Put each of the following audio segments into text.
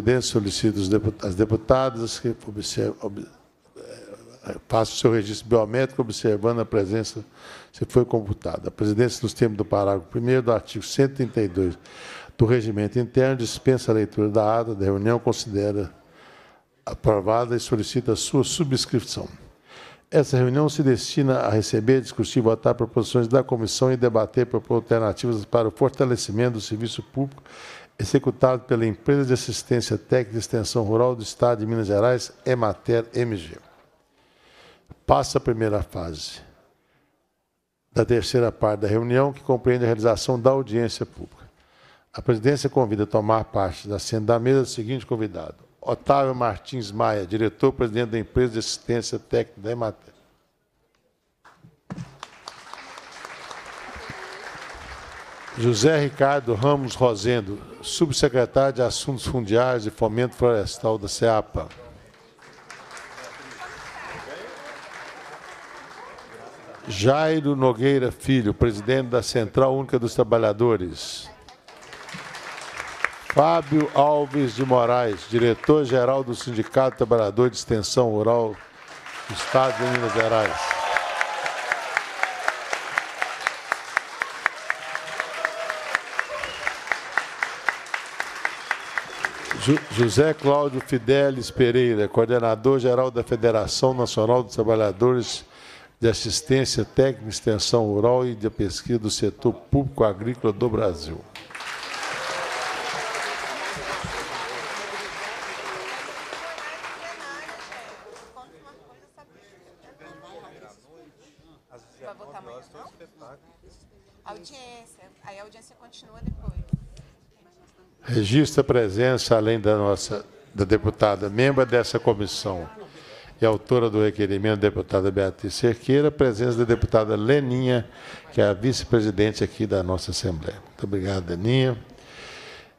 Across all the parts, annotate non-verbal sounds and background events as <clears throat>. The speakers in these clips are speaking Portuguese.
presidente, solicito as deputadas que eh, eh, façam o seu registro biométrico, observando a presença se foi computada. A presidência, nos termos do parágrafo 1 do artigo 132 do Regimento Interno, dispensa a leitura da ata da reunião, considera aprovada e solicita a sua subscrição. Essa reunião se destina a receber, discutir e votar proposições da comissão e debater propor alternativas para o fortalecimento do serviço público executado pela Empresa de Assistência Técnica e Extensão Rural do Estado de Minas Gerais, Emater MG. Passa a primeira fase da terceira parte da reunião, que compreende a realização da audiência pública. A presidência convida a tomar parte da senda da mesa o seguinte convidado: Otávio Martins Maia, diretor-presidente da Empresa de Assistência Técnica da Emater. José Ricardo Ramos Rosendo, subsecretário de Assuntos Fundiários e Fomento Florestal da SEAPA. Jairo Nogueira Filho, presidente da Central Única dos Trabalhadores. Fábio Alves de Moraes, diretor-geral do Sindicato Trabalhador de Extensão Rural do Estado de Minas Gerais. José Cláudio Fidelis Pereira, coordenador-geral da Federação Nacional dos Trabalhadores de Assistência Técnica, Extensão Rural e de Pesquisa do Setor Público Agrícola do Brasil. Registro a presença, além da nossa da deputada membro dessa comissão e autora do requerimento, deputada Beatriz Cerqueira, a presença da deputada Leninha, que é a vice-presidente aqui da nossa Assembleia. Muito obrigado, Leninha.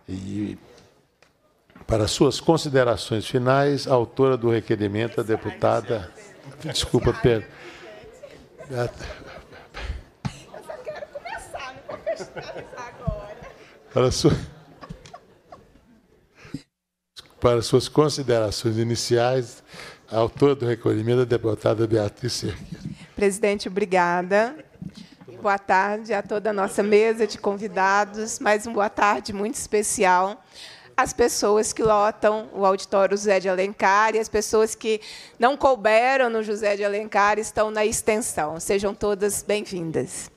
E para suas considerações finais, a autora do requerimento, a deputada. Desculpa, Pedro. Eu só quero começar, não vou fechar agora. Para sua para suas considerações iniciais, a autora do recolhimento, a deputada Beatriz Cerqueira. Presidente, obrigada. Boa tarde a toda a nossa mesa de convidados. Mais uma boa tarde muito especial às pessoas que lotam o auditório José de Alencar e às pessoas que não couberam no José de Alencar estão na extensão. Sejam todas bem-vindas.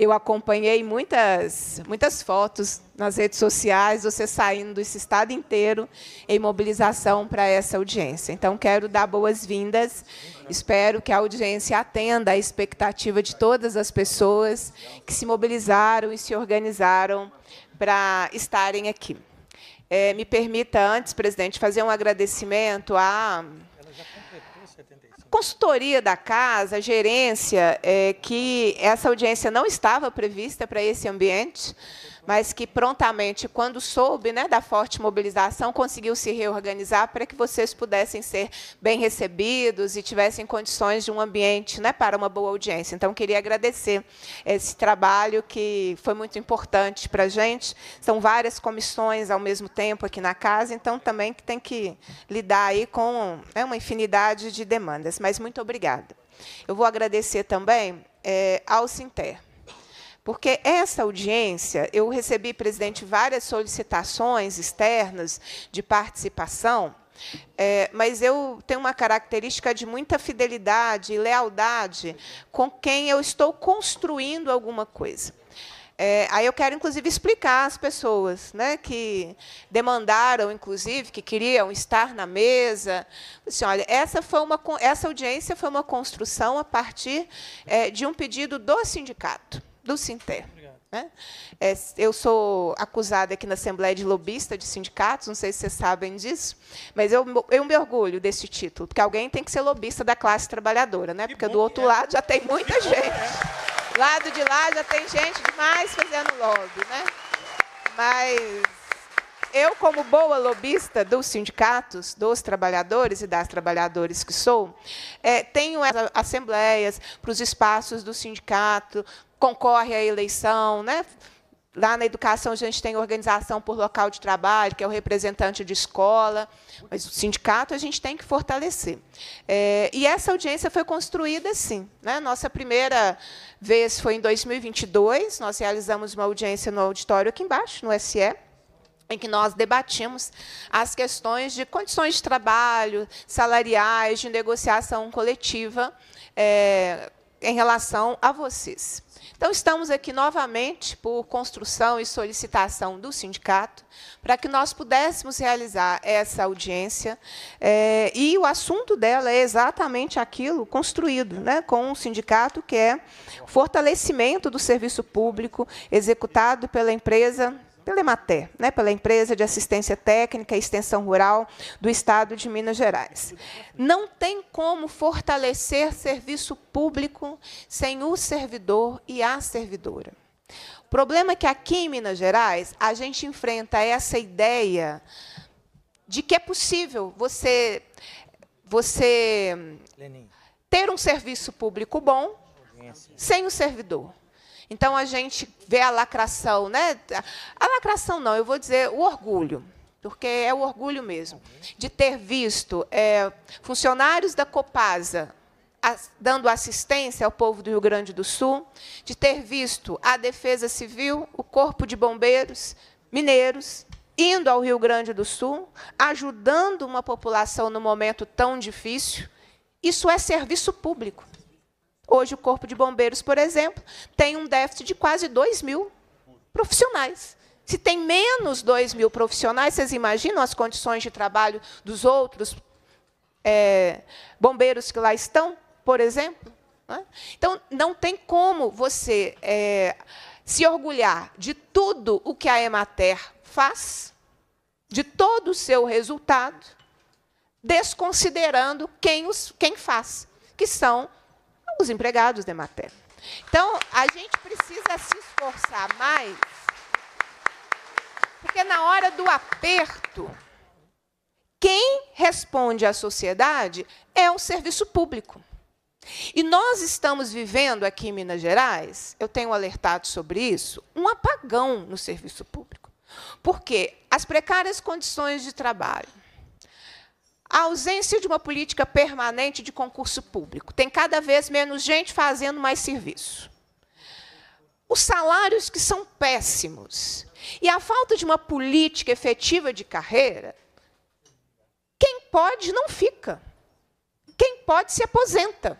Eu acompanhei muitas, muitas fotos nas redes sociais, você saindo desse estado inteiro em mobilização para essa audiência. Então, quero dar boas-vindas. Espero que a audiência atenda à expectativa de todas as pessoas que se mobilizaram e se organizaram para estarem aqui. É, me permita, antes, presidente, fazer um agradecimento a. À consultoria da casa, gerência, é, que essa audiência não estava prevista para esse ambiente mas que prontamente, quando soube né, da forte mobilização, conseguiu se reorganizar para que vocês pudessem ser bem recebidos e tivessem condições de um ambiente né, para uma boa audiência. Então, queria agradecer esse trabalho que foi muito importante para a gente. São várias comissões ao mesmo tempo aqui na casa, então também que tem que lidar aí com né, uma infinidade de demandas. Mas muito obrigada. Eu vou agradecer também é, ao Sinter porque essa audiência, eu recebi, presidente, várias solicitações externas de participação, é, mas eu tenho uma característica de muita fidelidade e lealdade com quem eu estou construindo alguma coisa. É, aí eu quero, inclusive, explicar às pessoas né, que demandaram, inclusive, que queriam estar na mesa. Assim, olha, essa, foi uma, essa audiência foi uma construção a partir é, de um pedido do sindicato do Sinter. Né? É, eu sou acusada aqui na Assembleia de lobista de sindicatos, não sei se vocês sabem disso, mas eu, eu me orgulho desse título, porque alguém tem que ser lobista da classe trabalhadora, né? porque do outro é. lado já tem muita que <laughs> gente. É. Lado de lá já tem gente demais fazendo lobby. Né? Mas eu, como boa lobista dos sindicatos, dos trabalhadores e das trabalhadoras que sou, é, tenho as assembleias para os espaços do sindicato, concorre à eleição, né? Lá na educação a gente tem organização por local de trabalho, que é o representante de escola, mas o sindicato a gente tem que fortalecer. É, e essa audiência foi construída assim. Né? Nossa primeira vez foi em 2022, nós realizamos uma audiência no auditório aqui embaixo, no SE, em que nós debatimos as questões de condições de trabalho, salariais, de negociação coletiva é, em relação a vocês. Então, estamos aqui novamente por construção e solicitação do sindicato, para que nós pudéssemos realizar essa audiência. É, e o assunto dela é exatamente aquilo construído né, com o sindicato, que é fortalecimento do serviço público executado pela empresa pela EMATER, né, pela Empresa de Assistência Técnica e Extensão Rural do Estado de Minas Gerais. Não tem como fortalecer serviço público sem o servidor e a servidora. O problema é que aqui em Minas Gerais a gente enfrenta essa ideia de que é possível você você ter um serviço público bom sem o servidor. Então a gente vê a lacração, né? A lacração não, eu vou dizer o orgulho, porque é o orgulho mesmo, de ter visto é, funcionários da Copasa dando assistência ao povo do Rio Grande do Sul, de ter visto a Defesa Civil, o Corpo de Bombeiros Mineiros indo ao Rio Grande do Sul, ajudando uma população no momento tão difícil. Isso é serviço público. Hoje, o Corpo de Bombeiros, por exemplo, tem um déficit de quase 2 mil profissionais. Se tem menos 2 mil profissionais, vocês imaginam as condições de trabalho dos outros é, bombeiros que lá estão, por exemplo? Né? Então, não tem como você é, se orgulhar de tudo o que a Emater faz, de todo o seu resultado, desconsiderando quem, os, quem faz, que são os empregados Dematé. Emater. Então, a gente precisa se esforçar mais, porque na hora do aperto, quem responde à sociedade é o serviço público. E nós estamos vivendo aqui em Minas Gerais, eu tenho alertado sobre isso, um apagão no serviço público. Porque as precárias condições de trabalho, a ausência de uma política permanente de concurso público. Tem cada vez menos gente fazendo mais serviço. Os salários que são péssimos. E a falta de uma política efetiva de carreira. Quem pode não fica. Quem pode se aposenta.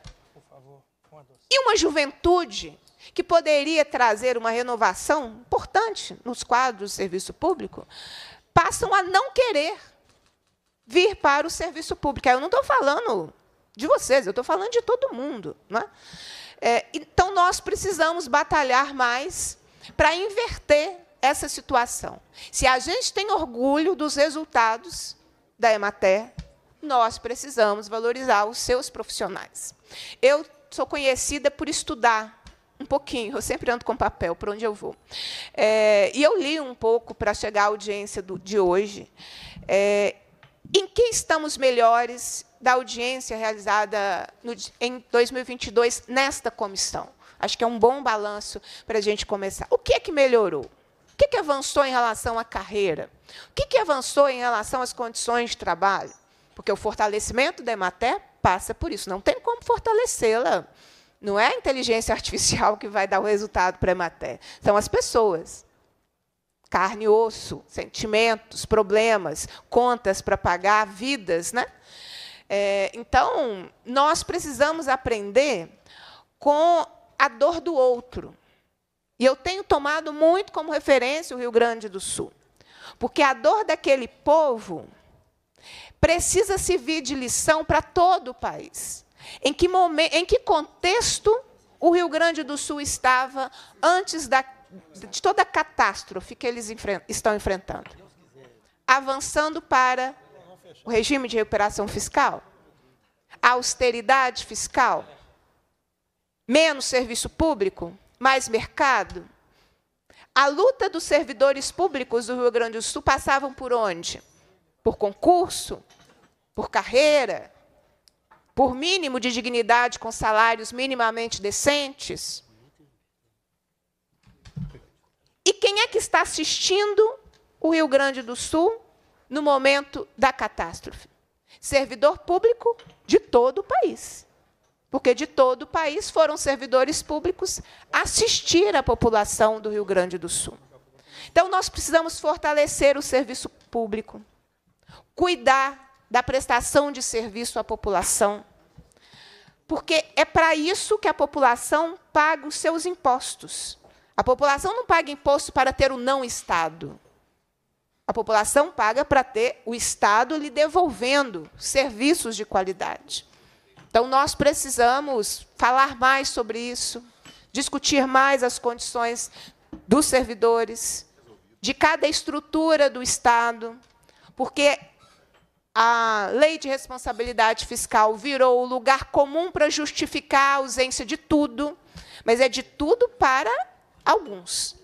E uma juventude que poderia trazer uma renovação importante nos quadros do serviço público, passam a não querer vir para o serviço público. Eu não estou falando de vocês, eu estou falando de todo mundo. Não é? É, então, nós precisamos batalhar mais para inverter essa situação. Se a gente tem orgulho dos resultados da Emater, nós precisamos valorizar os seus profissionais. Eu sou conhecida por estudar um pouquinho, eu sempre ando com papel para onde eu vou. É, e eu li um pouco para chegar à audiência do, de hoje. É, em que estamos melhores da audiência realizada no, em 2022 nesta comissão? Acho que é um bom balanço para a gente começar. O que é que melhorou? O que, é que avançou em relação à carreira? O que, é que avançou em relação às condições de trabalho? Porque o fortalecimento da Emater passa por isso. Não tem como fortalecê-la. Não é a inteligência <laughs> artificial que vai dar o resultado para a Emater. São as pessoas carne e osso, sentimentos, problemas, contas para pagar, vidas. Né? É, então, nós precisamos aprender com a dor do outro. E eu tenho tomado muito como referência o Rio Grande do Sul, porque a dor daquele povo precisa servir de lição para todo o país. Em que, momento, em que contexto o Rio Grande do Sul estava antes da de toda a catástrofe que eles estão enfrentando, avançando para o regime de recuperação fiscal, a austeridade fiscal, menos serviço público, mais mercado. A luta dos servidores públicos do Rio Grande do Sul passavam por onde? Por concurso, por carreira, por mínimo de dignidade com salários minimamente decentes e quem é que está assistindo o Rio Grande do Sul no momento da catástrofe? Servidor público de todo o país. Porque de todo o país foram servidores públicos assistir a população do Rio Grande do Sul. Então, nós precisamos fortalecer o serviço público, cuidar da prestação de serviço à população, porque é para isso que a população paga os seus impostos. A população não paga imposto para ter o não Estado. A população paga para ter o Estado lhe devolvendo serviços de qualidade. Então, nós precisamos falar mais sobre isso, discutir mais as condições dos servidores, de cada estrutura do Estado, porque a lei de responsabilidade fiscal virou o lugar comum para justificar a ausência de tudo, mas é de tudo para Alguns.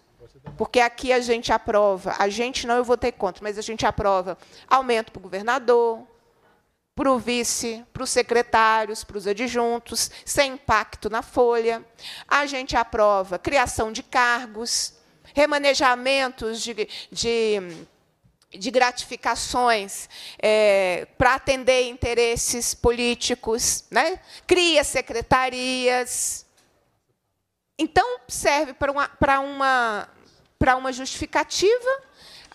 Porque aqui a gente aprova, a gente não, eu vou ter contra, mas a gente aprova aumento para o governador, para o vice, para os secretários, para os adjuntos, sem impacto na folha. A gente aprova criação de cargos, remanejamentos de, de, de gratificações é, para atender interesses políticos, né? cria secretarias. Então, serve para uma, para uma, para uma justificativa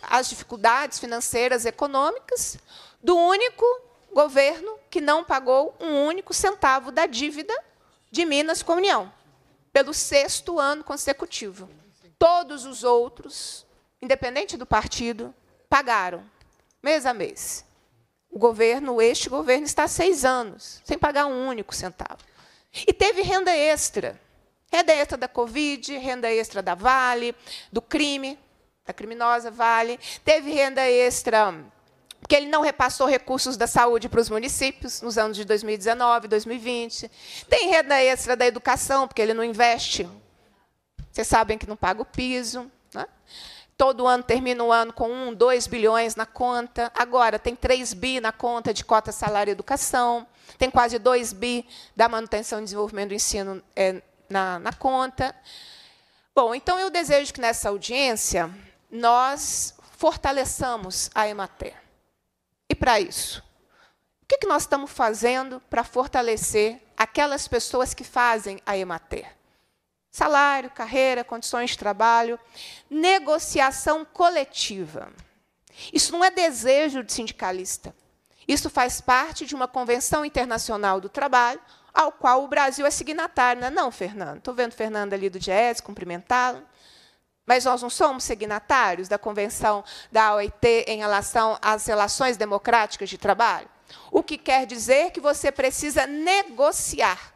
as dificuldades financeiras e econômicas do único governo que não pagou um único centavo da dívida de Minas com a União, pelo sexto ano consecutivo. Todos os outros, independente do partido, pagaram, mês a mês. O governo, este governo, está há seis anos, sem pagar um único centavo. E teve renda extra. Renda extra da Covid, renda extra da Vale, do crime, da criminosa Vale. Teve renda extra porque ele não repassou recursos da saúde para os municípios nos anos de 2019, 2020. Tem renda extra da educação, porque ele não investe. Vocês sabem que não paga o piso. Né? Todo ano termina o ano com 1, 2 bilhões na conta. Agora tem 3 bi na conta de cota salário e educação. Tem quase 2 bi da manutenção e desenvolvimento do ensino é, na, na conta. Bom, então eu desejo que nessa audiência nós fortaleçamos a Emater. E para isso, o que, que nós estamos fazendo para fortalecer aquelas pessoas que fazem a Emater? Salário, carreira, condições de trabalho, negociação coletiva. Isso não é desejo de sindicalista. Isso faz parte de uma convenção internacional do trabalho, ao qual o Brasil é signatário. Não, é? não Fernando, estou vendo o Fernando ali do GES, cumprimentá-lo. Mas nós não somos signatários da Convenção da OIT em relação às relações democráticas de trabalho? O que quer dizer que você precisa negociar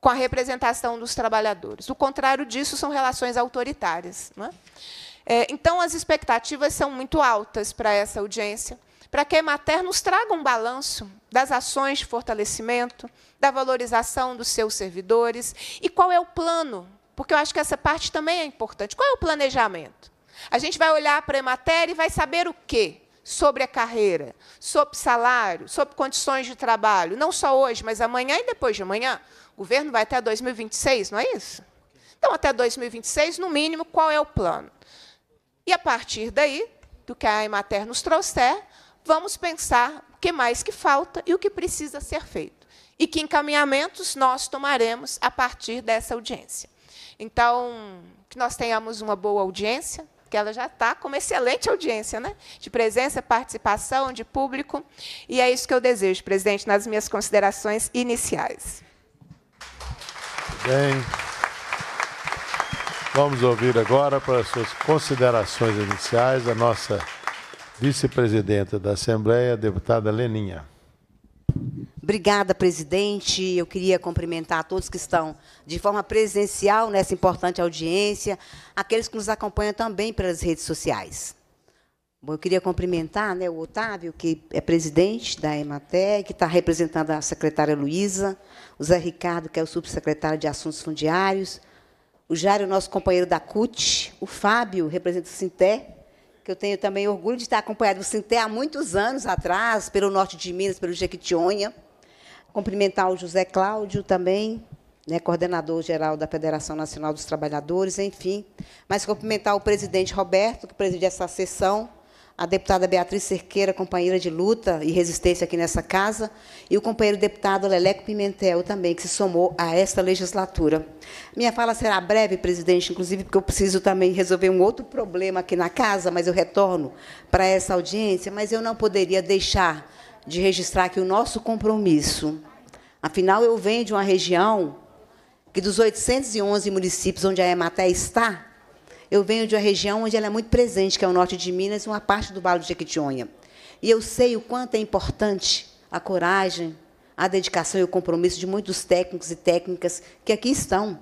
com a representação dos trabalhadores. O contrário disso são relações autoritárias. É? É, então, as expectativas são muito altas para essa audiência para que a Emater nos traga um balanço das ações de fortalecimento, da valorização dos seus servidores e qual é o plano, porque eu acho que essa parte também é importante. Qual é o planejamento? A gente vai olhar para a Emater e vai saber o quê? Sobre a carreira, sobre salário, sobre condições de trabalho, não só hoje, mas amanhã e depois de amanhã. O governo vai até 2026, não é isso? Então, até 2026, no mínimo, qual é o plano? E a partir daí, do que a Emater nos trouxer, vamos pensar o que mais que falta e o que precisa ser feito. E que encaminhamentos nós tomaremos a partir dessa audiência. Então, que nós tenhamos uma boa audiência, que ela já está com uma excelente audiência, né? de presença, participação, de público. E é isso que eu desejo, presidente, nas minhas considerações iniciais. Bem. Vamos ouvir agora para as suas considerações iniciais a nossa Vice-presidenta da Assembleia, deputada Leninha. Obrigada, presidente. Eu queria cumprimentar todos que estão de forma presencial nessa importante audiência, aqueles que nos acompanham também pelas redes sociais. Bom, eu queria cumprimentar né, o Otávio, que é presidente da EMATER, que está representando a secretária Luísa, o Zé Ricardo, que é o subsecretário de Assuntos Fundiários, o Jário, nosso companheiro da CUT, o Fábio, representa o Sinté, que eu tenho também orgulho de estar acompanhado você Sinté assim, há muitos anos atrás, pelo norte de Minas, pelo Jequitinhonha. Cumprimentar o José Cláudio também, né, coordenador geral da Federação Nacional dos Trabalhadores, enfim. Mas cumprimentar o presidente Roberto, que preside essa sessão, a deputada Beatriz Cerqueira, companheira de luta e resistência aqui nessa casa, e o companheiro deputado Leleco Pimentel também, que se somou a esta legislatura. Minha fala será breve, presidente, inclusive porque eu preciso também resolver um outro problema aqui na casa, mas eu retorno para essa audiência, mas eu não poderia deixar de registrar aqui o nosso compromisso. Afinal, eu venho de uma região que dos 811 municípios onde a EMATER está, eu venho de uma região onde ela é muito presente, que é o norte de Minas, uma parte do Vale do Jequitinhonha. E eu sei o quanto é importante a coragem, a dedicação e o compromisso de muitos técnicos e técnicas que aqui estão.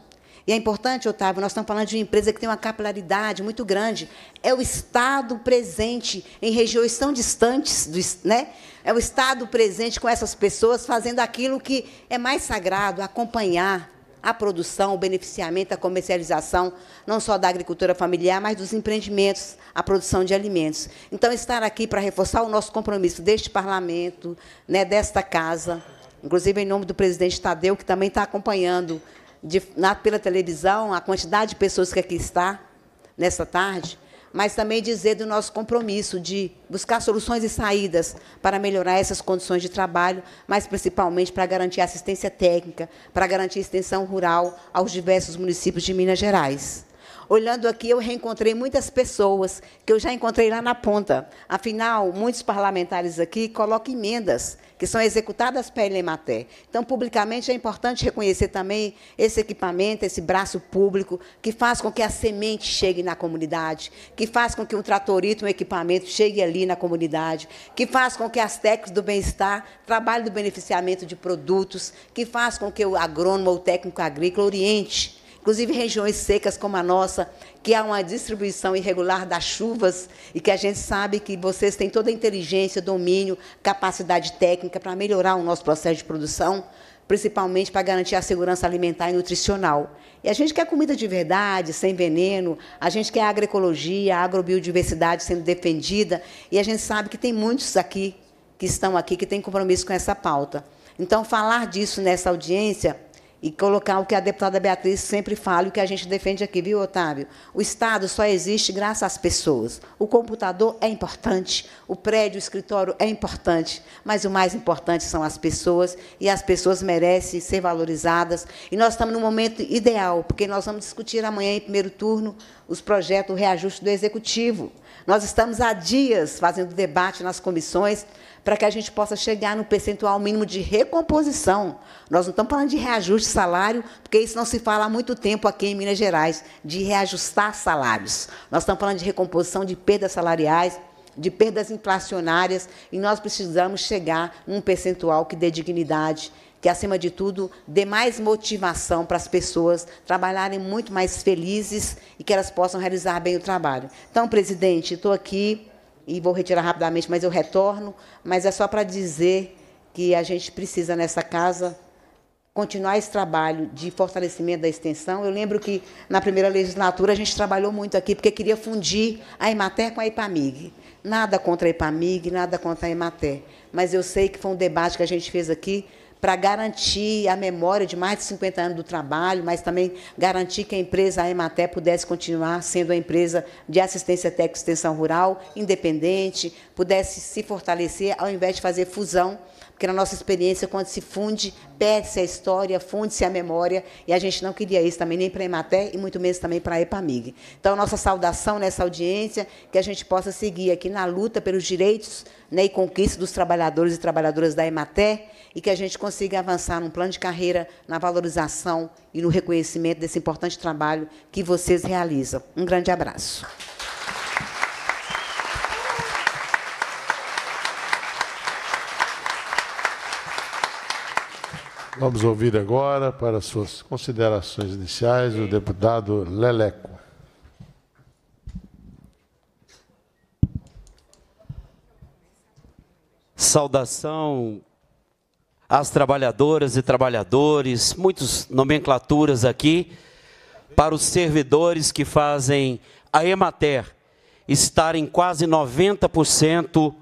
E é importante, Otávio, nós estamos falando de uma empresa que tem uma capilaridade muito grande. É o Estado presente em regiões tão distantes, do, né? É o Estado presente com essas pessoas fazendo aquilo que é mais sagrado, acompanhar, a produção, o beneficiamento, a comercialização, não só da agricultura familiar, mas dos empreendimentos, a produção de alimentos. Então, estar aqui para reforçar o nosso compromisso deste parlamento, né, desta casa, inclusive em nome do presidente Tadeu, que também está acompanhando de, na, pela televisão a quantidade de pessoas que aqui está nessa tarde, mas também dizer do nosso compromisso de buscar soluções e saídas para melhorar essas condições de trabalho, mas principalmente para garantir assistência técnica, para garantir extensão rural aos diversos municípios de Minas Gerais. Olhando aqui, eu reencontrei muitas pessoas que eu já encontrei lá na ponta. Afinal, muitos parlamentares aqui colocam emendas que são executadas pela Emater. Então, publicamente, é importante reconhecer também esse equipamento, esse braço público, que faz com que a semente chegue na comunidade, que faz com que um tratorito, um equipamento, chegue ali na comunidade, que faz com que as técnicas do bem-estar trabalhem do beneficiamento de produtos, que faz com que o agrônomo ou técnico agrícola oriente inclusive regiões secas como a nossa, que há uma distribuição irregular das chuvas e que a gente sabe que vocês têm toda a inteligência, domínio, capacidade técnica para melhorar o nosso processo de produção, principalmente para garantir a segurança alimentar e nutricional. E a gente quer comida de verdade, sem veneno, a gente quer agroecologia, agrobiodiversidade sendo defendida, e a gente sabe que tem muitos aqui que estão aqui que têm compromisso com essa pauta. Então, falar disso nessa audiência e colocar o que a deputada Beatriz sempre fala e o que a gente defende aqui, viu, Otávio? O Estado só existe graças às pessoas. O computador é importante, o prédio, o escritório é importante, mas o mais importante são as pessoas e as pessoas merecem ser valorizadas. E nós estamos num momento ideal, porque nós vamos discutir amanhã, em primeiro turno, os projetos, o reajuste do executivo. Nós estamos há dias fazendo debate nas comissões para que a gente possa chegar no percentual mínimo de recomposição. Nós não estamos falando de reajuste de salário, porque isso não se fala há muito tempo aqui em Minas Gerais, de reajustar salários. Nós estamos falando de recomposição de perdas salariais, de perdas inflacionárias, e nós precisamos chegar num percentual que dê dignidade, que, acima de tudo, dê mais motivação para as pessoas trabalharem muito mais felizes e que elas possam realizar bem o trabalho. Então, presidente, estou aqui e vou retirar rapidamente, mas eu retorno. Mas é só para dizer que a gente precisa nessa casa continuar esse trabalho de fortalecimento da extensão. Eu lembro que na primeira legislatura a gente trabalhou muito aqui porque queria fundir a Emater com a Ipamig. Nada contra a Ipamig, nada contra a Emater, mas eu sei que foi um debate que a gente fez aqui para garantir a memória de mais de 50 anos do trabalho, mas também garantir que a empresa a Ematé pudesse continuar sendo a empresa de assistência técnica e extensão rural independente, pudesse se fortalecer ao invés de fazer fusão porque na nossa experiência, quando se funde, perde-se a história, funde-se a memória, e a gente não queria isso também, nem para a Ematé e muito menos também para a EPAMIG. Então, nossa saudação nessa audiência, que a gente possa seguir aqui na luta pelos direitos né, e conquista dos trabalhadores e trabalhadoras da Ematé, e que a gente consiga avançar num plano de carreira, na valorização e no reconhecimento desse importante trabalho que vocês realizam. Um grande abraço. Vamos ouvir agora, para suas considerações iniciais, o deputado Leleco. Saudação às trabalhadoras e trabalhadores, muitas nomenclaturas aqui, para os servidores que fazem a Emater estar em quase 90%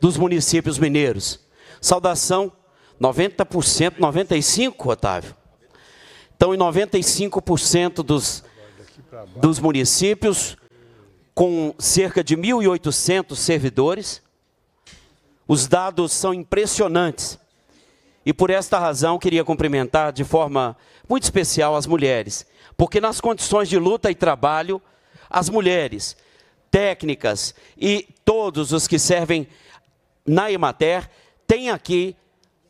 dos municípios mineiros. Saudação 90%, 95%, Otávio. Então, em 95% dos, dos municípios, com cerca de 1.800 servidores, os dados são impressionantes. E por esta razão, queria cumprimentar de forma muito especial as mulheres, porque nas condições de luta e trabalho, as mulheres, técnicas e todos os que servem na Emater têm aqui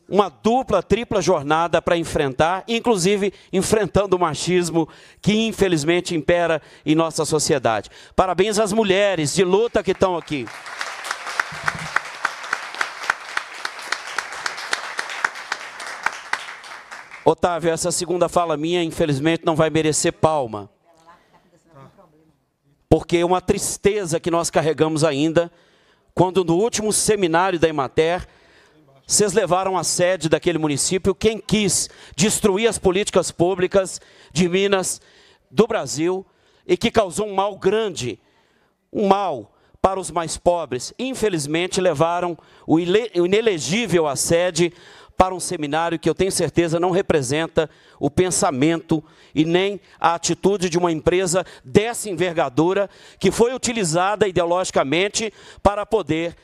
uma dupla, tripla jornada para enfrentar, inclusive enfrentando o machismo que infelizmente impera em nossa sociedade. Parabéns às mulheres de luta que estão aqui. Otávio, essa segunda fala minha, infelizmente, não vai merecer palma. Porque é uma tristeza que nós carregamos ainda, quando no último seminário da Imater, vocês levaram a sede daquele município, quem quis destruir as políticas públicas de Minas, do Brasil, e que causou um mal grande, um mal para os mais pobres. Infelizmente, levaram o inelegível à sede para um seminário que eu tenho certeza não representa o pensamento e nem a atitude de uma empresa dessa envergadura que foi utilizada ideologicamente para poder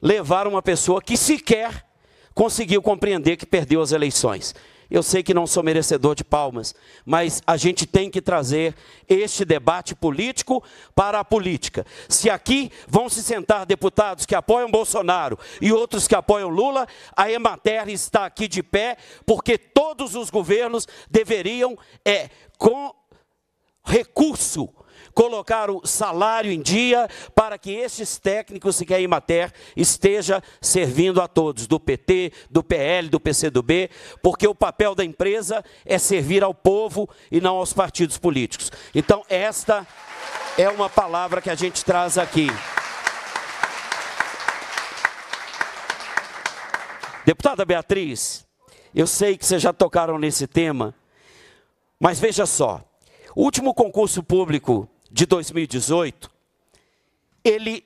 levar uma pessoa que sequer conseguiu compreender que perdeu as eleições. Eu sei que não sou merecedor de palmas, mas a gente tem que trazer este debate político para a política. Se aqui vão se sentar deputados que apoiam Bolsonaro e outros que apoiam Lula, a Emater está aqui de pé, porque todos os governos deveriam, é, com recurso, colocar o salário em dia para que esses técnicos que a Imater esteja servindo a todos, do PT, do PL, do PCdoB, porque o papel da empresa é servir ao povo e não aos partidos políticos. Então, esta é uma palavra que a gente traz aqui. Deputada Beatriz, eu sei que vocês já tocaram nesse tema, mas veja só: o último concurso público de 2018, ele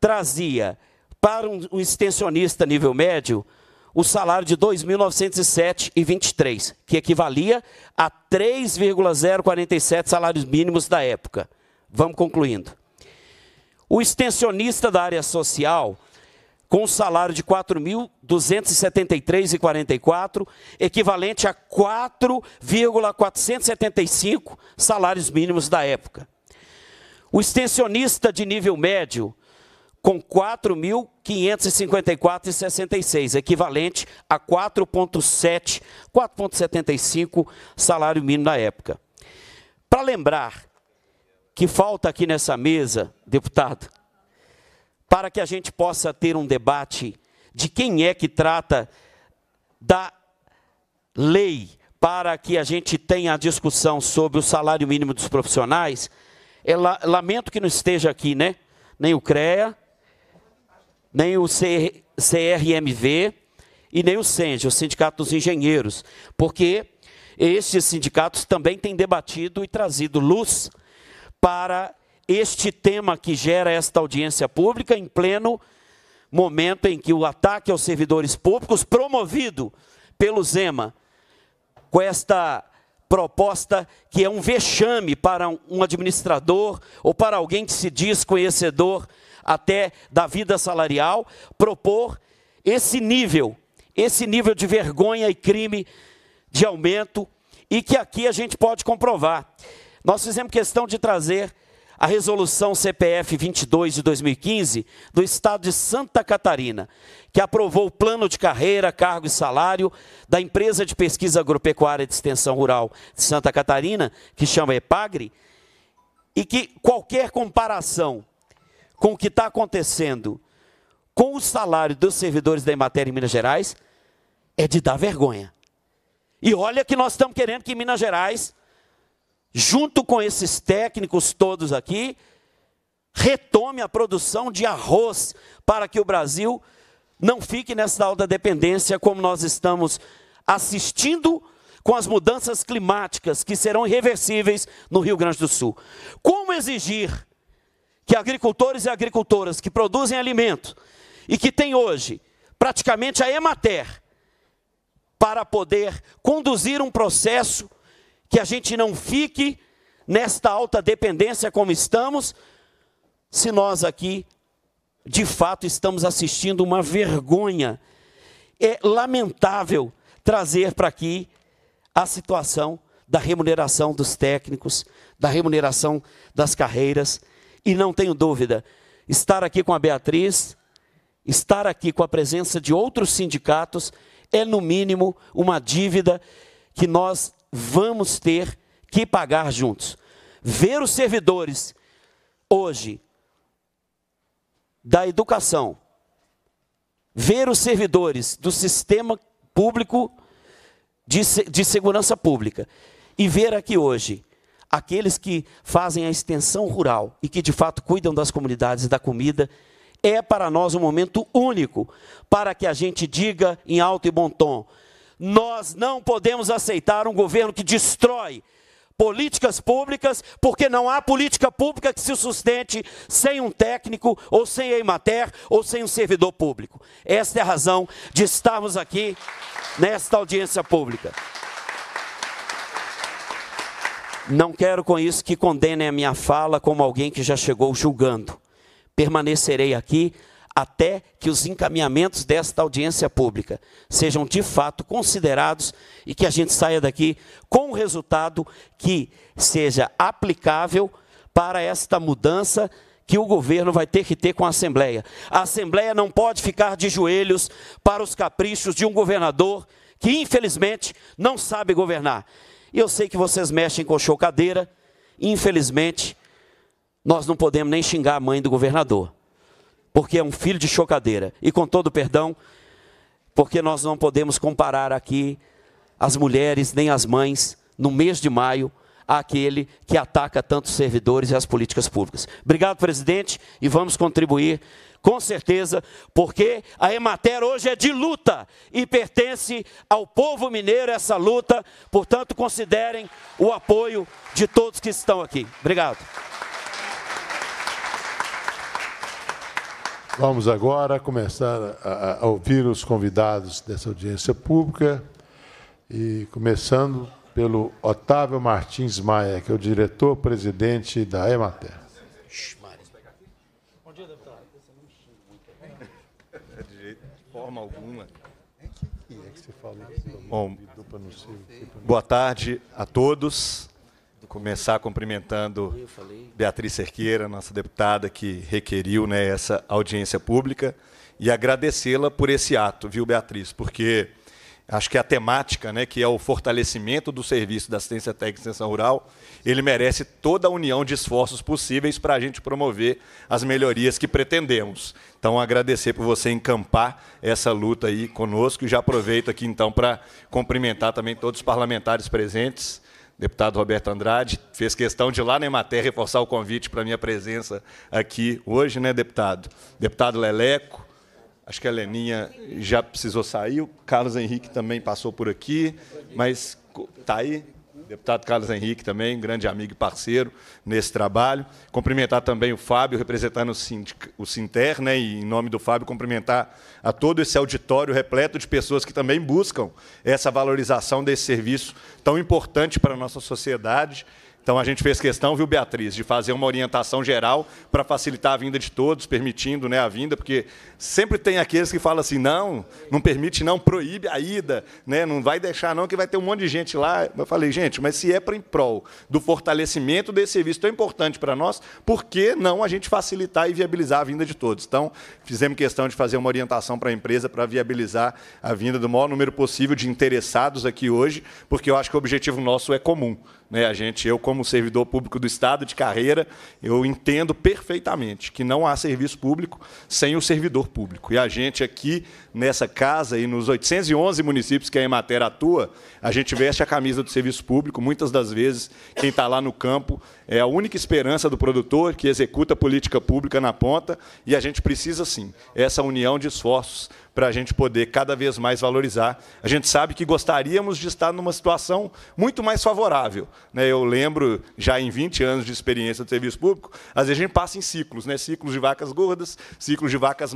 trazia para um extensionista nível médio o salário de R$ 2.907,23, que equivalia a 3,047 salários mínimos da época. Vamos concluindo. O extensionista da área social, com um salário de R$ 4.273,44, equivalente a 4,475 salários mínimos da época. O extensionista de nível médio, com 4.554,66, equivalente a 4,7, 4,75 salário mínimo na época. Para lembrar que falta aqui nessa mesa, deputado, para que a gente possa ter um debate de quem é que trata da lei para que a gente tenha a discussão sobre o salário mínimo dos profissionais, é, lamento que não esteja aqui, né? Nem o CREA, nem o CRMV e nem o SENGE, o Sindicato dos Engenheiros, porque estes sindicatos também têm debatido e trazido luz para este tema que gera esta audiência pública em pleno momento em que o ataque aos servidores públicos promovido pelo Zema com esta proposta que é um vexame para um administrador ou para alguém que se diz conhecedor até da vida salarial, propor esse nível, esse nível de vergonha e crime de aumento e que aqui a gente pode comprovar. Nós fizemos questão de trazer a resolução CPF 22 de 2015 do Estado de Santa Catarina, que aprovou o plano de carreira, cargo e salário da empresa de pesquisa agropecuária de extensão rural de Santa Catarina, que chama EPAGRE, e que qualquer comparação com o que está acontecendo com o salário dos servidores da Emater em Minas Gerais é de dar vergonha. E olha que nós estamos querendo que Minas Gerais junto com esses técnicos todos aqui, retome a produção de arroz para que o Brasil não fique nessa alta dependência como nós estamos assistindo com as mudanças climáticas que serão irreversíveis no Rio Grande do Sul. Como exigir que agricultores e agricultoras que produzem alimento e que têm hoje praticamente a Emater para poder conduzir um processo que a gente não fique nesta alta dependência como estamos, se nós aqui, de fato, estamos assistindo uma vergonha. É lamentável trazer para aqui a situação da remuneração dos técnicos, da remuneração das carreiras, e não tenho dúvida, estar aqui com a Beatriz, estar aqui com a presença de outros sindicatos, é no mínimo uma dívida que nós vamos ter que pagar juntos. Ver os servidores hoje da educação, ver os servidores do sistema público de, de segurança pública e ver aqui hoje aqueles que fazem a extensão rural e que de fato cuidam das comunidades da comida, é para nós um momento único para que a gente diga em alto e bom tom: nós não podemos aceitar um governo que destrói políticas públicas, porque não há política pública que se sustente sem um técnico, ou sem a Imater, ou sem um servidor público. Esta é a razão de estarmos aqui nesta audiência pública. Não quero com isso que condenem a minha fala como alguém que já chegou julgando. Permanecerei aqui até que os encaminhamentos desta audiência pública sejam de fato considerados e que a gente saia daqui com um resultado que seja aplicável para esta mudança que o governo vai ter que ter com a Assembleia. A Assembleia não pode ficar de joelhos para os caprichos de um governador que, infelizmente, não sabe governar. E eu sei que vocês mexem com chocadeira, infelizmente, nós não podemos nem xingar a mãe do governador porque é um filho de chocadeira. E com todo perdão, porque nós não podemos comparar aqui as mulheres nem as mães no mês de maio àquele que ataca tantos servidores e as políticas públicas. Obrigado, presidente, e vamos contribuir com certeza, porque a Emater hoje é de luta e pertence ao povo mineiro essa luta, portanto, considerem o apoio de todos que estão aqui. Obrigado. Vamos agora começar a, a, ouvir os convidados dessa audiência pública, e começando pelo Otávio Martins Maia, que é o diretor-presidente da EMATER. Bom dia, deputado. É de forma alguma. É Bom, boa tarde a todos começar cumprimentando Beatriz Cerqueira, nossa deputada que requeriu né, essa audiência pública, e agradecê-la por esse ato, viu, Beatriz? Porque acho que a temática, né, que é o fortalecimento do serviço da assistência técnica e extensão rural, ele merece toda a união de esforços possíveis para a gente promover as melhorias que pretendemos. Então, agradecer por você encampar essa luta aí conosco e já aproveito aqui então para cumprimentar também todos os parlamentares presentes deputado Roberto Andrade fez questão de lá na Emater reforçar o convite para minha presença aqui hoje, né, deputado? Deputado Leleco, acho que a Leninha já precisou sair, o Carlos Henrique também passou por aqui, mas está aí? deputado Carlos Henrique também, grande amigo e parceiro nesse trabalho. Cumprimentar também o Fábio, representando o, Cinter o Sinter, né, e em nome do Fábio, cumprimentar a todo esse auditório repleto de pessoas que também buscam essa valorização desse serviço tão importante para a nossa sociedade então a gente fez questão, viu, Beatriz, de fazer uma orientação geral para facilitar a vinda de todos, permitindo né, a vinda, porque sempre tem aqueles que falam assim, não, não permite, não, proíbe a ida, né, não vai deixar não, que vai ter um monte de gente lá. Eu falei, gente, mas se é para em prol do fortalecimento desse serviço tão importante para nós, por que não a gente facilitar e viabilizar a vinda de todos? Então, fizemos questão de fazer uma orientação para a empresa para viabilizar a vinda do maior número possível de interessados aqui hoje, porque eu acho que o objetivo nosso é comum. Né, a gente, eu como servidor público do Estado de carreira, eu entendo perfeitamente que não há serviço público sem o servidor público. E a gente aqui nessa casa e nos 811 municípios que a Emater atua, a gente veste a camisa do serviço público. Muitas das vezes quem está lá no campo é a única esperança do produtor que executa política pública na ponta e a gente precisa sim essa união de esforços para a gente poder cada vez mais valorizar. A gente sabe que gostaríamos de estar numa situação muito mais favorável. Né? Eu lembro, já em 20 anos de experiência do serviço público, às vezes a gente passa em ciclos, né? ciclos de vacas gordas, ciclos de vacas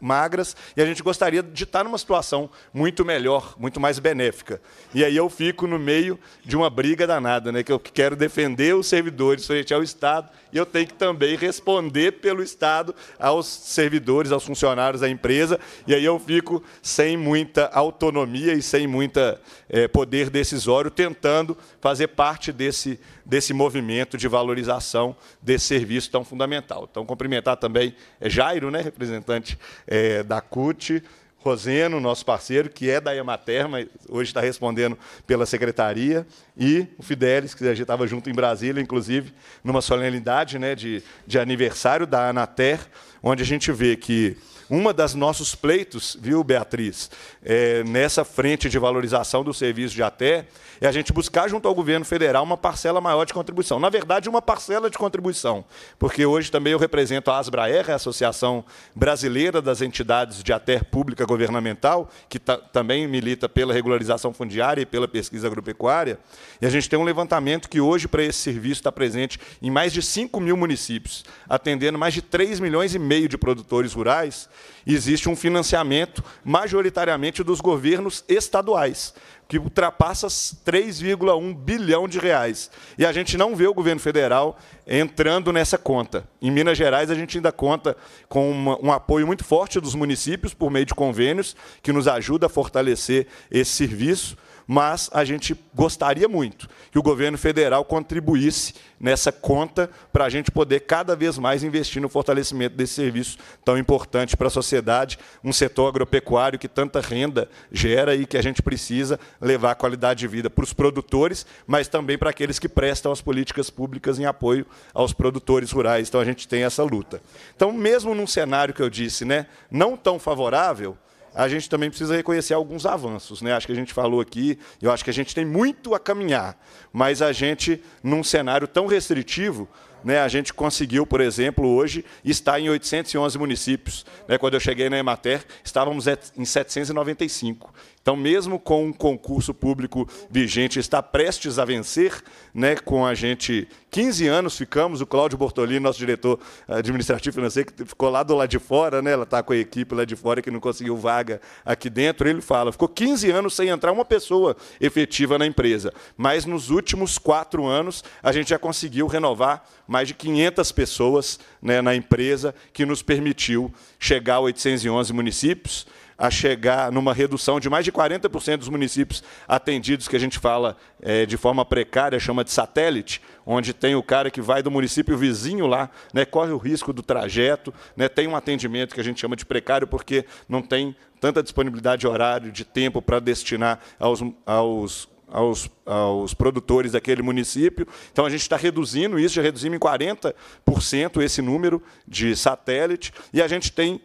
magras, e a gente gostaria de estar numa situação muito melhor, muito mais benéfica. E aí eu fico no meio de uma briga danada, né? que eu quero defender os servidores frente ao Estado e eu tenho que também responder pelo Estado aos servidores, aos funcionários da empresa, e aí eu fico sem muita autonomia e sem muito é, eh, poder decisório, tentando fazer parte desse, desse movimento de valorização desse serviço tão fundamental. Então, cumprimentar também eh, Jairo, né, representante é, da CUT, Roseno, nosso parceiro, que é da Emater, mas hoje está respondendo pela secretaria, e o Fidelis, que a gente estava junto em Brasília, inclusive, numa solenidade né, de, de aniversário da Anater, onde a gente vê que uma das nossos pleitos, viu, Beatriz, é, nessa frente de valorização do serviço de até, é a gente buscar junto ao governo federal uma parcela maior de contribuição. Na verdade, uma parcela de contribuição, porque hoje também eu represento a Asbraer, a Associação Brasileira das Entidades de Até Pública Governamental, que também milita pela regularização fundiária e pela pesquisa agropecuária, e a gente tem um levantamento que hoje para esse serviço está presente em mais de 5 mil municípios, atendendo mais de 3 milhões e meio de produtores rurais, Existe um financiamento majoritariamente dos governos estaduais, que ultrapassa 3,1 bilhão de reais. E a gente não vê o governo federal entrando nessa conta. Em Minas Gerais, a gente ainda conta com uma, um apoio muito forte dos municípios por meio de convênios, que nos ajuda a fortalecer esse serviço mas a gente gostaria muito que o governo federal contribuísse nessa conta para a gente poder cada vez mais investir no fortalecimento desse serviço tão importante para a sociedade, um setor agropecuário que tanta renda gera e que a gente precisa levar a qualidade de vida para os produtores, mas também para aqueles que prestam as políticas públicas em apoio aos produtores rurais. Então a gente tem essa luta. Então, mesmo num cenário que eu disse, né, não tão favorável, a gente também precisa reconhecer alguns avanços. Né? Acho que a gente falou aqui, eu acho que a gente tem muito a caminhar, mas a gente, num cenário tão restritivo, né, a gente conseguiu, por exemplo, hoje, estar em 811 municípios. Né? Quando eu cheguei na Emater, estávamos em 795. Então, mesmo com um concurso público vigente, está prestes a vencer, né, com a gente 15 anos ficamos, o Cláudio Bortolini, nosso diretor eh, administrativo financeiro, que ficou lá do lado de fora, né, ela está com a equipe lá de fora que não conseguiu vaga aqui dentro, ele fala, ficou 15 anos sem entrar uma pessoa efetiva na empresa, mas nos últimos quatro anos a gente já conseguiu renovar mais de 500 pessoas né, na empresa, que nos permitiu chegar a 811 municípios, a chegar numa redução de mais de 40% dos municípios atendidos, que a gente fala é, de forma precária, chama de satélite, onde tem o cara que vai do município vizinho lá, né, corre o risco do trajeto, né, tem um atendimento que a gente chama de precário, porque não tem tanta disponibilidade de horário, de tempo para destinar aos, aos aos, aos, produtores daquele município. Então, a gente está reduzindo isso, já reduzimos em 40% esse número de satélite, e a gente tem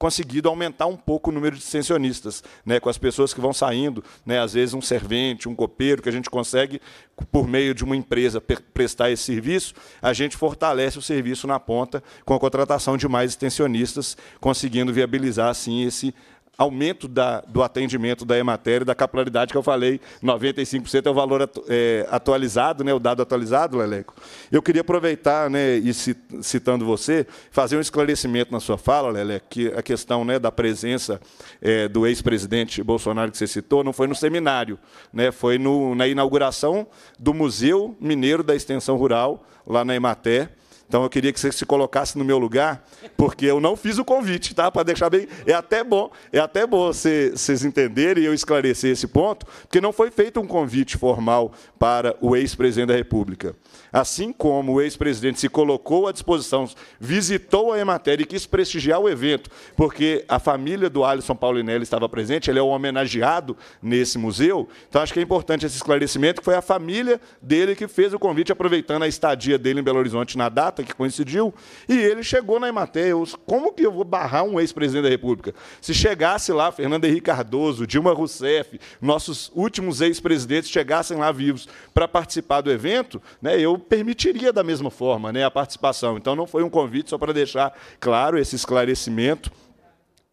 conseguido aumentar um pouco o número de extensionistas, né, com as pessoas que vão saindo, né, às vezes um servente, um copeiro, que a gente consegue, por meio de uma empresa, prestar esse serviço, a gente fortalece o serviço na ponta com a contratação de mais extensionistas, conseguindo viabilizar, assim, esse aumento da, do atendimento da Emater e da capilaridade que eu falei, 95% é o valor atu, é, atualizado, né, o dado atualizado, Leleco. Eu queria aproveitar, né, e citando você, fazer um esclarecimento na sua fala, Leleco, que a questão né, da presença é, do ex-presidente Bolsonaro que você citou não foi no seminário, né, foi no, na inauguração do Museu Mineiro da Extensão Rural, lá na Emater, então eu queria que você se colocasse no meu lugar, porque eu não fiz o convite, tá? Para deixar bem. É até bom, é até bom vocês entenderem e eu esclarecer esse ponto, porque não foi feito um convite formal para o ex-presidente da República. Assim como o ex-presidente se colocou à disposição, visitou a Emater e quis prestigiar o evento, porque a família do Alisson Paulinelli estava presente, ele é o homenageado nesse museu. Então acho que é importante esse esclarecimento, que foi a família dele que fez o convite, aproveitando a estadia dele em Belo Horizonte na data data que coincidiu, e ele chegou na Emateus. Como que eu vou barrar um ex-presidente da República? Se chegasse lá Fernando Henrique Cardoso, Dilma Rousseff, nossos últimos ex-presidentes chegassem lá vivos para participar do evento, né, eu permitiria da mesma forma né, a participação. Então não foi um convite só para deixar claro esse esclarecimento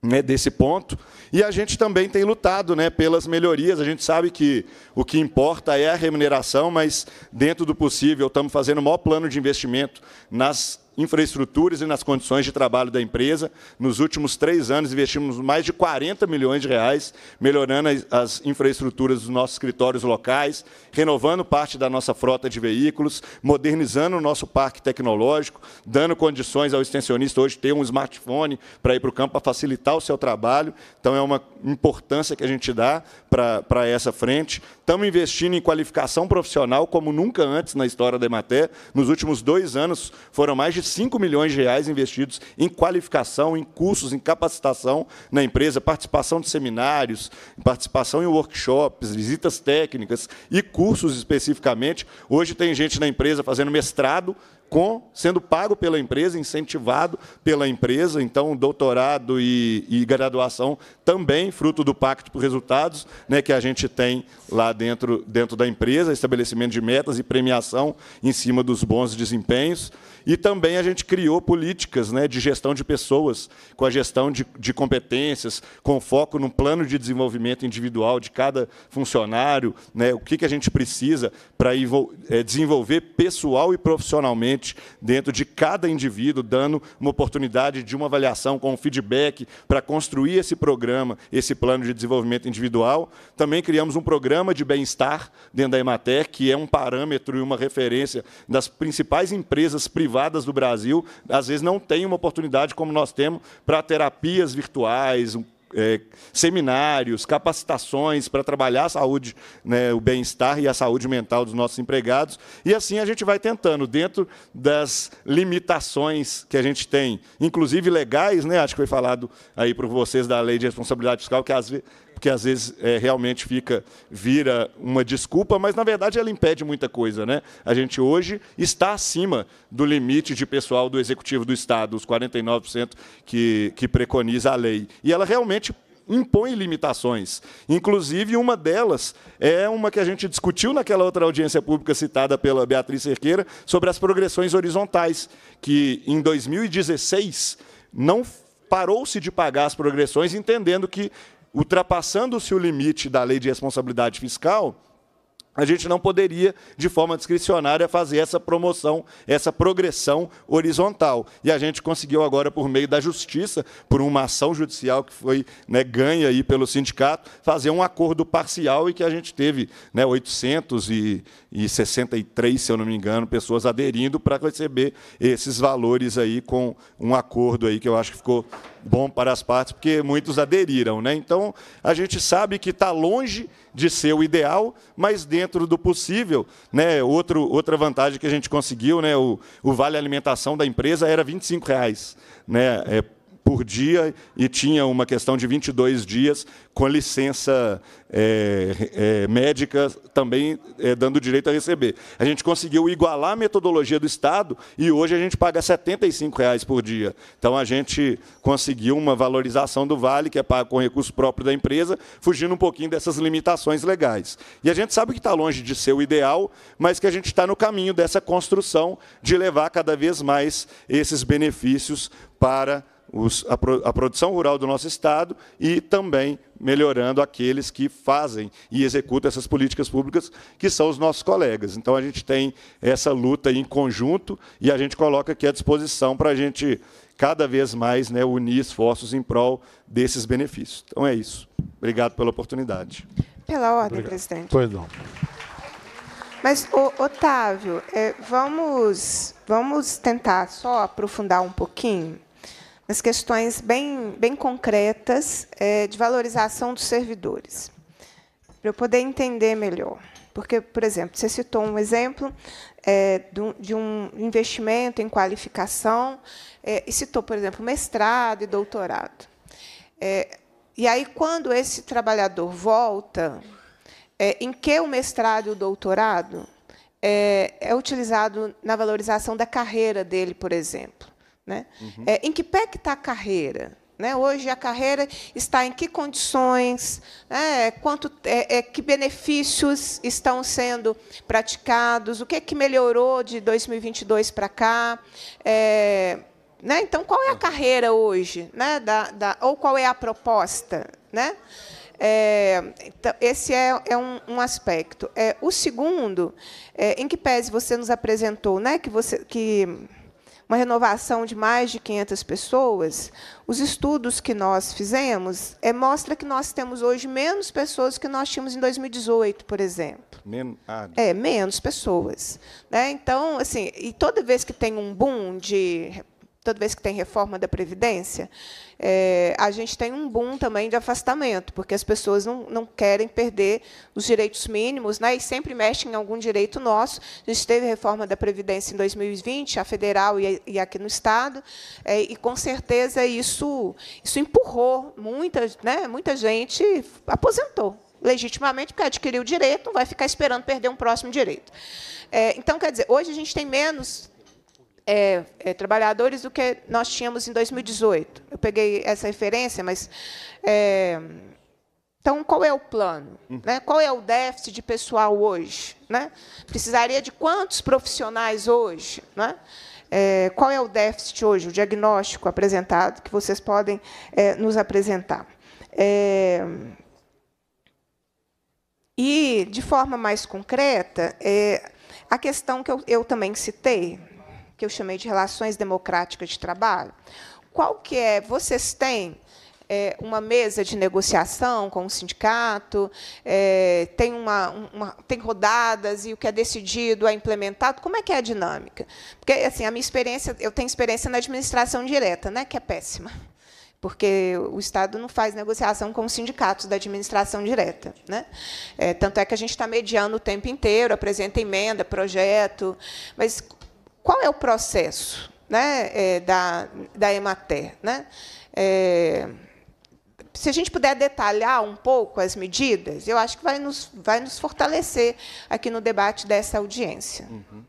né, desse ponto. E a gente também tem lutado né, pelas melhorias. A gente sabe que o que importa é a remuneração, mas, dentro do possível, estamos fazendo o maior plano de investimento nas infraestruturas e nas condições de trabalho da empresa. Nos últimos três anos, investimos mais de 40 milhões de reais, melhorando as infraestruturas dos nossos escritórios locais, renovando parte da nossa frota de veículos, modernizando o nosso parque tecnológico, dando condições ao extensionista hoje ter um smartphone para ir para o campo, para facilitar o seu trabalho. Então, é uma importância que a gente dá para, para essa frente. Estamos investindo em qualificação profissional como nunca antes na história da Emater. Nos últimos dois anos, foram mais de 5 milhões de reais investidos em qualificação, em cursos, em capacitação na empresa, participação de seminários, participação em workshops, visitas técnicas e cursos especificamente. Hoje tem gente na empresa fazendo mestrado com, sendo pago pela empresa, incentivado pela empresa, então doutorado e, e, graduação também fruto do pacto por resultados, né, que a gente tem lá dentro, dentro da empresa, estabelecimento de metas e premiação em cima dos bons desempenhos. E também a gente criou políticas né, de gestão de pessoas, com a gestão de, de competências, com foco no plano de desenvolvimento individual de cada funcionário, né, o que, que a gente precisa para eh, desenvolver pessoal e profissionalmente dentro de cada indivíduo, dando uma oportunidade de uma avaliação com um feedback para construir esse programa, esse plano de desenvolvimento individual. Também criamos um programa de bem-estar dentro da Emater, que é um parâmetro e uma referência das principais empresas privadas privadas do Brasil, às vezes não têm uma oportunidade como nós temos para terapias virtuais, é, seminários, capacitações para trabalhar a saúde, né, o bem-estar e a saúde mental dos nossos empregados. E assim a gente vai tentando, dentro das limitações que a gente tem, inclusive legais, né, acho que foi falado aí por vocês da lei de responsabilidade fiscal, que às vezes porque às vezes é, realmente fica vira uma desculpa, mas na verdade ela impede muita coisa, né? A gente hoje está acima do limite de pessoal do executivo do estado, os 49% que que preconiza a lei, e ela realmente impõe limitações. Inclusive, uma delas é uma que a gente discutiu naquela outra audiência pública citada pela Beatriz Cerqueira, sobre as progressões horizontais, que em 2016 não parou-se de pagar as progressões, entendendo que ultrapassando-se o limite da lei de responsabilidade fiscal, a gente não poderia, de forma discricionária, fazer essa promoção, essa progressão horizontal. E a gente conseguiu agora, por meio da justiça, por uma ação judicial que foi né, ganha aí pelo sindicato, fazer um acordo parcial e que a gente teve né, 863, se eu não me engano, pessoas aderindo para receber esses valores aí com um acordo aí que eu acho que ficou bom para as partes, porque muitos aderiram. Né? Então, a gente sabe que está longe de ser o ideal, mas dentro do possível. Né? Outro, outra vantagem que a gente conseguiu, né? o, o vale alimentação da empresa era R$ 25,00 né? É, por dia e tinha uma questão de 22 dias com licença é, é, médica também é, dando direito a receber. A gente conseguiu igualar a metodologia do Estado e hoje a gente paga R$ 75,00 por dia. Então a gente conseguiu uma valorização do vale, que é pago com recurso próprio da empresa, fugindo um pouquinho dessas limitações legais. E a gente sabe que está longe de ser o ideal, mas que a gente está no caminho dessa construção de levar cada vez mais esses benefícios para os, a, pro, a produção rural do nosso Estado e também melhorando aqueles que fazem e executam essas políticas públicas, que são os nossos colegas. Então, a gente tem essa luta em conjunto e a gente coloca aqui à disposição para a gente, cada vez mais, né, unir esforços em prol desses benefícios. Então, é isso. Obrigado pela oportunidade. Pela ordem, Obrigado. presidente. não Mas, Otávio, é, vamos, vamos tentar só aprofundar um pouquinho nas questões bem, bem concretas é, de valorização dos servidores, para eu poder entender melhor. Porque, por exemplo, você citou um exemplo é, de um investimento em qualificação, é, e citou, por exemplo, mestrado e doutorado. É, e aí, quando esse trabalhador volta, é, em que o mestrado e o doutorado é, é utilizado na valorização da carreira dele, por exemplo? Né? Uhum. É, em que pé que está a carreira? Né? Hoje a carreira está em que condições, né? Quanto, é, é, que benefícios estão sendo praticados, o que, é que melhorou de 2022 para cá. É, né? Então, qual é a uhum. carreira hoje? Né? Da, da, ou qual é a proposta? Né? É, então, esse é, é, um, um, aspecto. É, o segundo, em que pese você nos apresentou, né? que, você, que uma renovação de mais de 500 pessoas, os estudos que nós fizemos é, mostra que nós temos hoje menos pessoas que nós tínhamos em 2018, por exemplo. Men ah, é, menos pessoas. Né? Então, assim, e toda vez que tem um boom de toda vez que tem reforma da Previdência, é, a gente tem um boom também de afastamento, porque as pessoas não, não querem perder os direitos mínimos né, e sempre mexem em algum direito nosso. A gente teve reforma da Previdência em 2020, a federal e, e aqui no Estado, é, e com certeza isso, isso empurrou muita, né, muita gente aposentou legitimamente, porque adquiriu o direito, não vai ficar esperando perder um próximo direito. É, então, quer dizer, hoje a gente tem menos é, é, trabalhadores do que nós tínhamos em 2018. Eu peguei essa referência, mas. É, então, qual é o plano? Hum. Né? Qual é o déficit de pessoal hoje? Né? Precisaria de quantos profissionais hoje? Né? É, qual é o déficit hoje, o diagnóstico apresentado, que vocês podem é, nos apresentar. É, e, de forma mais concreta, é, a questão que eu, eu também citei, que eu chamei de relações democráticas de trabalho. Qual que é? Vocês têm é, uma mesa de negociação com o sindicato, é, tem, uma, uma, tem rodadas e o que é decidido é implementado. Como é que é a dinâmica? Porque assim, a minha experiência, eu tenho experiência na administração direta, né, que é péssima. Porque o Estado não faz negociação com os sindicatos da administração direta. Né? É, tanto é que a gente está mediando o tempo inteiro, apresenta emenda, projeto. Mas qual é o processo né, é, da, da Emater? Né? É, se a gente puder detalhar um pouco as medidas, eu acho que vai nos, vai nos fortalecer aqui no debate dessa audiência. Uhum.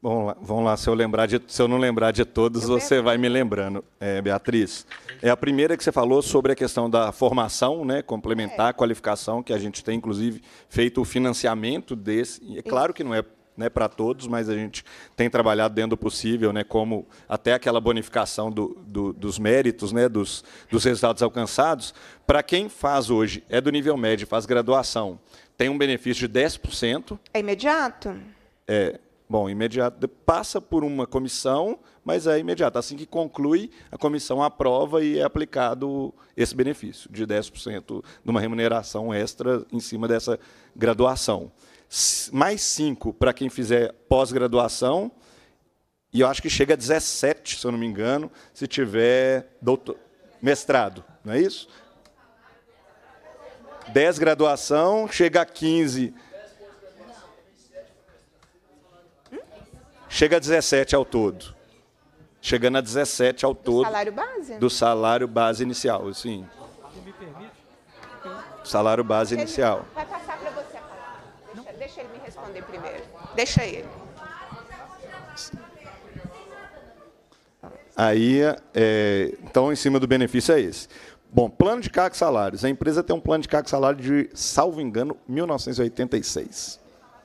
Bom, vamos lá, se eu, lembrar de, se eu não lembrar de todos, eu você lembro. vai me lembrando, é, Beatriz. É a primeira que você falou sobre a questão da formação, né, complementar, é. qualificação, que a gente tem, inclusive, feito o financiamento desse. E é claro que não é né, para todos, mas a gente tem trabalhado dentro do possível, né, como até aquela bonificação do, do, dos méritos, né, dos, dos resultados alcançados. Para quem faz hoje, é do nível médio, faz graduação, tem um benefício de 10%. É imediato? É. Bom, imediato. Passa por uma comissão, mas é imediato. Assim que conclui, a comissão aprova e é aplicado esse benefício de 10% de uma remuneração extra em cima dessa graduação mais 5 para quem fizer pós-graduação, e eu acho que chega a 17, se eu não me engano, se tiver doutor, mestrado, não é isso? 10 graduação, chega a 15. Chega a 17 ao todo. Chegando a 17 ao todo. Do salário base? Do salário base inicial, sim. Salário base inicial. Vai passar Deixa ele. Aí, é, então, em cima do benefício é esse. Bom, plano de cargos salários. A empresa tem um plano de cargos salário de, salvo engano, 1986.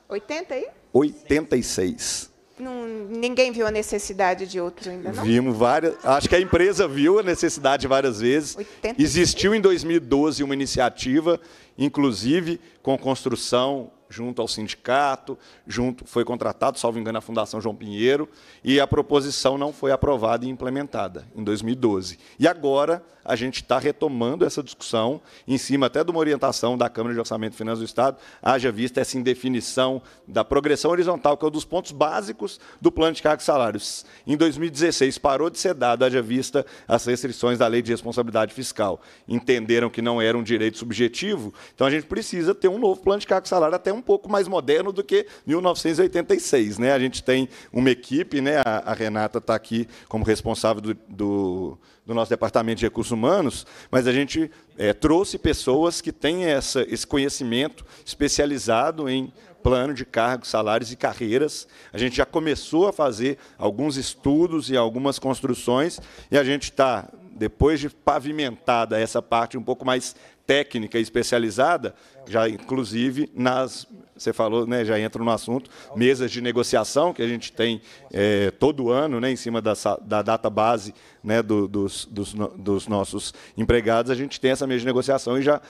80 aí? 86. Não, ninguém viu a necessidade de outro ainda, não? Vimos várias. Acho que a empresa viu a necessidade várias vezes. 86? Existiu em 2012 uma iniciativa, inclusive com construção junto ao sindicato, junto foi contratado, salvo engano, a Fundação João Pinheiro, e a proposição não foi aprovada e implementada em 2012. E agora a gente está retomando essa discussão, em cima até de uma orientação da Câmara de Orçamento e Finanças do Estado, haja vista essa indefinição da progressão horizontal, que é um dos pontos básicos do plano de cargos e salários. Em 2016, parou de ser dado, haja vista as restrições da Lei de Responsabilidade Fiscal. Entenderam que não era um direito subjetivo, então a gente precisa ter um novo plano de cargos e salário até um um pouco mais moderno do que 1986. Né? A gente tem uma equipe, né? a, a Renata está aqui como responsável do, do, do, nosso departamento de recursos humanos, mas a gente é, trouxe pessoas que têm essa, esse conhecimento especializado em plano de cargos, salários e carreiras. A gente já começou a fazer alguns estudos e algumas construções, e a gente está, depois de pavimentada essa parte um pouco mais técnica especializada, já inclusive nas, você falou, né, já entra no assunto, mesas de negociação que a gente tem é, todo ano, né, em cima da, da data base né, do, dos, dos, dos nossos empregados, a gente tem essa mesa de negociação e já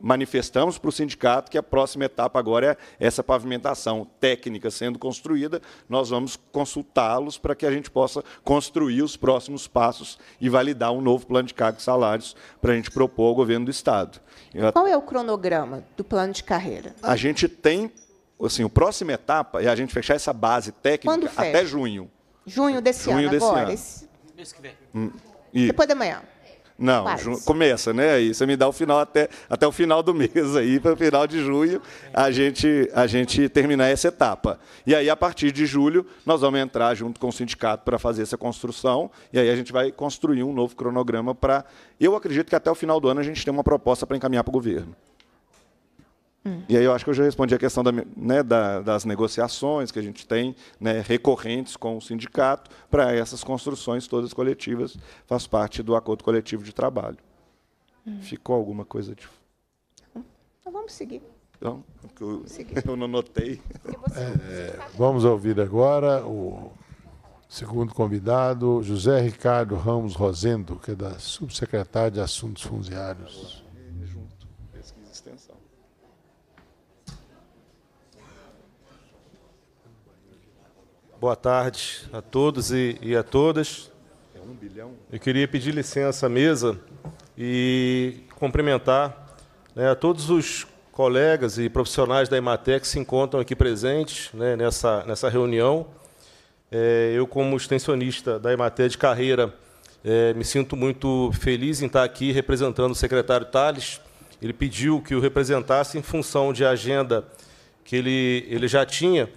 manifestamos para o sindicato que a próxima etapa agora é essa pavimentação técnica sendo construída. Nós vamos consultá-los para que a gente possa construir os próximos passos e validar um novo plano de carga e salários para a gente propor ao governo do Estado. Qual é o cronograma do plano de carreira? A gente tem. Assim, a próxima etapa é a gente fechar essa base técnica até junho. Junho desse junho ano, desse agora. Ano. Esse... Mês que vem. Hum. E... Depois de amanhã. Não, começa, né? Aí você me dá o final até, até o final do <laughs> mês aí, para o final de junho, a gente, a gente terminar essa etapa. E aí, a partir de julho, nós vamos entrar junto com o sindicato para fazer essa construção, e aí a gente vai construir um novo cronograma para. Eu acredito que até o final do ano a gente tem uma proposta para encaminhar para o governo. Hum. E aí eu acho que eu já respondi a questão da, né, da, das negociações que a gente tem né, recorrentes com o sindicato para essas construções todas coletivas, faz parte do acordo coletivo de trabalho. Hum. Ficou alguma coisa de... Então vamos seguir. Então, eu, eu não notei. É, é, vamos ouvir agora o segundo convidado, José Ricardo Ramos Rosendo, que é da Subsecretaria de Assuntos Fundiários. Boa tarde a todos e, e a todas. É um bilhão. Eu queria pedir licença à mesa e cumprimentar né, a todos os colegas e profissionais da Ematec que se encontram aqui presentes né, nessa, nessa reunião. É, eu, como extensionista da Ematec de carreira, é, me sinto muito feliz em estar aqui representando o secretário Tales. Ele pediu que o representasse em função de agenda que ele, ele já tinha,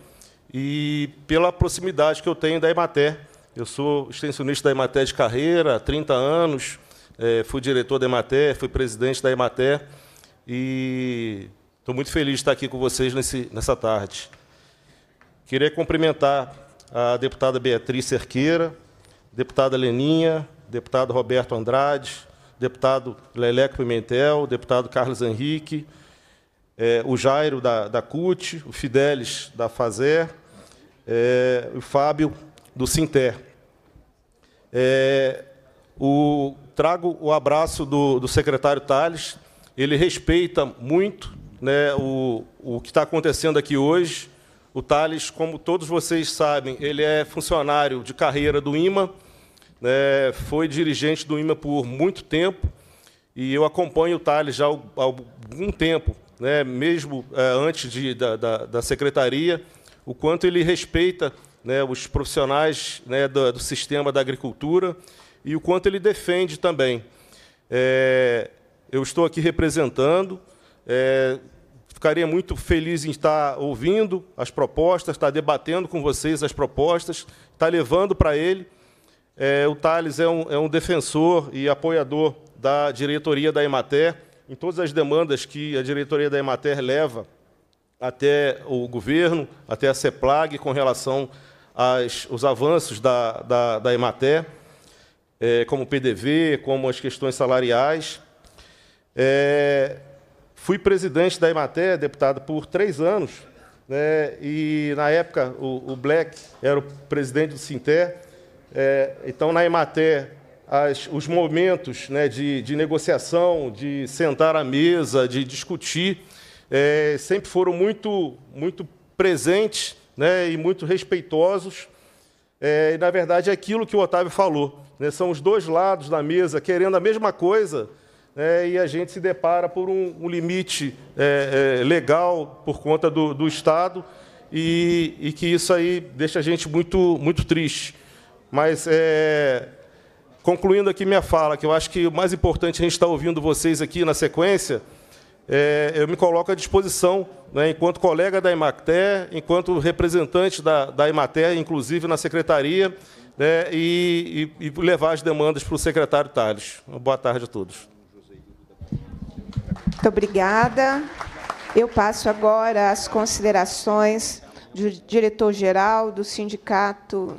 e pela proximidade que eu tenho da Emater. Eu sou extensionista da Emater de carreira há 30 anos, é, fui diretor da Emater, fui presidente da Emater e estou muito feliz de estar aqui com vocês nesse, nessa tarde. Queria cumprimentar a deputada Beatriz Cerqueira, deputada Leninha, deputado Roberto Andrade, deputado Leleco Pimentel, deputado Carlos Henrique, é, o Jairo da, da CUT, o Fidelis da FAZER, é, o Fábio do Sinter. É, o, trago o abraço do, do secretário Tales. Ele respeita muito né, o, o que está acontecendo aqui hoje. O Tales, como todos vocês sabem, ele é funcionário de carreira do IMA, né, foi dirigente do IMA por muito tempo, e eu acompanho o Tales já há algum tempo, né, mesmo é, antes de, da, da, da secretaria o quanto ele respeita né, os profissionais né, do, do, sistema da agricultura e o quanto ele defende também. É, eu estou aqui representando, é, ficaria muito feliz em estar ouvindo as propostas, estar debatendo com vocês as propostas, estar levando para ele. É, o Thales é um, é um defensor e apoiador da diretoria da Emater em todas as demandas que a diretoria da Emater leva até o governo, até a CEPLAG, com relação aos avanços da, da, da Emater, é, como o PDV, como as questões salariais. É, fui presidente da Emater, deputado, por três anos, né, e na época o, o, Black era o presidente do Sinter. É, então, na Emater, as, os momentos né, de, de negociação, de sentar à mesa, de discutir é, sempre foram muito, muito presentes né, e muito respeitosos. É, e, na verdade, é aquilo que o Otávio falou. Né, são os dois lados da mesa querendo a mesma coisa né, e a gente se depara por um, um limite é, é, legal por conta do, do Estado e, e, que isso aí deixa a gente muito, muito triste. Mas, é, concluindo aqui minha fala, que eu acho que o mais importante é a gente estar tá ouvindo vocês aqui na sequência é, eu me coloco à disposição, né, enquanto colega da Imacter, enquanto representante da, da inclusive na secretaria, né, e, e, e, levar as demandas para o secretário Tales. boa tarde a todos. Muito obrigada. Eu passo agora as considerações do diretor-geral do sindicato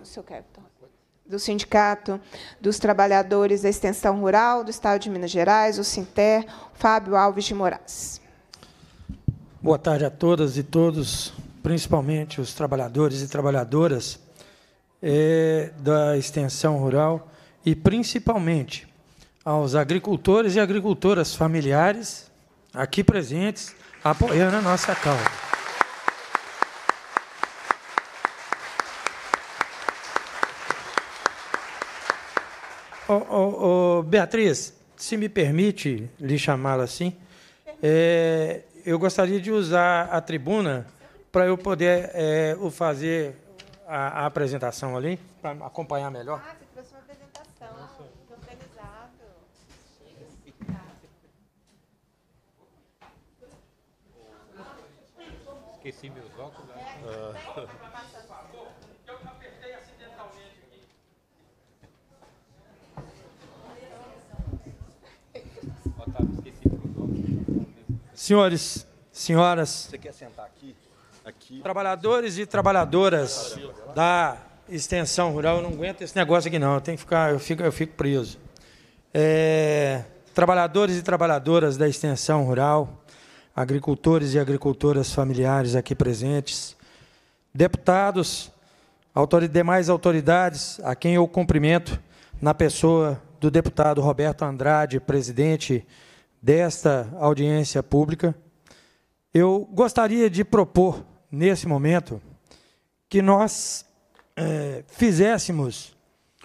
do Sindicato dos Trabalhadores da Extensão Rural do Estado de Minas Gerais, o Sinter, Fábio Alves de Moraes. Boa tarde a todas e todos, principalmente os trabalhadores e trabalhadoras é, da extensão rural e principalmente aos agricultores e agricultoras familiares aqui presentes apoiando a nossa causa. Oh, oh, oh, Beatriz, se me permite lhe chamá-la assim, é, eu gostaria de usar a tribuna para eu poder é, o fazer a, a apresentação ali, para acompanhar melhor. Ah, você trouxe uma apresentação. organizado. Esqueci meus óculos. Né? É, <laughs> Senhores, senhoras. Aqui? Aqui. Trabalhadores e trabalhadoras da extensão rural, eu não aguento esse negócio aqui não, eu tenho que ficar, eu fico, eu fico preso. É, trabalhadores e trabalhadoras da extensão rural, agricultores e agricultoras familiares aqui presentes, deputados, autor, demais autoridades, a quem eu cumprimento na pessoa do deputado Roberto Andrade, presidente desta audiência pública, eu gostaria de propor, nesse momento, que nós eh, fizéssemos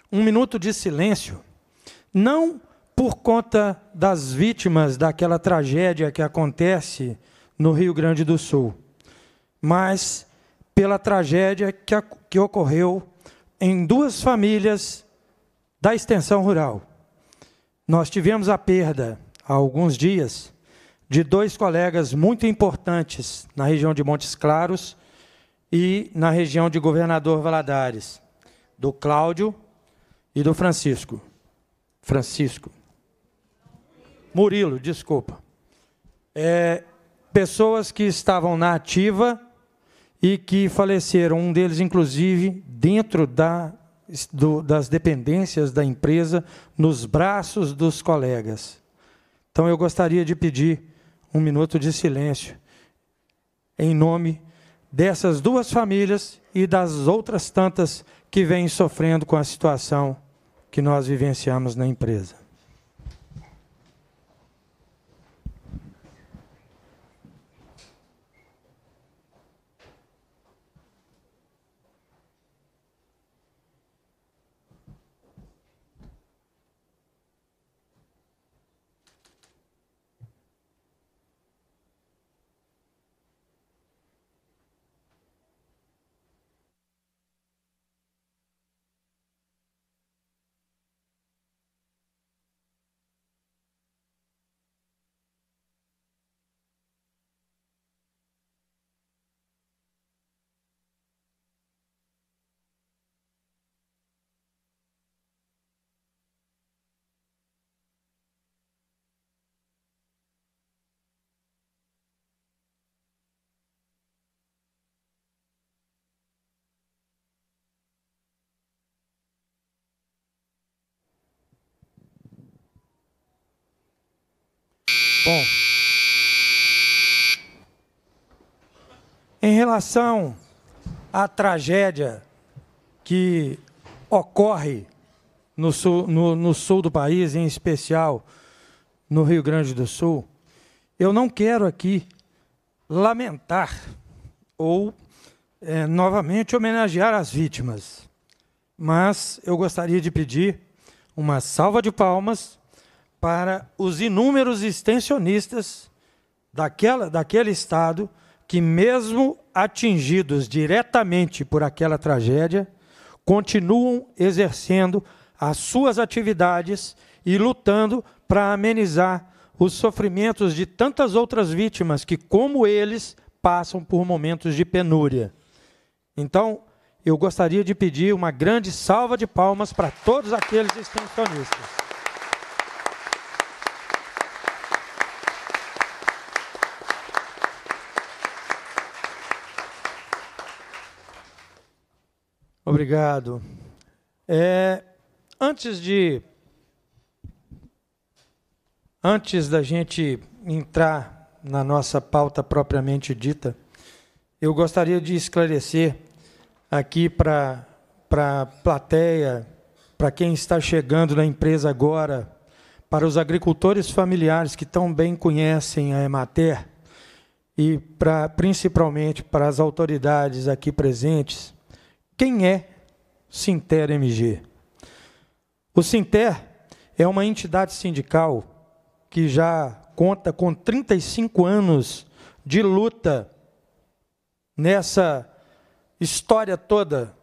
um minuto de silêncio, não por conta das vítimas daquela tragédia que acontece no Rio Grande do Sul, mas pela tragédia que, a, que ocorreu em duas famílias da extensão rural. Nós tivemos a perda há alguns dias, de dois colegas muito importantes na região de Montes Claros e na região de Governador Valadares, do Cláudio e do Francisco. Francisco. Murilo, desculpa. É, pessoas que estavam na ativa e que faleceram, um deles, inclusive, dentro da, do, das dependências da empresa, nos braços dos colegas. Então eu gostaria de pedir um minuto de silêncio em nome dessas duas famílias e das outras tantas que vêm sofrendo com a situação que nós vivenciamos na empresa. Bom. Em relação à tragédia que ocorre no sul, no, no sul do país, em especial no Rio Grande do Sul, eu não quero aqui lamentar ou é, novamente homenagear as vítimas, mas eu gostaria de pedir uma salva de palmas para os inúmeros extensionistas daquela, daquele estado que, mesmo atingidos diretamente por aquela tragédia, continuam exercendo as suas atividades e lutando para amenizar os sofrimentos de tantas outras vítimas que, como eles, passam por momentos de penúria. Então, eu gostaria de pedir uma grande salva de palmas para todos aqueles extensionistas. Obrigado. É, antes de antes da gente entrar na nossa pauta propriamente dita, eu gostaria de esclarecer aqui para para a plateia, para quem está chegando na empresa agora, para os agricultores familiares que tão bem conhecem a Emater e para principalmente para as autoridades aqui presentes quem é Sinter MG? O Sinter é uma entidade sindical que já conta com 35 anos de luta nessa história toda,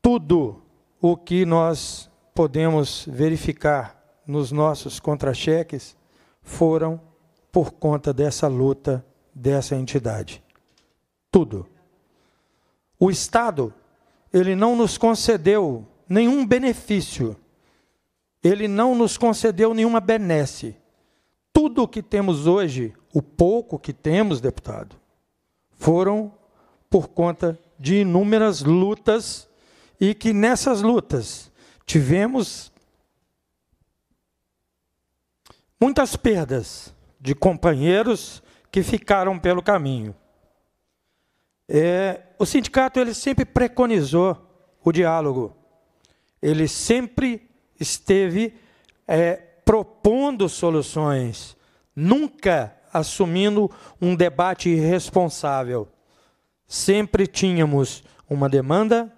tudo o que nós podemos verificar nos nossos contra-cheques foram por conta dessa luta dessa entidade. Tudo. O Estado ele não nos concedeu nenhum benefício, ele não nos concedeu nenhuma benesse. Tudo o que temos hoje, o pouco que temos, deputado, foram por conta de inúmeras lutas e que nessas lutas tivemos muitas perdas de companheiros que ficaram pelo caminho. É, o sindicato ele sempre preconizou o diálogo. Ele sempre esteve é, propondo soluções, nunca assumindo um debate irresponsável. Sempre tínhamos uma demanda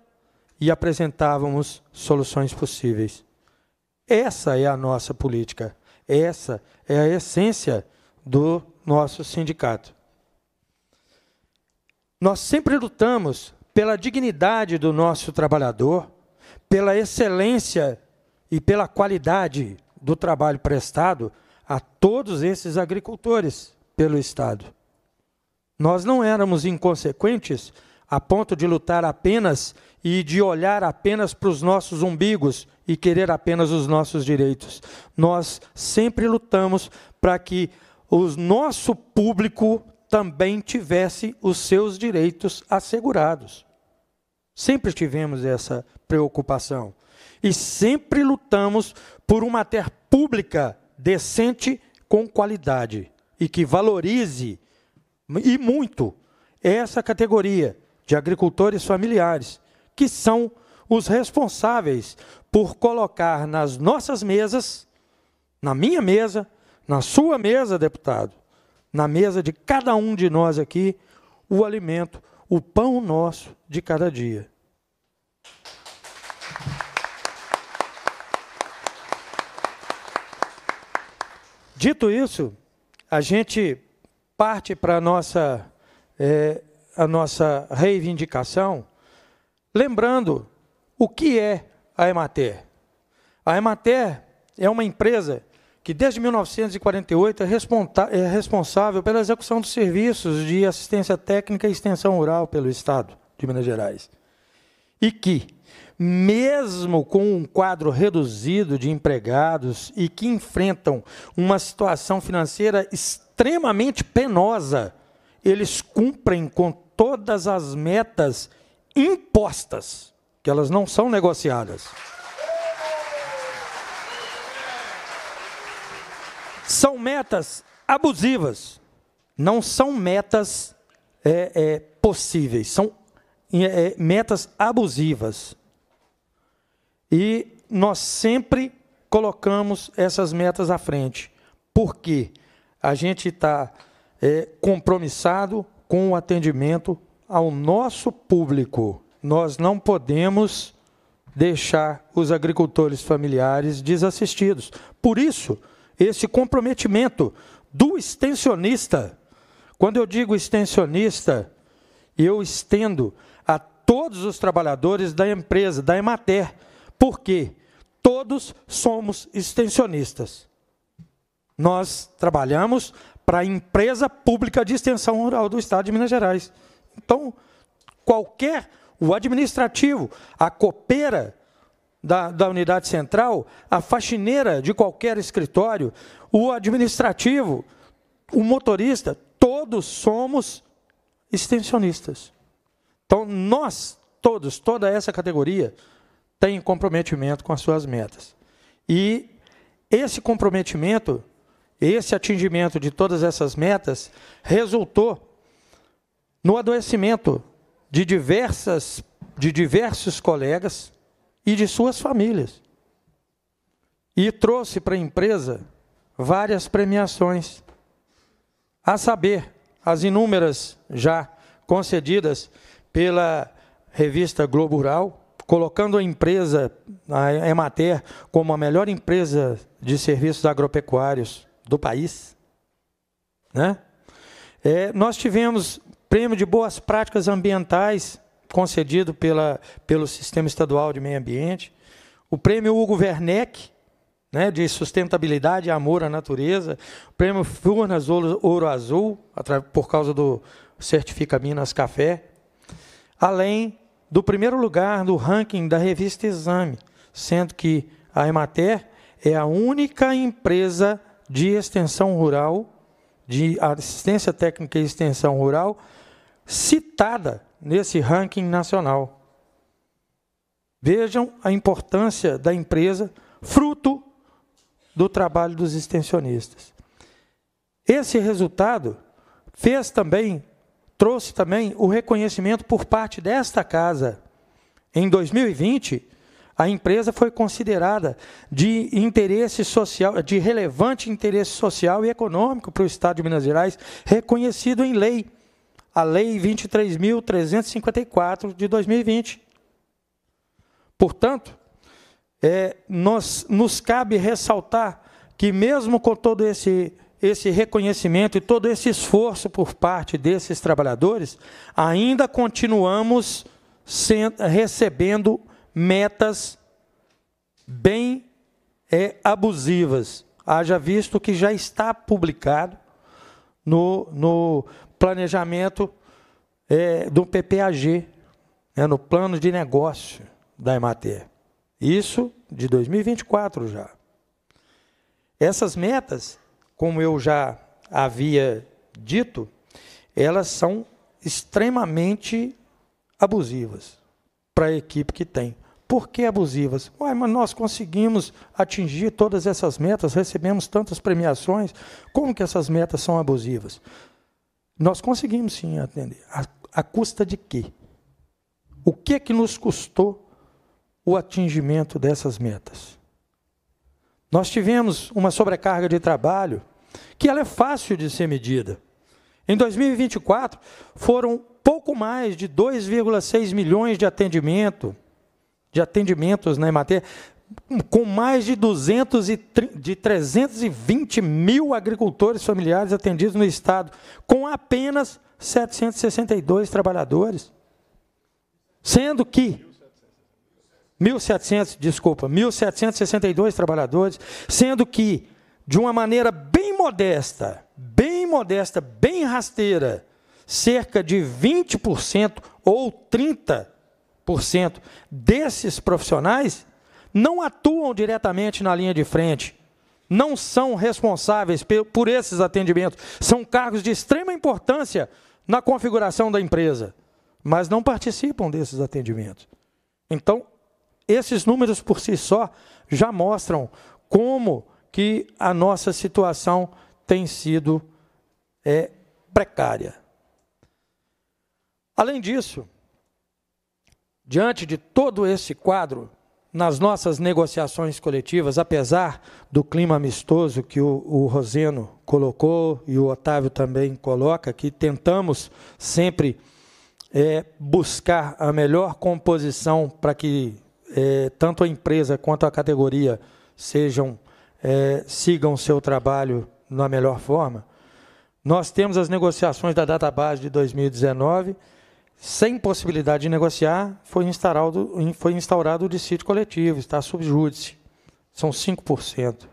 e apresentávamos soluções possíveis. Essa é a nossa política. Essa é a essência do nosso sindicato. Nós sempre lutamos pela dignidade do nosso trabalhador, pela excelência e pela qualidade do trabalho prestado a todos esses agricultores pelo Estado. Nós não éramos inconsequentes a ponto de lutar apenas e de olhar apenas para os nossos umbigos e querer apenas os nossos direitos. Nós sempre lutamos para que o nosso público também tivesse os seus direitos assegurados. Sempre tivemos essa preocupação. E sempre lutamos por uma terra pública decente, com qualidade e que valorize e muito essa categoria de agricultores familiares, que são os responsáveis por colocar nas nossas mesas, na minha mesa, na sua mesa, deputado, na mesa de cada um de nós aqui o alimento, o pão nosso de cada dia. Dito isso, a gente parte para a nossa, é, a nossa reivindicação, lembrando o que é a Emater. A Emater é uma empresa que desde 1948 é, é, responsável pela execução dos serviços de assistência técnica e extensão rural pelo Estado de Minas Gerais. E que, mesmo com um quadro reduzido de empregados e que enfrentam uma situação financeira extremamente penosa, eles cumprem com todas as metas impostas, que elas não são negociadas. são metas abusivas, não são metas é, é, possíveis, são é, é metas abusivas. E nós sempre colocamos essas metas à frente, porque a gente está é, compromissado com o atendimento ao nosso público. Nós não podemos deixar os agricultores familiares desassistidos. Por isso, esse comprometimento do extensionista. Quando eu digo extensionista, eu estendo a todos os trabalhadores da empresa, da Emater, porque todos somos extensionistas. Nós trabalhamos para a empresa pública de extensão rural do Estado de Minas Gerais. Então, qualquer, o administrativo, a copeira, da, da unidade central, a faxineira de qualquer escritório, o administrativo, o motorista, todos somos extensionistas. Então, nós, todos, toda essa categoria, tem comprometimento com as suas metas. E esse comprometimento, esse atingimento de todas essas metas, resultou no adoecimento de diversas de diversos colegas e de suas famílias. E trouxe para a empresa várias premiações, a saber, as inúmeras já concedidas pela revista Globo Rural, colocando a empresa, a Emater, como a melhor empresa de serviços agropecuários do país. Né? É, nós tivemos prêmio de boas práticas ambientais concedido pela, pelo Sistema Estadual de Meio Ambiente, o Prêmio Hugo Werneck, né, de sustentabilidade e amor à natureza, o Prêmio Furnas Ouro Azul, por causa do Certifica Minas Café, além do primeiro lugar do ranking da revista Exame, sendo que a Emater é a única empresa de extensão rural, de assistência técnica e extensão rural, citada nesse ranking nacional. Vejam a importância da empresa, fruto do trabalho dos extensionistas. Esse resultado fez também, trouxe também o reconhecimento por parte desta casa. Em 2020, a empresa foi considerada de interesse social, de relevante interesse social e econômico para o Estado de Minas Gerais, reconhecido em lei a Lei 23.354 de 2020. Portanto, é, nós, nos cabe ressaltar que, mesmo com todo esse, esse reconhecimento e todo esse esforço por parte desses trabalhadores, ainda continuamos sendo, recebendo metas bem é, abusivas. Haja visto que já está publicado no, no planejamento é, do PPAG, né, no plano de negócio da Emater. Isso de 2024 já. Essas metas, como eu já havia dito, elas são extremamente abusivas para a equipe que tem. Por que abusivas? Ué, mas nós conseguimos atingir todas essas metas, recebemos tantas premiações, como que essas metas são abusivas? Nós conseguimos sim atender. A, a custa de quê? O que que nos custou o atingimento dessas metas? Nós tivemos uma sobrecarga de trabalho que ela é fácil de ser medida. Em 2024, foram pouco mais de 2,6 milhões de atendimento, de atendimentos na né, matéria com mais de, 200 e, de 320 mil agricultores familiares atendidos no Estado, com apenas 762 trabalhadores. Sendo que 1.700, desculpa, 1.762 trabalhadores, sendo que, de uma maneira bem modesta, bem modesta, bem rasteira, cerca de 20% ou 30% desses profissionais não atuam diretamente na linha de frente, não são responsáveis por esses atendimentos, são cargos de extrema importância na configuração da empresa, mas não participam desses atendimentos. Então, esses números por si só já mostram como que a nossa situação tem sido é, precária. Além disso, diante de todo esse quadro, nas nossas negociações coletivas, apesar do clima amistoso que o, o Roseno colocou e o Otávio também coloca, que tentamos sempre é, buscar a melhor composição para que é, tanto a empresa quanto a categoria sejam é, sigam seu trabalho na melhor forma. Nós temos as negociações da data base de 2019 sem possibilidade de negociar, foi instaurado, foi instaurado o dissídio coletivo, está subjúdice. São 5%.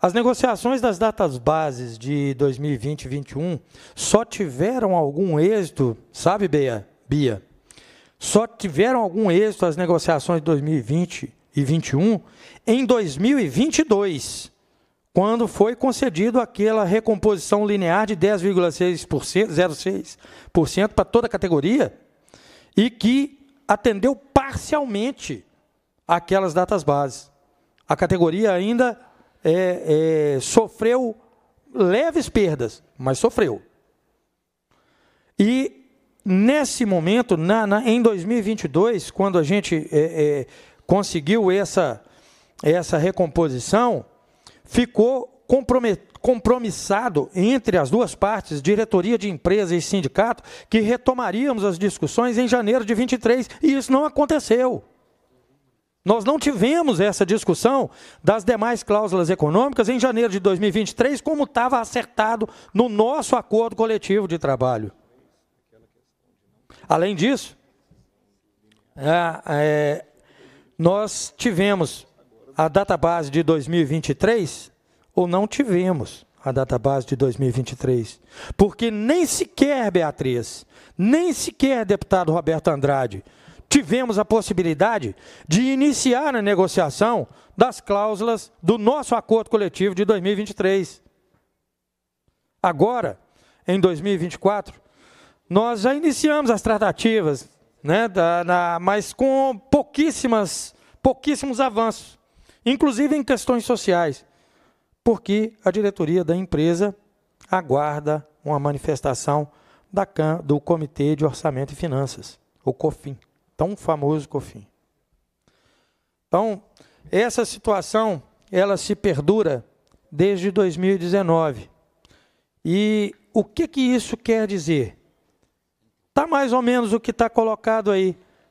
As negociações das datas bases de 2020 e 2021 só tiveram algum êxito, sabe, Bia? Bia? Só tiveram algum êxito as negociações de 2020 e 2021 em 2022 quando foi concedido aquela recomposição linear de 10,06% para toda a categoria e que atendeu parcialmente aquelas datas bases. A categoria ainda é, é, sofreu leves perdas, mas sofreu. E nesse momento, na, na, em 2022, quando a gente é, é, conseguiu essa, essa recomposição, ficou compromissado entre as duas partes, diretoria de empresa e sindicato, que retomaríamos as discussões em janeiro de 23, e isso não aconteceu. Nós não tivemos essa discussão das demais cláusulas econômicas em janeiro de 2023, como estava acertado no nosso acordo coletivo de trabalho. Além disso, é, é, nós tivemos a data base de 2023 ou não tivemos a data base de 2023. Porque nem sequer, Beatriz, nem sequer, deputado Roberto Andrade, tivemos a possibilidade de iniciar a negociação das cláusulas do nosso acordo coletivo de 2023. Agora, em 2024, nós já iniciamos as tratativas, né, da, da mas com pouquíssimas, pouquíssimos avanços inclusive em questões sociais, porque a diretoria da empresa aguarda uma manifestação da, do Comitê de Orçamento e Finanças, o COFIN, tão famoso COFIN. Então, essa situação ela se perdura desde 2019. E o que, que isso quer dizer? Está mais ou menos o que está colocado aí.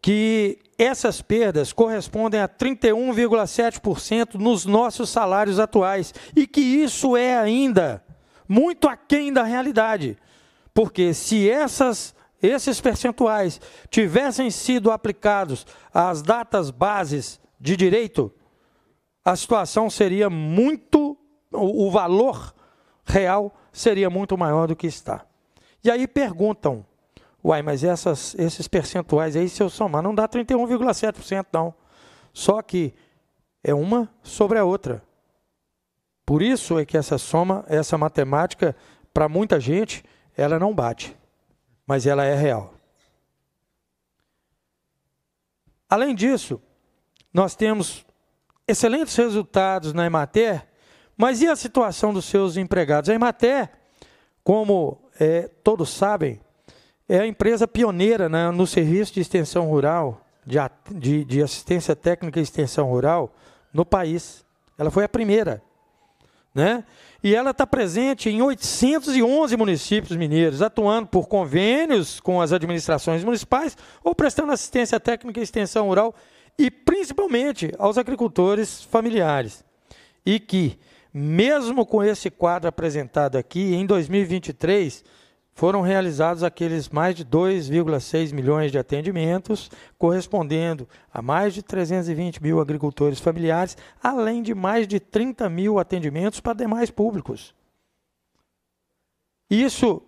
que essas perdas correspondem a 31,7% nos nossos salários atuais e que isso é ainda muito aquém da realidade. Porque se essas, esses percentuais tivessem sido aplicados às datas bases de direito, a situação seria muito o valor real seria muito maior do que está. E aí perguntam: Uai, mas essas, esses percentuais aí, se eu somar, não dá 31,7% não. Só que é uma sobre a outra. Por isso é que essa soma, essa matemática, para muita gente, ela não bate. Mas ela é real. Além disso, nós temos excelentes resultados na Emater, mas e a situação dos seus empregados? A Emater, como é, todos sabem, é a empresa pioneira né, no serviço de extensão rural, de, de, de assistência técnica e extensão rural no país. Ela foi a primeira. Né? E ela está presente em 811 municípios mineiros, atuando por convênios com as administrações municipais ou prestando assistência técnica e extensão rural e principalmente aos agricultores familiares. E que, mesmo com esse quadro apresentado aqui, em 2023 foram realizados aqueles mais de 2,6 milhões de atendimentos, correspondendo a mais de 320 mil agricultores familiares, além de mais de 30 mil atendimentos para demais públicos. Isso,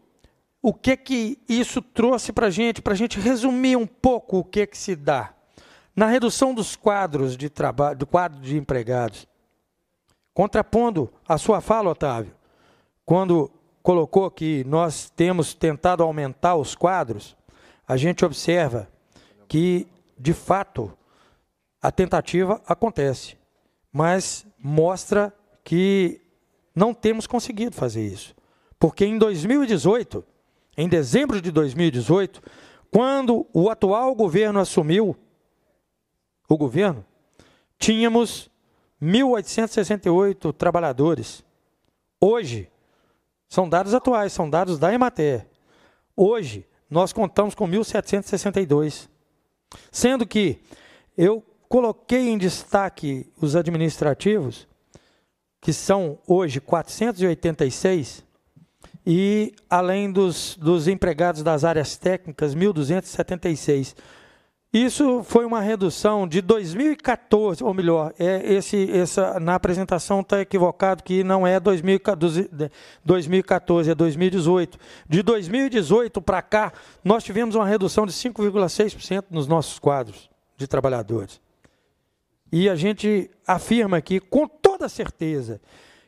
o que que isso trouxe para a gente? Para a gente resumir um pouco o que que se dá na redução dos quadros de trabalho, do quadro de empregados. Contrapondo a sua fala, Otávio, quando colocou que nós temos tentado aumentar os quadros, a gente observa que, de fato, a tentativa acontece, mas mostra que não temos conseguido fazer isso. Porque em 2018, em dezembro de 2018, quando o atual governo assumiu o governo, tínhamos 1.868 trabalhadores. Hoje, são dados atuais, são dados da Emater. Hoje, nós contamos com 1.762. Sendo que eu coloquei em destaque os administrativos, que são hoje 486, e além dos, dos empregados das áreas técnicas, 1.276. Isso foi uma redução de 2014, ou melhor, é esse, essa, na apresentação está equivocado que não é 2014, é 2018. De 2018 para cá, nós tivemos uma redução de 5,6% nos nossos quadros de trabalhadores. E a gente afirma aqui, com toda certeza,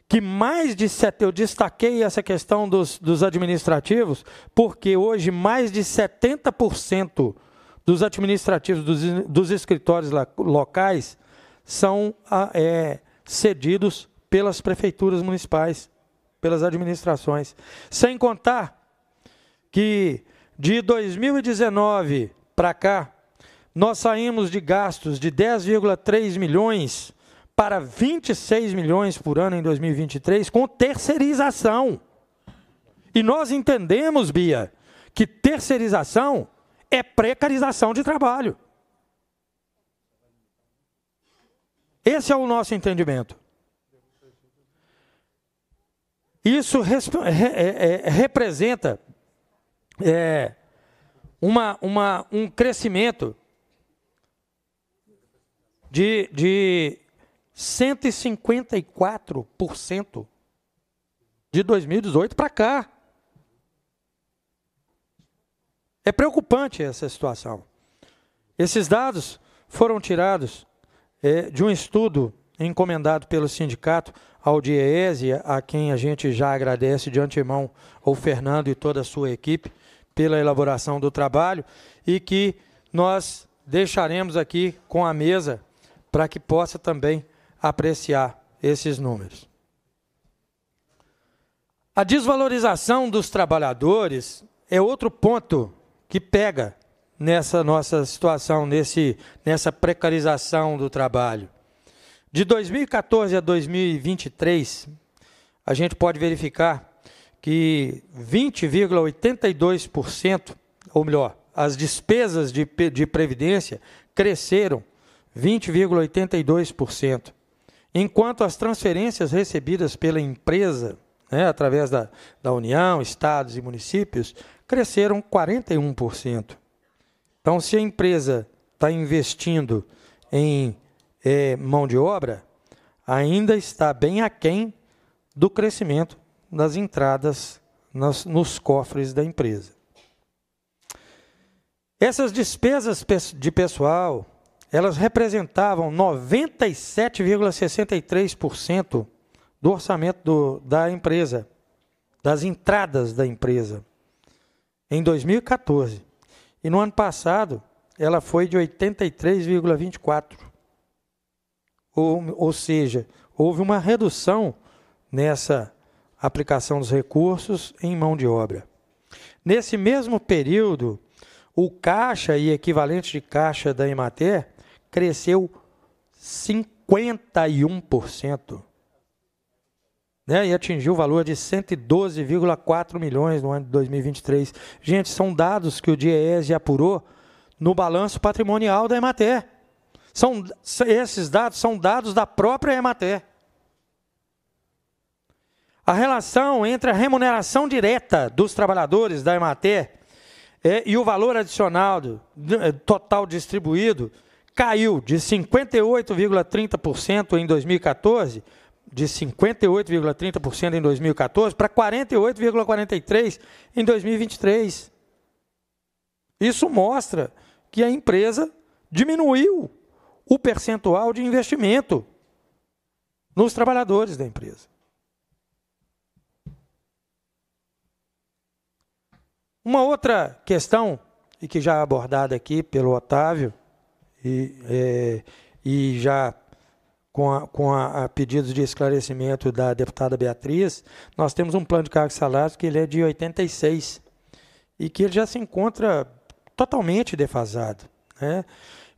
que mais de sete, eu destaquei essa questão dos, dos administrativos, porque hoje mais de 70% dos administrativos dos, dos escritórios locais são é, cedidos pelas prefeituras municipais, pelas administrações. Sem contar que de 2019 para cá, nós saímos de gastos de 10,3 milhões para 26 milhões por ano em 2023 com terceirização. E nós entendemos, Bia, que terceirização é precarização de trabalho. Esse é o nosso entendimento. Isso é, é, representa é, uma, uma, um crescimento de, de 154% de 2018 para cá. É preocupante essa situação. Esses dados foram tirados é, de um estudo encomendado pelo sindicato ao DIEESE, a quem a gente já agradece de antemão o Fernando e toda a sua equipe pela elaboração do trabalho e que nós deixaremos aqui com a mesa para que possa também apreciar esses números. A desvalorização dos trabalhadores é outro ponto que pega nessa nossa situação, nesse, nessa precarização do trabalho. De 2014 a 2023, a gente pode verificar que 20,82%, ou melhor, as despesas de, de previdência cresceram 20,82%, enquanto as transferências recebidas pela empresa né, através da, da União, estados e municípios, cresceram 41%. Então, se a empresa está investindo em é, mão de obra, ainda está bem aquém do crescimento das entradas nas, nos cofres da empresa. Essas despesas de pessoal, elas representavam 97,63% do orçamento do, da empresa, das entradas da empresa, em 2014. E no ano passado, ela foi de 83,24. Ou, ou seja, houve uma redução nessa aplicação dos recursos em mão de obra. Nesse mesmo período, o caixa e equivalente de caixa da Emater cresceu 51% né, e atingiu o valor de 112,4 milhões no ano de 2023. Gente, são dados que o DIEESE apurou no balanço patrimonial da Emater. São, esses dados são dados da própria Emater. A relação entre a remuneração direta dos trabalhadores da Emater é, e o valor adicional do, é, total distribuído caiu de 58,30% em 2014 de 58,30% em 2014 para 48,43% em 2023. Isso mostra que a empresa diminuiu o percentual de investimento nos trabalhadores da empresa. Uma outra questão, e que já é abordada aqui pelo Otávio, e, é, e já com, a, com a, a pedidos de esclarecimento da deputada Beatriz, nós temos um plano de cargos salários que ele é de 86 e que ele já se encontra totalmente defasado. Né?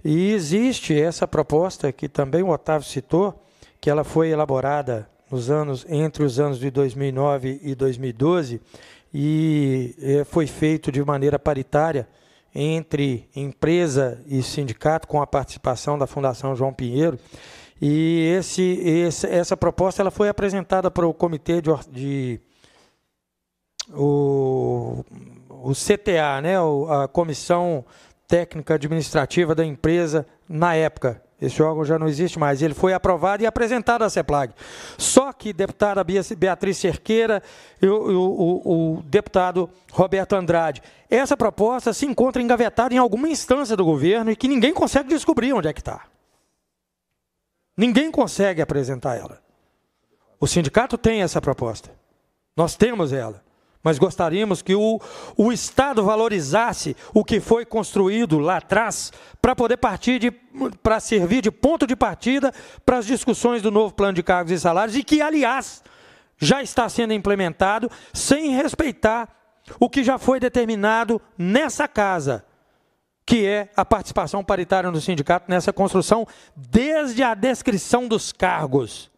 E existe essa proposta que também o Otávio citou, que ela foi elaborada nos anos entre os anos de 2009 e 2012 e é, foi feito de maneira paritária entre empresa e sindicato com a participação da Fundação João Pinheiro e esse, esse, essa proposta ela foi apresentada para o comitê de, de o, o CTA, né, a Comissão Técnica Administrativa da empresa na época. Esse órgão já não existe mais. Ele foi aprovado e apresentado à CEPLAG. Só que deputada Beatriz Cerqueira e o, o, o deputado Roberto Andrade. Essa proposta se encontra engavetada em alguma instância do governo e que ninguém consegue descobrir onde é que está. Ninguém consegue apresentar ela. O sindicato tem essa proposta. Nós temos ela. Mas gostaríamos que o, o Estado valorizasse o que foi construído lá atrás para poder partir de. para servir de ponto de partida para as discussões do novo plano de cargos e salários, e que, aliás, já está sendo implementado sem respeitar o que já foi determinado nessa casa que é a participação paritária no sindicato nessa construção, desde a descrição dos cargos,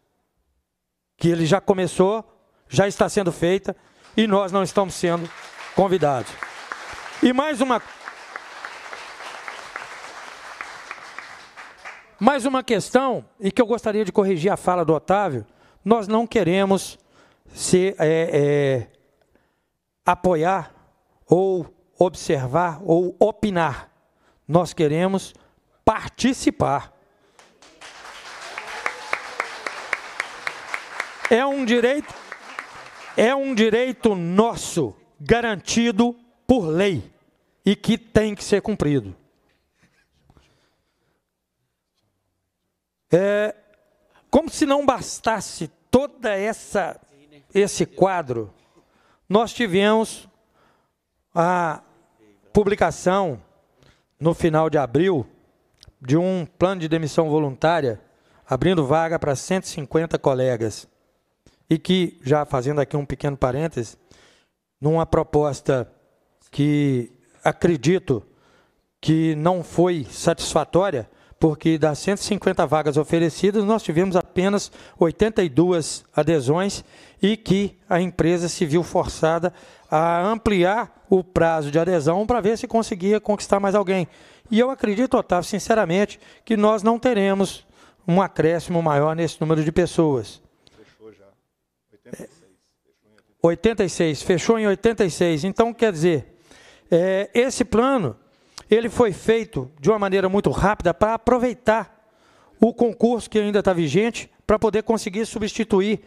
que ele já começou, já está sendo feita, e nós não estamos sendo convidados. E mais uma. Mais uma questão, e que eu gostaria de corrigir a fala do Otávio, nós não queremos se é, é, apoiar ou observar ou opinar nós queremos participar. É um direito é um direito nosso, garantido por lei e que tem que ser cumprido. É, como se não bastasse toda essa esse quadro, nós tivemos a publicação no final de abril, de um plano de demissão voluntária, abrindo vaga para 150 colegas. E que, já fazendo aqui um pequeno parêntese, numa proposta que acredito que não foi satisfatória, porque das 150 vagas oferecidas, nós tivemos apenas 82 adesões e que a empresa se viu forçada a ampliar o prazo de adesão para ver se conseguia conquistar mais alguém. E eu acredito, Otávio, sinceramente, que nós não teremos um acréscimo maior nesse número de pessoas. Fechou já. 86. Fechou 86. Fechou em 86. Então, quer dizer, é, esse plano ele foi feito de uma maneira muito rápida para aproveitar o concurso que ainda está vigente para poder conseguir substituir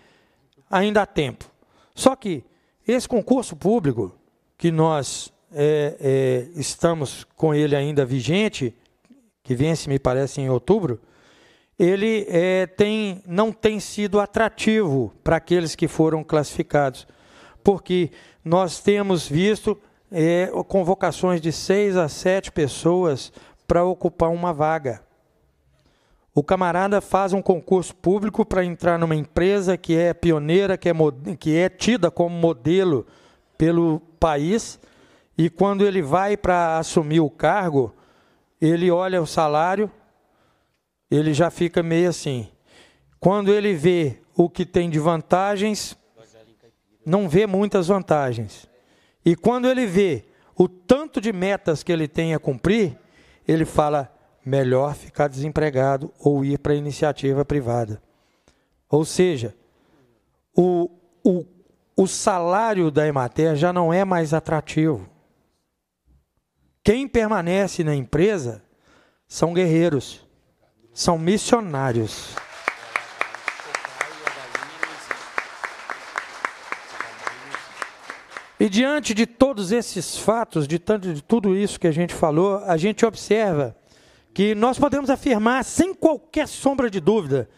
ainda a tempo. Só que esse concurso público que nós é, é, estamos com ele ainda vigente, que vence, me parece, em outubro, ele é, tem, não tem sido atrativo para aqueles que foram classificados, porque nós temos visto é, convocações de seis a sete pessoas para ocupar uma vaga. O camarada faz um concurso público para entrar numa empresa que é pioneira, que é, que é tida como modelo pelo país, e quando ele vai para assumir o cargo, ele olha o salário, ele já fica meio assim. Quando ele vê o que tem de vantagens, não vê muitas vantagens. E quando ele vê o tanto de metas que ele tem a cumprir, ele fala: melhor ficar desempregado ou ir para a iniciativa privada. Ou seja, o, o, o salário da Emater já não é mais atrativo. Quem permanece na empresa são guerreiros, são missionários. E diante de todos esses fatos, de, tanto, de tudo isso que a gente falou, a gente observa que nós podemos afirmar sem qualquer sombra de dúvida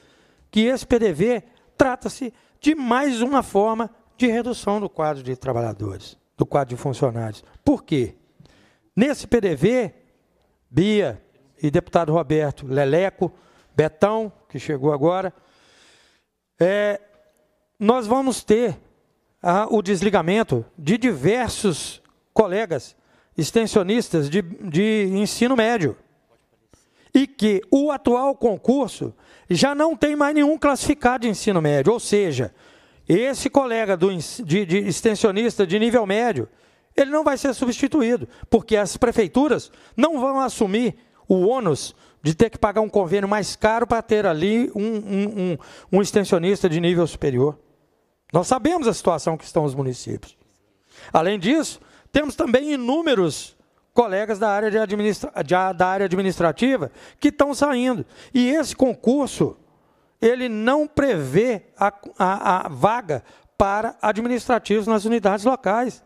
que esse PDV trata-se de mais uma forma de redução do quadro de trabalhadores, do quadro de funcionários. Por quê? Nesse PDV, Bia e deputado Roberto Leleco, Betão, que chegou agora, é, nós vamos ter ah, o desligamento de diversos colegas extensionistas de, de ensino médio e que o atual concurso já não tem mais nenhum classificado de ensino médio. Ou seja, esse colega do, de, de extensionista de nível médio, ele não vai ser substituído, porque as prefeituras não vão assumir o ônus de ter que pagar um convênio mais caro para ter ali um, um, um, um extensionista de nível superior. Nós sabemos a situação que estão os municípios. Além disso, temos também inúmeros colegas da área, de administra, de, da área administrativa que estão saindo. E esse concurso, ele não prevê a, a, a vaga para administrativos nas unidades locais.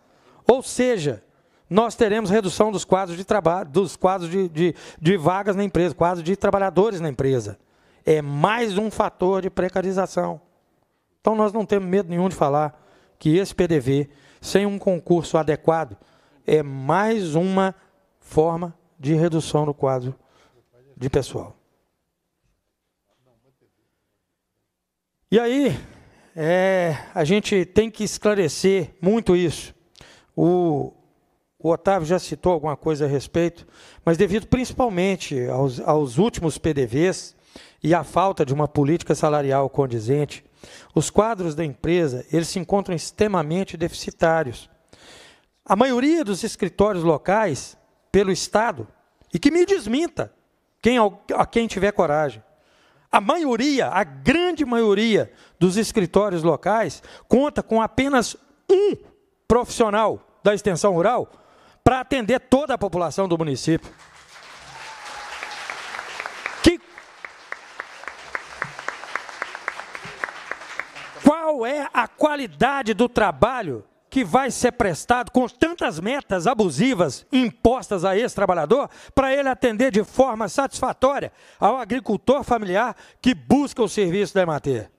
Ou seja, nós teremos redução dos quadros de trabalho, dos quadros de, de, de, vagas na empresa, quadros de trabalhadores na empresa. É mais um fator de precarização. Então nós não temos medo nenhum de falar que esse PDV, sem um concurso adequado, é mais uma forma de redução no quadro de pessoal. E aí, é, a gente tem que esclarecer muito isso. O, o, Otávio já citou alguma coisa a respeito, mas devido principalmente aos, aos últimos PDVs e à falta de uma política salarial condizente, os quadros da empresa eles se encontram extremamente deficitários a maioria dos escritórios locais pelo Estado, e que me desminta, quem, a quem tiver coragem. A maioria, a grande maioria dos escritórios locais conta com apenas um profissional da extensão rural para atender toda a população do município. Que... Qual é a qualidade do trabalho que vai ser prestado com tantas metas abusivas impostas a esse trabalhador, para ele atender de forma satisfatória ao agricultor familiar que busca o serviço da EMATER?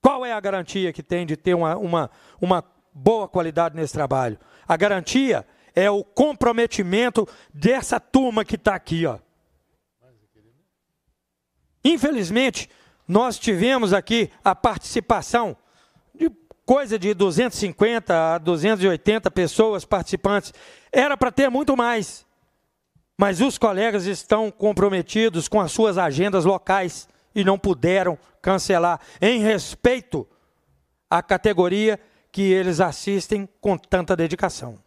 Qual é a garantia que tem de ter uma, uma, uma boa qualidade nesse trabalho? A garantia é o comprometimento dessa turma que está aqui. Ó. Infelizmente, nós tivemos aqui a participação de coisa de 250 a 280 pessoas participantes. Era para ter muito mais. Mas os colegas estão comprometidos com as suas agendas locais e não puderam cancelar, em respeito à categoria que eles assistem com tanta dedicação.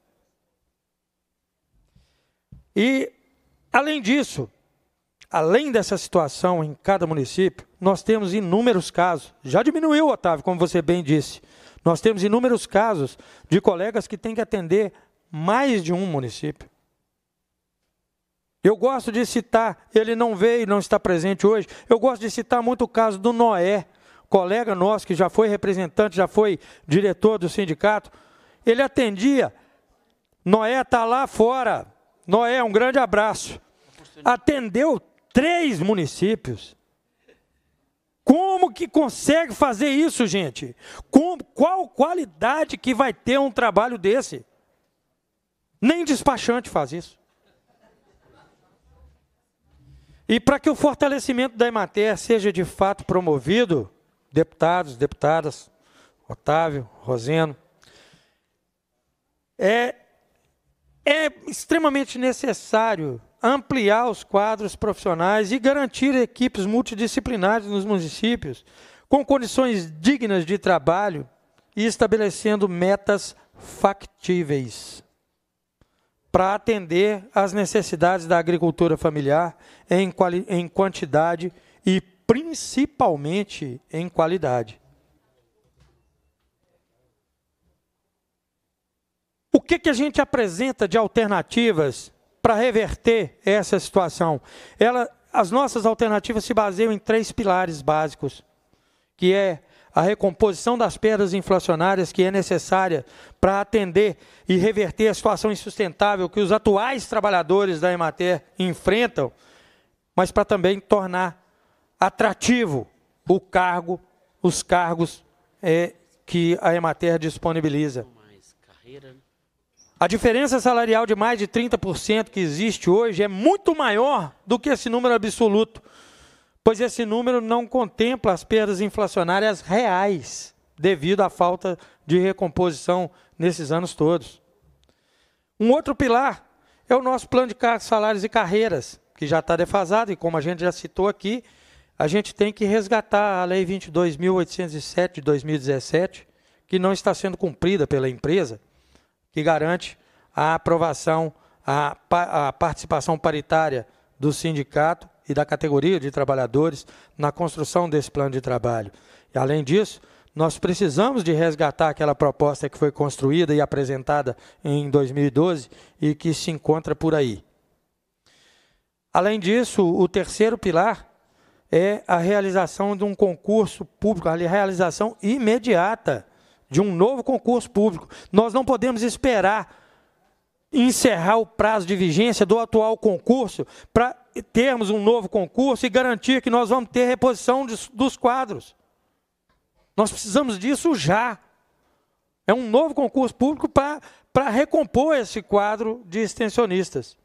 E, além disso, além dessa situação em cada município, nós temos inúmeros casos. Já diminuiu, Otávio, como você bem disse, nós temos inúmeros casos de colegas que têm que atender mais de um município. Eu gosto de citar, ele não veio, não está presente hoje. Eu gosto de citar muito o caso do Noé, colega nosso que já foi representante, já foi diretor do sindicato. Ele atendia. Noé está lá fora. Noé, um grande abraço. Atendeu três municípios que consegue fazer isso, gente? Com qual qualidade que vai ter um trabalho desse? Nem despachante faz isso. E para que o fortalecimento da Emater seja de fato promovido, deputados, deputadas, Otávio, Roseno, é, é extremamente necessário ampliar os quadros profissionais e garantir equipes multidisciplinares nos municípios, com condições dignas de trabalho e estabelecendo metas factíveis para atender às necessidades da agricultura familiar em, em quantidade e principalmente em qualidade. O que, que a gente apresenta de alternativas para reverter essa situação? Ela, as nossas alternativas se baseiam em três pilares básicos, que é a recomposição das perdas inflacionárias que é necessária para atender e reverter a situação insustentável que os atuais trabalhadores da Emater enfrentam, mas para também tornar atrativo o cargo, os cargos é, que a Emater disponibiliza. Mais carreira, né? A diferença salarial de mais de 30% que existe hoje é muito maior do que esse número absoluto, pois esse número não contempla as perdas inflacionárias reais devido à falta de recomposição nesses anos todos. Um outro pilar é o nosso plano de salários e carreiras, que já está defasado, e como a gente já citou aqui, a gente tem que resgatar a Lei 22.807 de 2017, que não está sendo cumprida pela empresa, que garante a aprovação, a, a participação paritária do sindicato e da categoria de trabalhadores na construção desse plano de trabalho. E, além disso, nós precisamos de resgatar aquela proposta que foi construída e apresentada em 2012 e que se encontra por aí. Além disso, o terceiro pilar é a realização de um concurso público, a realização imediata de um novo concurso público. Nós não podemos esperar encerrar o prazo de vigência do atual concurso para termos um novo concurso e garantir que nós vamos ter reposição dos quadros. Nós precisamos disso já. É um novo concurso público para recompor esse quadro de extensionistas.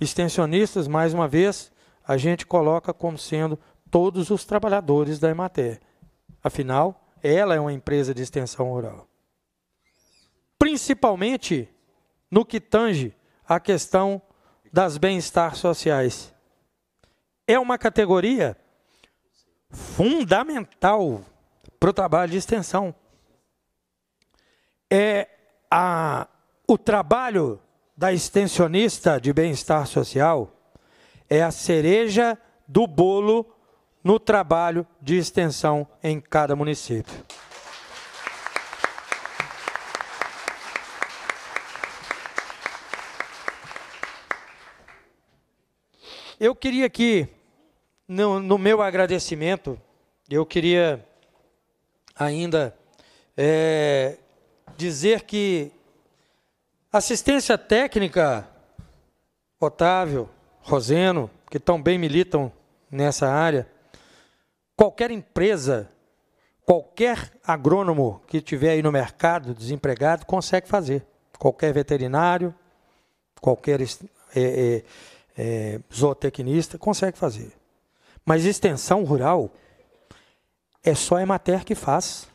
Extensionistas, mais uma vez, a gente coloca como sendo todos os trabalhadores da Emater. Afinal, ela é uma empresa de extensão rural. Principalmente no que tange à questão das bem-estar sociais. É uma categoria fundamental para o trabalho de extensão. É a, o trabalho da extensionista de bem-estar social é a cereja do bolo no trabalho de extensão em cada município. Eu queria que no, no meu agradecimento, eu queria ainda é, dizer que assistência técnica, Otávio, Roseno, que tão bem militam nessa área, Qualquer empresa, qualquer agrônomo que tiver aí no mercado desempregado consegue fazer. Qualquer veterinário, qualquer é, é, é, zootecnista consegue fazer. Mas extensão rural é só a Emater que faz.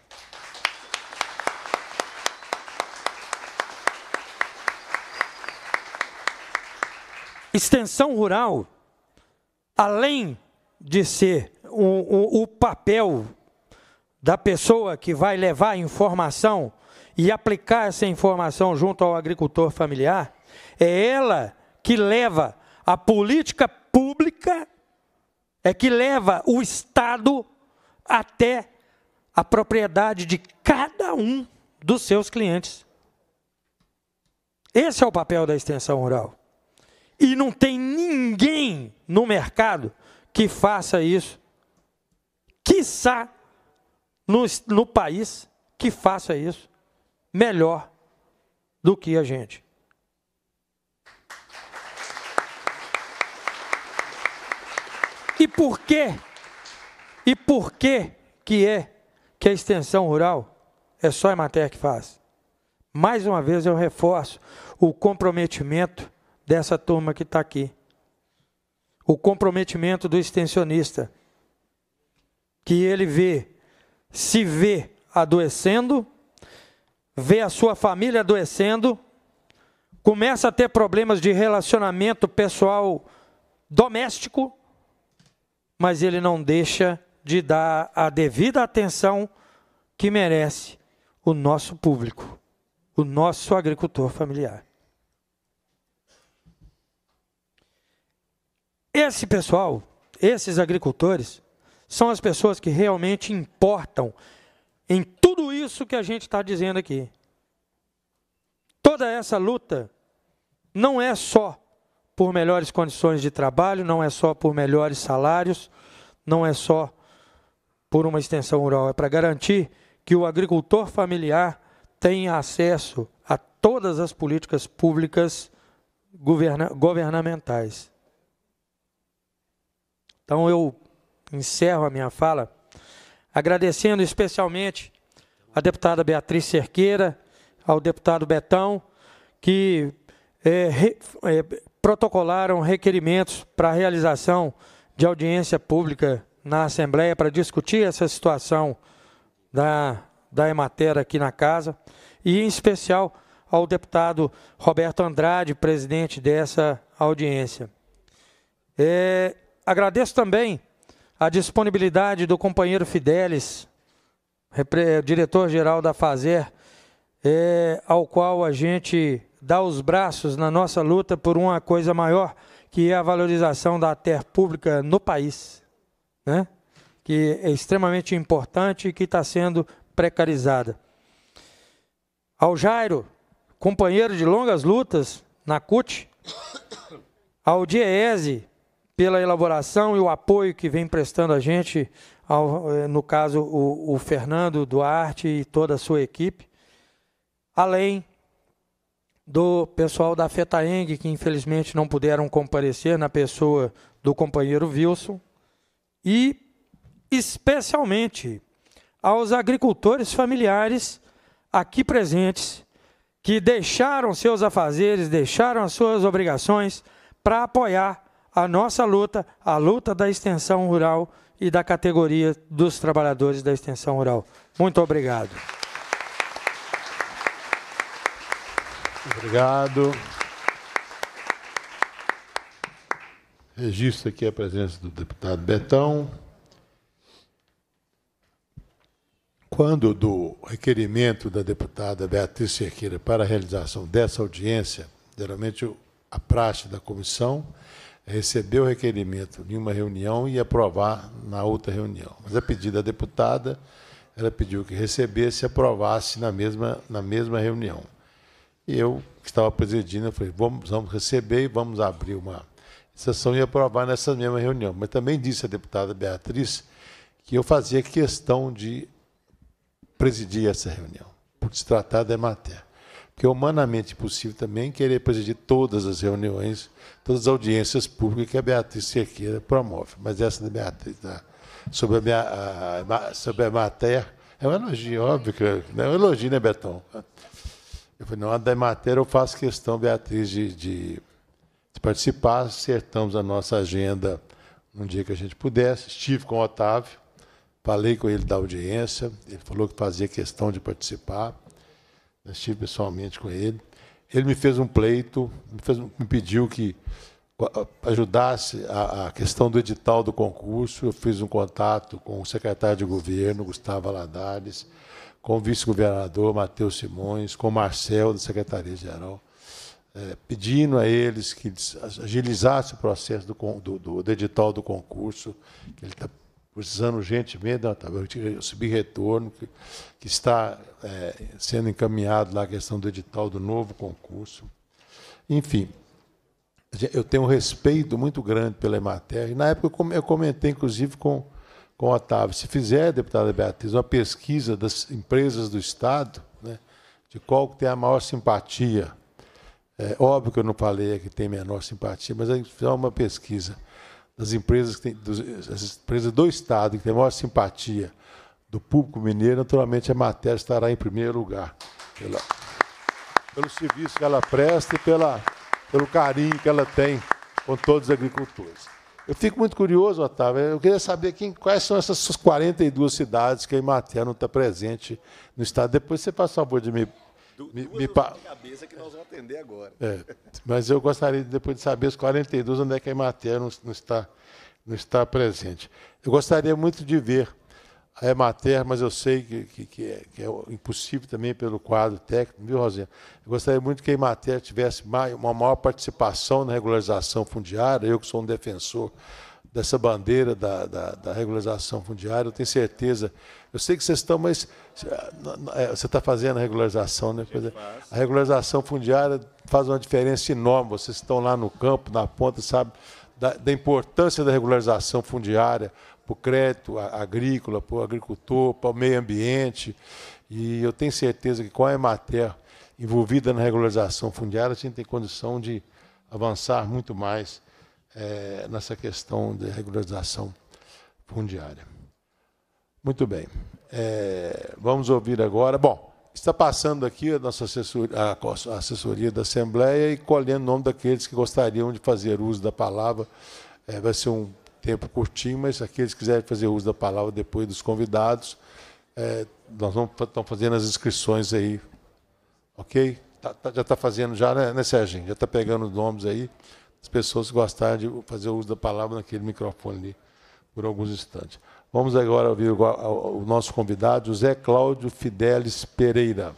Extensão rural, além de ser o, o papel da pessoa que vai levar a informação e aplicar essa informação junto ao agricultor familiar, é ela que leva a política pública, é que leva o Estado até a propriedade de cada um dos seus clientes. Esse é o papel da extensão rural. E não tem ninguém no mercado que faça isso quiçá, no, no país que faça isso melhor do que a gente. E por quê? E por quê que é que a extensão rural é só a matéria que faz? Mais uma vez eu reforço o comprometimento dessa turma que está aqui. O comprometimento do extensionista que ele vê, se vê adoecendo, vê a sua família adoecendo, começa a ter problemas de relacionamento pessoal doméstico, mas ele não deixa de dar a devida atenção que merece o nosso público, o nosso agricultor familiar. Esse pessoal, esses agricultores, são as pessoas que realmente importam em tudo isso que a gente está dizendo aqui. Toda essa luta não é só por melhores condições de trabalho, não é só por melhores salários, não é só por uma extensão rural, é para garantir que o agricultor familiar tenha acesso a todas as políticas públicas governamentais. Então eu encerro a minha fala agradecendo especialmente à deputada Beatriz Cerqueira, ao deputado Betão, que é, re, é, protocolaram requerimentos para a realização de audiência pública na Assembleia para discutir essa situação da, da Emater aqui na casa, e em especial ao deputado Roberto Andrade, presidente dessa audiência. É, agradeço também a disponibilidade do companheiro Fidelis, eh, diretor-geral da Fazer, é, ao qual a gente dá os braços na nossa luta por uma coisa maior, que é a valorização da terra pública no país, né? que é extremamente importante e que está sendo precarizada. Ao Jairo, companheiro de longas lutas na CUT, ao Diese, pela elaboração e o apoio que vem prestando a gente, ao, eh, no caso o, o Fernando Duarte e toda a sua equipe, além do pessoal da FETAENG, que infelizmente não puderam comparecer, na pessoa do companheiro Wilson, e especialmente aos agricultores familiares aqui presentes, que deixaram seus afazeres, deixaram as suas obrigações para apoiar a nossa luta, a luta da extensão rural e da categoria dos trabalhadores da extensão rural. Muito obrigado. Obrigado. Registro aqui a presença do deputado Betão. Quando do requerimento da deputada Beatriz Cerqueira para a realização dessa audiência, geralmente a praxe da comissão receber o requerimento em uma reunião e aprovar na outra reunião. Mas a é pedido da deputada, ela pediu que recebesse e aprovasse na mesma, na mesma reunião. E eu, que estava presidindo, eu falei, vamos, vamos receber e vamos abrir uma sessão e aprovar nessa mesma reunião. Mas também disse a deputada Beatriz que eu fazia questão de presidir essa reunião, por se tratar da matéria. Porque é humanamente possível também querer presidir todas as reuniões todas as audiências públicas que a Beatriz Cerqueira promove. Mas essa da Beatriz, da, sobre, a minha, a, sobre a matéria, é um elogio, óbvio que é, né? é um elogio, né, Betão? Eu falei, não, a da matéria eu faço questão, Beatriz, de, de, de participar. Acertamos a nossa agenda um dia que a gente pudesse. Estive com o Otávio, falei com ele da audiência, ele falou que fazia questão de participar. Estive pessoalmente com ele ele me fez um pleito, me, fez, me pediu que ajudasse a, a, questão do edital do concurso. Eu fiz um contato com o secretário de governo, Gustavo Aladares, com o vice-governador, Matheus Simões, com o Marcel, da Secretaria-Geral, é, pedindo a eles que agilizasse o processo do, do, do, do edital do concurso, que ele está precisando urgentemente, tá, eu subir retorno que, que está é, sendo encaminhado lá a questão do edital do novo concurso. Enfim, eu tenho um respeito muito grande pela EMATER. E na época eu comentei, inclusive, com, com o Otávio, se fizer, deputada Beatriz, uma pesquisa das empresas do Estado, né, de qual tem a maior simpatia. É, óbvio que eu não falei que tem menor simpatia, mas gente fizer uma pesquisa das empresas, que empresas do Estado que têm maior simpatia do público mineiro, naturalmente a matéria estará em primeiro lugar. Pela, pelo serviço que ela presta e pela, pelo carinho que ela tem com todos os agricultores. Eu fico muito curioso, Otávio. Eu queria saber quem, quais são essas 42 cidades que a Imater não está presente no estado. Depois você faz o favor de me me, duas me cabeça que nós vamos atender agora. É, mas eu gostaria depois de saber os 42 onde é que a Emater não, não, está, não está presente. Eu gostaria muito de ver a Emater, mas eu sei que, que, que, é, que é, impossível também pelo quadro técnico, viu, Rosinha? Eu gostaria muito que a Emater tivesse mais, uma maior participação na regularização fundiária, eu que sou um defensor dessa bandeira da, da, da, regularização fundiária. Eu tenho certeza. Eu sei que vocês estão, mas é, é, você está fazendo a regularização, né? É. A regularização fundiária faz uma diferença enorme. Vocês estão lá no campo, na ponta, sabe da, da importância da regularização fundiária para o crédito agrícola, para o agricultor, para o meio ambiente. E eu tenho certeza que com a Emater envolvida na regularização fundiária, a gente tem condição de avançar muito mais é, nessa questão de regularização fundiária. Muito bem. É, vamos ouvir agora. Bom, está passando aqui a nossa assessoria, a assessoria da Assembleia e colhendo o nome daqueles que gostariam de fazer uso da palavra. É, vai ser um tempo curtinho, mas aqueles que quiserem fazer uso da palavra depois dos convidados, nós vamos, estamos fazendo as inscrições aí. Ok? Tá, tá, já está fazendo já, né, né Já está pegando os nomes aí as pessoas gostarem de fazer uso da palavra naquele microfone ali por alguns instantes. Vamos agora ouvir o nosso convidado, José Cláudio Fidelis Pereira.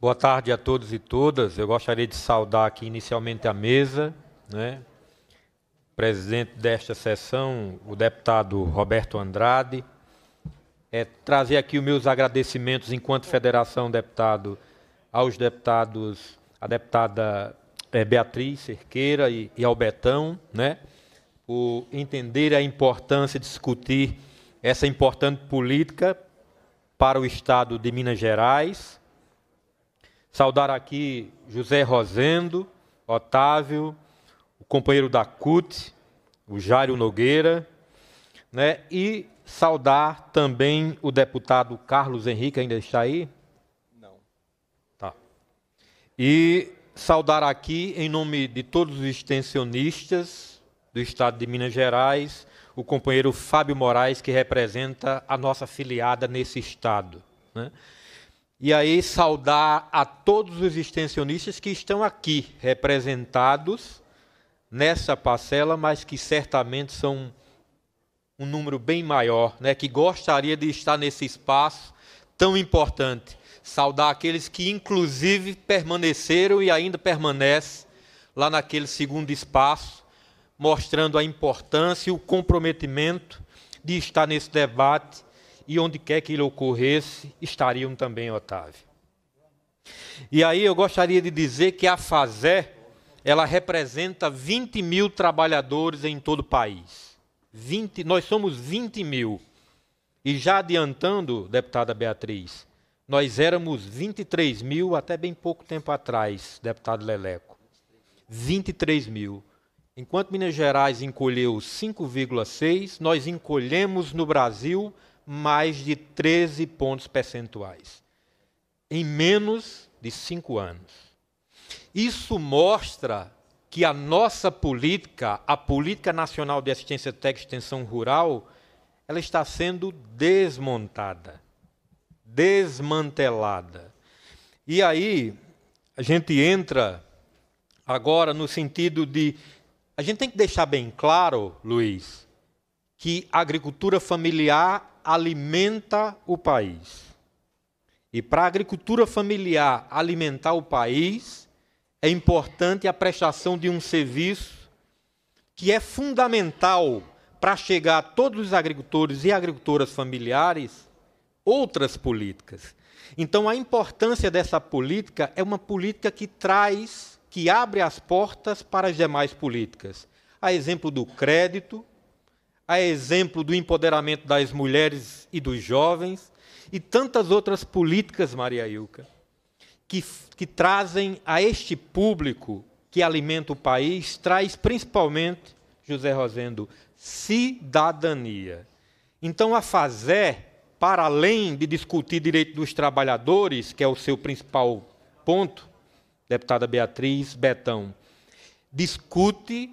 Boa tarde a todos e todas. Eu gostaria de saudar aqui inicialmente a mesa, né? Presidente desta sessão, o deputado Roberto Andrade, é, trazer aqui os meus agradecimentos enquanto federação deputado aos deputados, a deputada é, Beatriz Cerqueira e, e ao Betão, né, por entender a importância de discutir essa importante política para o Estado de Minas Gerais. Saudar aqui José Rosendo, Otávio, o companheiro da CUT, o Jário Nogueira, né, e Saudar também o deputado Carlos Henrique, ainda está aí? Não. Tá. E saudar aqui, em nome de todos os extensionistas do estado de Minas Gerais, o companheiro Fábio Moraes, que representa a nossa filiada nesse estado. Né? E aí, saudar a todos os extensionistas que estão aqui representados nessa parcela, mas que certamente são um número bem maior, né, que gostaria de estar nesse espaço tão importante. Saudar aqueles que, inclusive, permaneceram e ainda permanecem lá naquele segundo espaço, mostrando a importância e o comprometimento de estar nesse debate e onde quer que ele ocorresse, estariam também, Otávio. E aí eu gostaria de dizer que a FASE, ela representa 20 mil trabalhadores em todo o país. 20, nós somos 20 mil. E já adiantando, deputada Beatriz, nós éramos 23 mil até bem pouco tempo atrás, deputado Leleco. 23 mil. Enquanto Minas Gerais encolheu 5,6, nós encolhemos no Brasil mais de 13 pontos percentuais. Em menos de cinco anos. Isso mostra que a nossa política, a Política Nacional de Assistência Técnica e Extensão Rural, ela está sendo desmontada, desmantelada. E aí a gente entra agora no sentido de a gente tem que deixar bem claro, Luiz, que a agricultura familiar alimenta o país. E para a agricultura familiar alimentar o país, é importante a prestação de um serviço que é fundamental para chegar a todos os agricultores e agricultoras familiares outras políticas. Então, a importância dessa política é uma política que traz, que abre as portas para as demais políticas. A exemplo do crédito, a exemplo do empoderamento das mulheres e dos jovens, e tantas outras políticas, Maria Ilka que, que trazem a este público que alimenta o país, traz principalmente, José Rosendo, cidadania. Então, a fazer, para além de discutir direito dos trabalhadores, que é o seu principal ponto, deputada Beatriz Betão, discute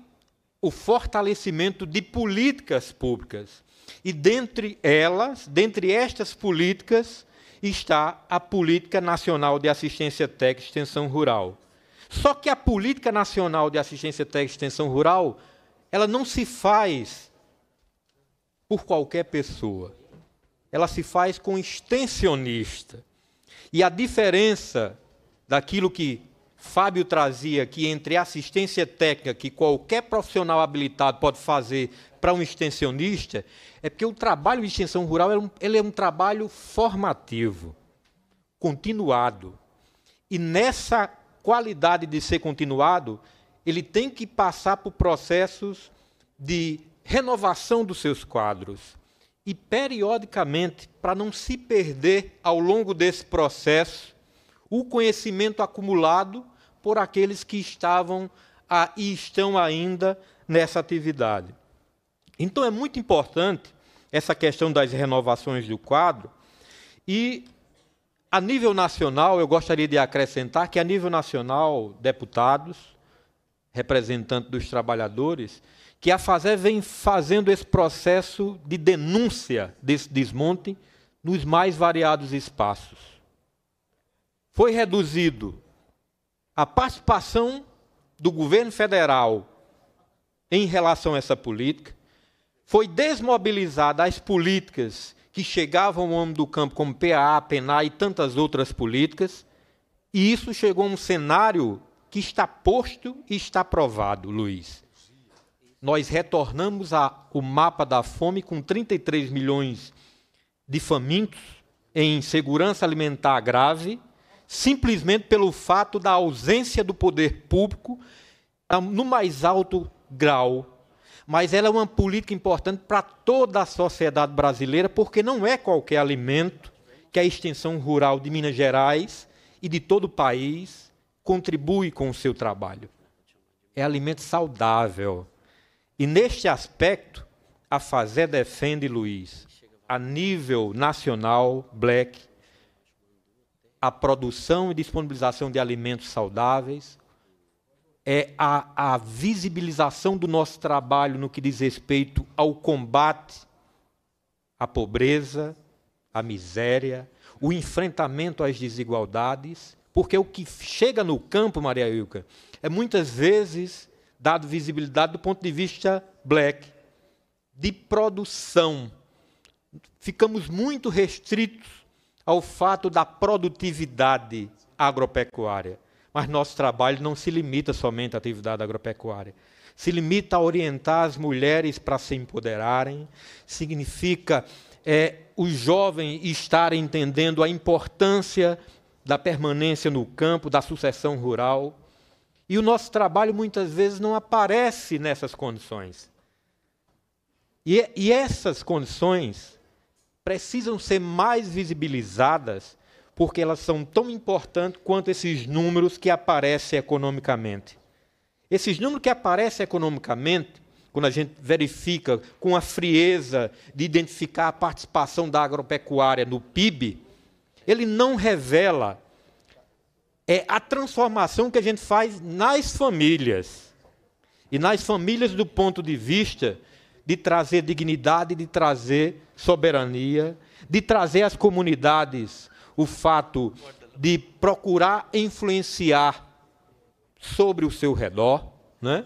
o fortalecimento de políticas públicas. E dentre elas, dentre estas políticas, está a Política Nacional de Assistência Técnica e Extensão Rural. Só que a Política Nacional de Assistência Técnica e Extensão Rural, ela não se faz por qualquer pessoa. Ela se faz com extensionista. E a diferença daquilo que Fábio trazia que entre assistência técnica que qualquer profissional habilitado pode fazer para um extensionista é porque o trabalho de extensão rural é um, ele é um trabalho formativo, continuado. E nessa qualidade de ser continuado, ele tem que passar por processos de renovação dos seus quadros. E, periodicamente, para não se perder ao longo desse processo, o conhecimento acumulado por aqueles que estavam a, e estão ainda nessa atividade. Então é muito importante essa questão das renovações do quadro e a nível nacional, eu gostaria de acrescentar que a nível nacional, deputados, representantes dos trabalhadores, que a FASER vem fazendo esse processo de denúncia desse desmonte nos mais variados espaços. Foi reduzido a participação do governo federal em relação a essa política, foi desmobilizada as políticas que chegavam ao homem do campo, como PAA, PENA e tantas outras políticas, e isso chegou a um cenário que está posto e está provado, Luiz. Nós retornamos ao mapa da fome com 33 milhões de famintos em segurança alimentar grave, simplesmente pelo fato da ausência do poder público no mais alto grau mas ela é uma política importante para toda a sociedade brasileira, porque não é qualquer alimento que a extensão rural de Minas Gerais e de todo o país contribui com o seu trabalho. É alimento saudável. E neste aspecto, a Fazer defende Luiz, a nível nacional, Black, a produção e disponibilização de alimentos saudáveis, é a, a visibilização do nosso trabalho no que diz respeito ao combate à pobreza, à miséria, o enfrentamento às desigualdades, porque o que chega no campo, Maria Ilka, é muitas vezes dado visibilidade do ponto de vista black, de produção. Ficamos muito restritos ao fato da produtividade agropecuária. Mas nosso trabalho não se limita somente à atividade agropecuária. Se limita a orientar as mulheres para se empoderarem, significa é, os jovens estarem entendendo a importância da permanência no campo, da sucessão rural. E o nosso trabalho muitas vezes não aparece nessas condições. E, e essas condições precisam ser mais visibilizadas porque elas são tão importantes quanto esses números que aparecem economicamente. Esses números que aparecem economicamente, quando a gente verifica com a frieza de identificar a participação da agropecuária no PIB, ele não revela é a transformação que a gente faz nas famílias. E nas famílias do ponto de vista de trazer dignidade, de trazer soberania, de trazer as comunidades o fato de procurar influenciar sobre o seu redor, né?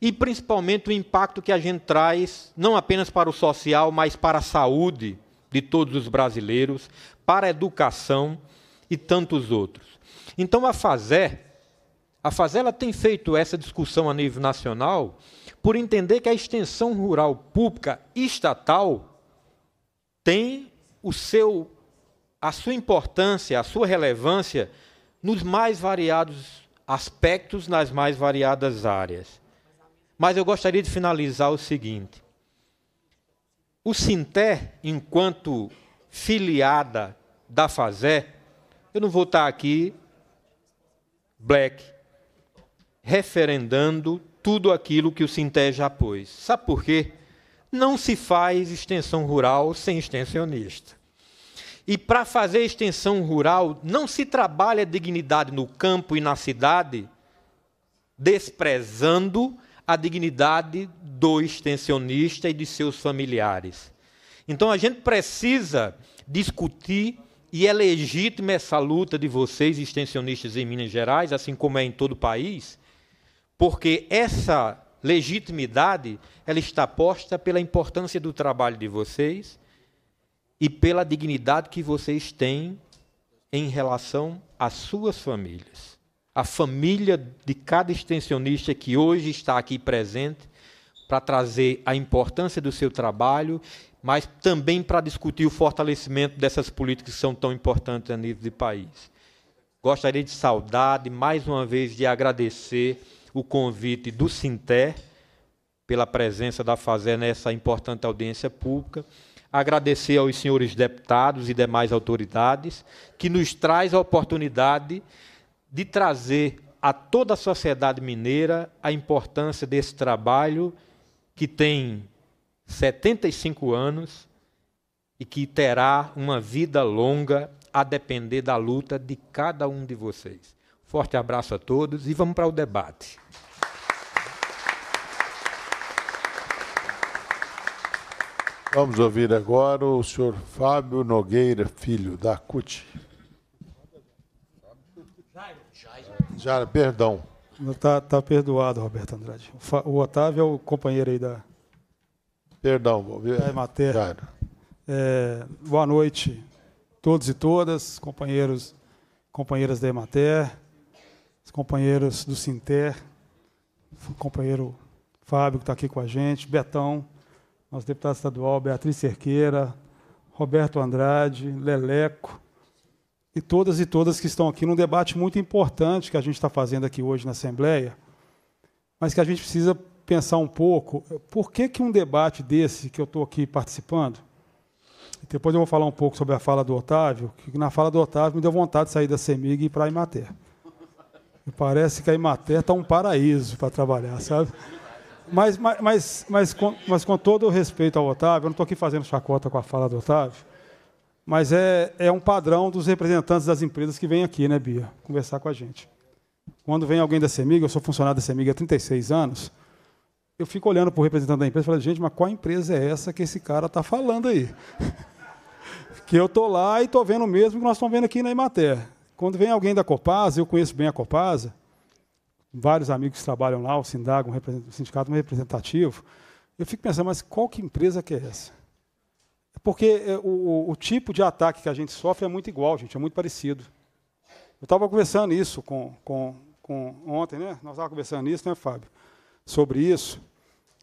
E principalmente o impacto que a gente traz, não apenas para o social, mas para a saúde de todos os brasileiros, para a educação e tantos outros. Então a FASER, a FASER ela tem feito essa discussão a nível nacional por entender que a extensão rural pública estatal tem o seu a sua importância, a sua relevância nos mais variados aspectos, nas mais variadas áreas. Mas eu gostaria de finalizar o seguinte: o Sinté, enquanto filiada da Fazé, eu não vou estar aqui, Black, referendando tudo aquilo que o Sinté já pôs. Sabe por quê? Não se faz extensão rural sem extensionista. E para fazer extensão rural, não se trabalha dignidade no campo e na cidade, desprezando a dignidade do extensionista e de seus familiares. Então a gente precisa discutir e é legítima essa luta de vocês extensionistas em Minas Gerais, assim como é em todo o país, porque essa legitimidade ela está posta pela importância do trabalho de vocês e pela dignidade que vocês têm em relação às suas famílias. A família de cada extensionista que hoje está aqui presente para trazer a importância do seu trabalho, mas também para discutir o fortalecimento dessas políticas que são tão importantes a nível de país. Gostaria de saudar, e mais uma vez, de agradecer o convite do Sinter pela presença da Fazenda nessa importante audiência pública agradecer aos senhores deputados e demais autoridades que nos traz a oportunidade de trazer a toda a sociedade mineira a importância desse trabalho que tem 75 anos e que terá uma vida longa a depender da luta de cada um de vocês. Forte abraço a todos e vamos para o debate. Vamos ouvir agora o senhor Fábio Nogueira Filho, da CUT. Jairo, perdão. Está tá perdoado, Roberto Andrade. O Otávio é o companheiro aí da. Perdão, vou ver. Da Emater. Jairo. É, boa noite, todos e todas, companheiros, companheiras da Emater, companheiros do Sinter, companheiro Fábio que está aqui com a gente, Betão, nosso deputado estadual Beatriz Cerqueira, Roberto Andrade, Leleco, e todas e todas que estão aqui num debate muito importante que a gente está fazendo aqui hoje na Assembleia, mas que a gente precisa pensar um pouco por que, que um debate desse que eu estou aqui participando, depois eu vou falar um pouco sobre a fala do Otávio, que na fala do Otávio me deu vontade de sair da CEMIG e ir para a Imater. E parece que a Imater está um paraíso para trabalhar, sabe? Mas, mas, mas, mas, com, mas com todo o respeito ao Otávio, eu não estou aqui fazendo chacota com a fala do Otávio, mas é, é um padrão dos representantes das empresas que vêm aqui, né, Bia, conversar com a gente. Quando vem alguém da CEMIG, eu sou funcionário da CEMIG há 36 anos, eu fico olhando para o representante da empresa e falo, gente, mas qual empresa é essa que esse cara está falando aí? <laughs> que eu estou lá e estou vendo o mesmo que nós estamos vendo aqui na Imater. Quando vem alguém da Copasa, eu conheço bem a Copasa, vários amigos que trabalham lá, o Sindago, um, um sindicato mais representativo, eu fico pensando, mas qual que empresa que é essa? É porque é, o, o, tipo de ataque que a gente sofre é muito igual, gente, é muito parecido. Eu estava conversando isso com, com, com ontem, né? Nós estávamos conversando isso, né, Fábio? Sobre isso.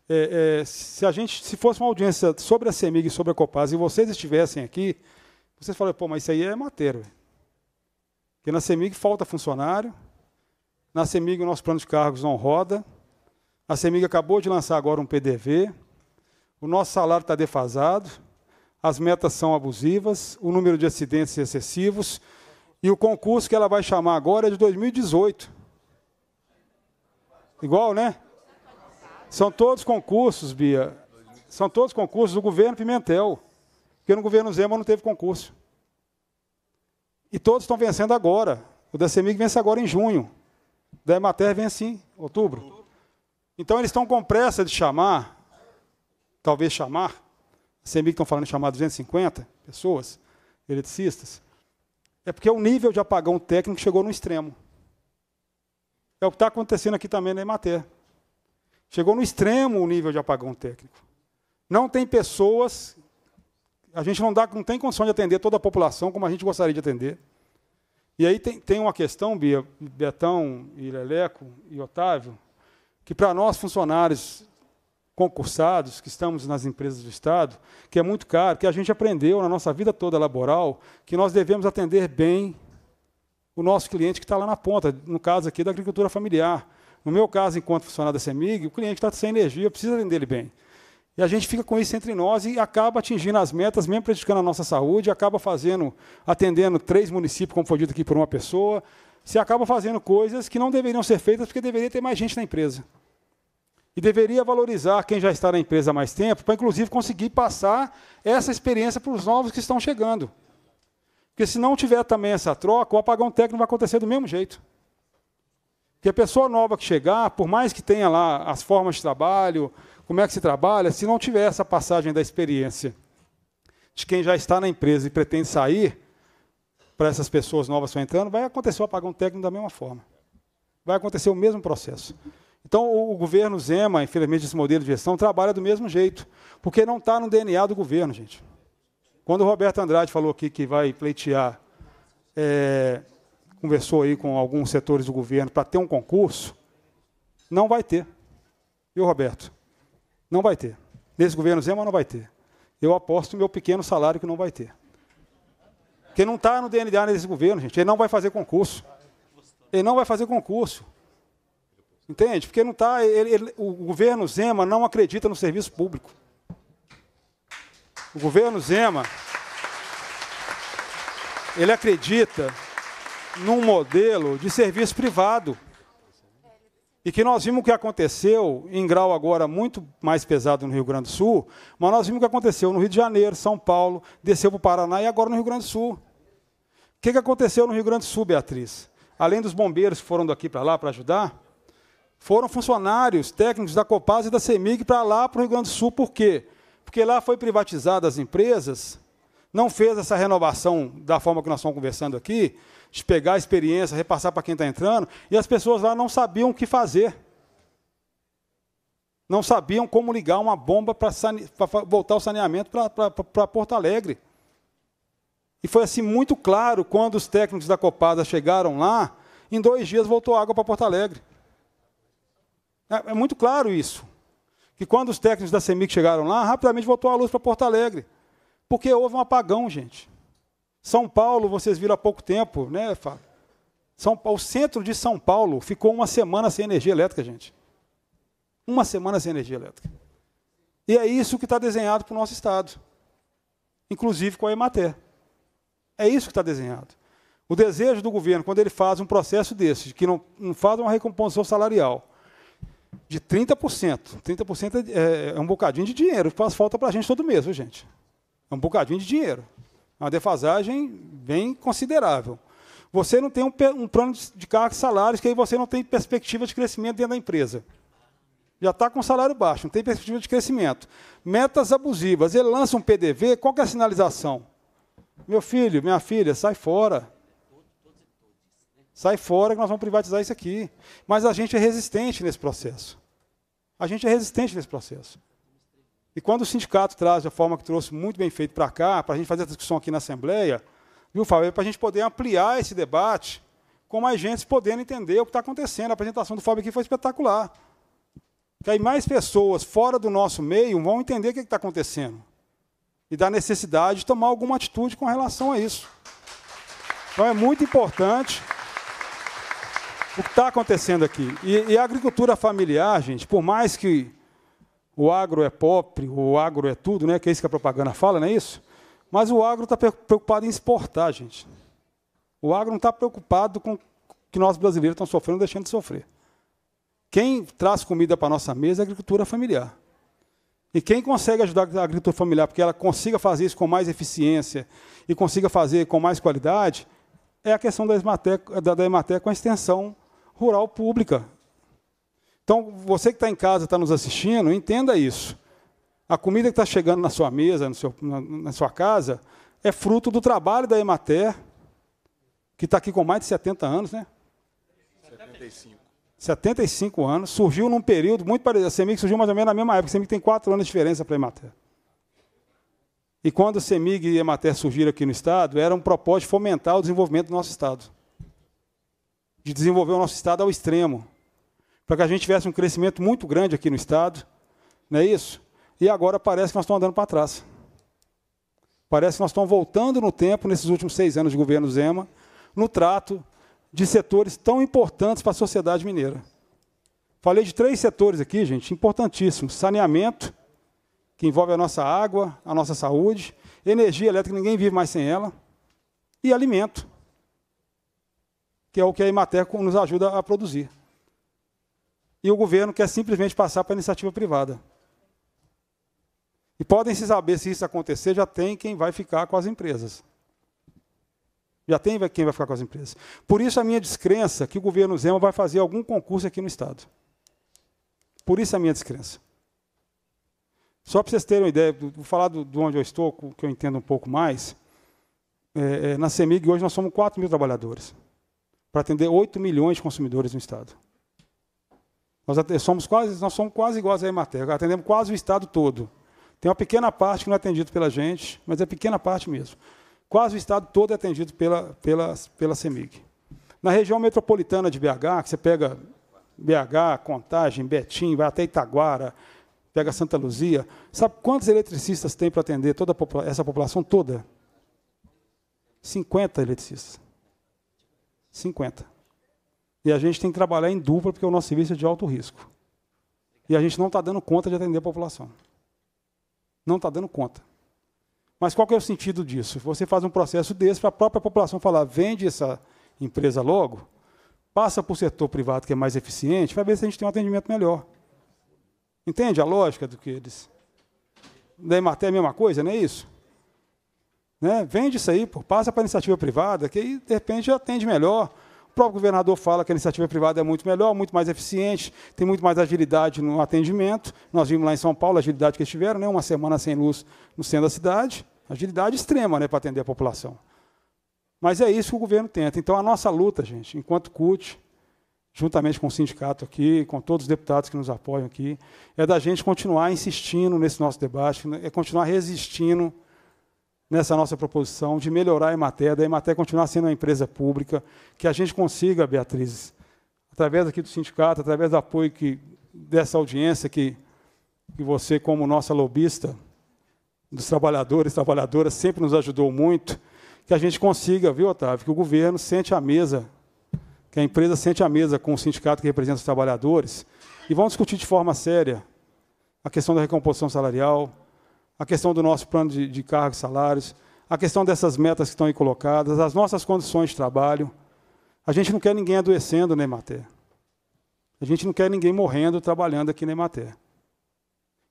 É, é, se a gente, se fosse uma audiência sobre a CEMIG e sobre a Copasa e vocês estivessem aqui, vocês falariam, pô, mas isso aí é matéria. Porque na CEMIG falta funcionário, na CEMIG, o nosso plano de cargos não roda. A CEMIG acabou de lançar agora um PDV. O nosso salário está defasado. As metas são abusivas. O número de acidentes é excessivos. E o concurso que ela vai chamar agora é de 2018. Igual, né? São todos concursos, Bia. São todos concursos do governo Pimentel. Porque no governo Zema não teve concurso. E todos estão vencendo agora. O da CEMIG vence agora em junho da Emater vem assim, outubro. Então eles estão com pressa de chamar, talvez chamar, a que estão falando de chamar 250 pessoas, eletricistas, é porque o nível de apagão técnico chegou no extremo. É o que está acontecendo aqui também na Emater. Chegou no extremo o nível de apagão técnico. Não tem pessoas, a gente não, dá, não tem condição de atender toda a população como a gente gostaria de atender. E aí tem, tem uma questão, Bia, Betão e Leleco e Otávio, que para nós funcionários concursados, que estamos nas empresas do Estado, que é muito caro, que a gente aprendeu na nossa vida toda laboral, que nós devemos atender bem o nosso cliente que está lá na ponta, no caso aqui da agricultura familiar. No meu caso, enquanto funcionário da CEMIG, o cliente está sem energia, eu preciso atender ele bem. E a gente fica com isso entre nós e acaba atingindo as metas, mesmo prejudicando a nossa saúde, acaba fazendo, atendendo três municípios, como foi dito aqui por uma pessoa, se acaba fazendo coisas que não deveriam ser feitas porque deveria ter mais gente na empresa. E deveria valorizar quem já está na empresa há mais tempo, para inclusive conseguir passar essa experiência para os novos que estão chegando. Porque se não tiver também essa troca, o apagão técnico vai acontecer do mesmo jeito. Que a pessoa nova que chegar, por mais que tenha lá as formas de trabalho, como é que se trabalha, se não tiver essa passagem da experiência de quem já está na empresa e pretende sair, para essas pessoas novas que estão entrando, vai acontecer o apagão técnico da mesma forma. Vai acontecer o mesmo processo. Então, o, governo Zema, infelizmente, esse modelo de gestão, trabalha do mesmo jeito, porque não está no DNA do governo, gente. Quando o Roberto Andrade falou aqui que vai pleitear é, conversou aí com alguns setores do governo para ter um concurso, não vai ter. Viu, Roberto? Não vai ter. Nesse governo Zema não vai ter. Eu aposto o meu pequeno salário que não vai ter. Porque não está no DNA desse governo, gente. Ele não vai fazer concurso. Ele não vai fazer concurso. Entende? Porque não está. o governo Zema não acredita no serviço público. O governo Zema. Ele acredita num modelo de serviço privado. E que nós vimos o que aconteceu, em grau agora muito mais pesado no Rio Grande do Sul, mas nós vimos o que aconteceu no Rio de Janeiro, São Paulo, desceu para o Paraná e agora no Rio Grande do Sul. O que, que aconteceu no Rio Grande do Sul, Beatriz? Além dos bombeiros que foram daqui para lá para ajudar, foram funcionários técnicos da Copasa e da CEMIG para lá, para o Rio Grande do Sul. Por quê? Porque lá foi privatizada as empresas, não fez essa renovação da forma que nós estamos conversando aqui, de pegar a experiência, repassar para quem está entrando, e as pessoas lá não sabiam o que fazer. Não sabiam como ligar uma bomba para voltar o saneamento para Porto Alegre. E foi assim muito claro quando os técnicos da Copasa chegaram lá, em dois dias voltou água para Porto Alegre. É, é muito claro isso. Que quando os técnicos da CEMIC chegaram lá, rapidamente voltou a luz para Porto Alegre. Porque houve um apagão, gente. São Paulo, vocês viram há pouco tempo, né, Fábio? São, o centro de São Paulo ficou uma semana sem energia elétrica, gente. Uma semana sem energia elétrica. E é isso que está desenhado para o nosso Estado, inclusive com a Emater. É isso que está desenhado. O desejo do governo, quando ele faz um processo desse, que não, não faz uma recomposição salarial de 30%, 30% é, é um bocadinho de dinheiro, faz falta para a gente todo mês, gente? É um bocadinho de dinheiro. Uma defasagem bem considerável. Você não tem um, um plano de cargos e salários, que aí você não tem perspectiva de crescimento dentro da empresa. Já está com salário baixo, não tem perspectiva de crescimento. Metas abusivas. Ele lança um PDV, qual é a sinalização? Meu filho, minha filha, sai fora. Sai fora que nós vamos privatizar isso aqui. Mas a gente é resistente nesse processo. A gente é resistente nesse processo. E quando o sindicato traz da forma que trouxe muito bem feito para cá, para a gente fazer essa discussão aqui na Assembleia, viu, Fábio, é para a gente poder ampliar esse debate com mais gente podendo entender o que está acontecendo. A apresentação do Fábio aqui foi espetacular. Que aí mais pessoas fora do nosso meio vão entender o que está acontecendo. E da necessidade de tomar alguma atitude com relação a isso. Então é muito importante o que está acontecendo aqui. E, e a agricultura familiar, gente, por mais que o agro é pobre, o agro é tudo, né? que é isso que a propaganda fala, não é isso? Mas o agro está preocupado em exportar, gente. O agro não está preocupado com que nós brasileiros estamos sofrendo ou deixando de sofrer. Quem traz comida para a nossa mesa é a agricultura familiar. E quem consegue ajudar a agricultura familiar, porque ela consiga fazer isso com mais eficiência e consiga fazer com mais qualidade, é a questão da Emater, da, da Emater com a extensão rural pública, então, você que está em casa, está nos assistindo, entenda isso. A comida que está chegando na sua mesa, seu, na, na, sua casa, é fruto do trabalho da Emater, que está aqui com mais de 70 anos, né? 75. 75 anos. Surgiu num período muito parecido. A CEMIG surgiu mais ou menos na mesma época. A CEMIG tem quatro anos de diferença para a Emater. E quando a CEMIG e a Emater surgiram aqui no Estado, era um propósito de fomentar o desenvolvimento do nosso Estado. De desenvolver o nosso Estado ao extremo para que a gente tivesse um crescimento muito grande aqui no Estado, não é isso? E agora parece que nós estamos andando para trás. Parece que nós estamos voltando no tempo, nesses últimos seis anos de governo Zema, no trato de setores tão importantes para a sociedade mineira. Falei de três setores aqui, gente, importantíssimos: saneamento, que envolve a nossa água, a nossa saúde, energia elétrica, ninguém vive mais sem ela, e alimento, que é o que a Imateco nos ajuda a produzir e o governo quer simplesmente passar para a iniciativa privada. E podem se saber se isso acontecer, já tem quem vai ficar com as empresas. Já tem quem vai ficar com as empresas. Por isso a minha descrença que o governo Zema vai fazer algum concurso aqui no Estado. Por isso a minha descrença. Só para vocês terem uma ideia, vou falar do, onde eu estou, que eu entendo um pouco mais. É, é na CEMIG, hoje, nós somos 4 mil trabalhadores, para atender 8 milhões de consumidores no Estado. Nós somos quase, nós somos quase iguais à Emater, atendemos quase o estado todo. Tem uma pequena parte que não é atendido pela gente, mas é pequena parte mesmo. Quase o estado todo é atendido pela, pela, pela CEMIG. Na região metropolitana de BH, que você pega BH, Contagem, Betim, vai até Itaguara, pega Santa Luzia, sabe quantos eletricistas tem para atender toda popula essa população toda? 50 eletricistas. 50. E a gente tem que trabalhar em dupla, porque o nosso serviço é de alto risco. E a gente não está dando conta de atender a população. Não está dando conta. Mas qual que é o sentido disso? Você faz um processo desse para a própria população falar, vende essa empresa logo, passa para o setor privado que é mais eficiente, para ver se a gente tem um atendimento melhor. Entende a lógica do que eles? Da Ematé é a mesma coisa, não é isso? Né? Vende isso aí, pô, passa para a iniciativa privada, que aí, de repente atende melhor. O próprio governador fala que a iniciativa privada é muito melhor, muito mais eficiente, tem muito mais agilidade no atendimento. Nós vimos lá em São Paulo a agilidade que eles tiveram, né? uma semana sem luz no centro da cidade. Agilidade extrema né, para atender a população. Mas é isso que o governo tenta. Então, a nossa luta, gente, enquanto CUT, juntamente com o sindicato aqui, com todos os deputados que nos apoiam aqui, é da gente continuar insistindo nesse nosso debate, é continuar resistindo nessa nossa proposição de melhorar a Emater, da Emater continuar sendo uma empresa pública, que a gente consiga, Beatriz, através aqui do sindicato, através do apoio que, dessa audiência que, que você, como nossa lobista dos trabalhadores, trabalhadoras, sempre nos ajudou muito, que a gente consiga, viu, Otávio, que o governo sente a mesa, que a empresa sente a mesa com o sindicato que representa os trabalhadores, e vamos discutir de forma séria a questão da recomposição salarial, a questão do nosso plano de, de cargos e salários, a questão dessas metas que estão aí colocadas, as nossas condições de trabalho. A gente não quer ninguém adoecendo na né, Emater. A gente não quer ninguém morrendo trabalhando aqui na né, Emater.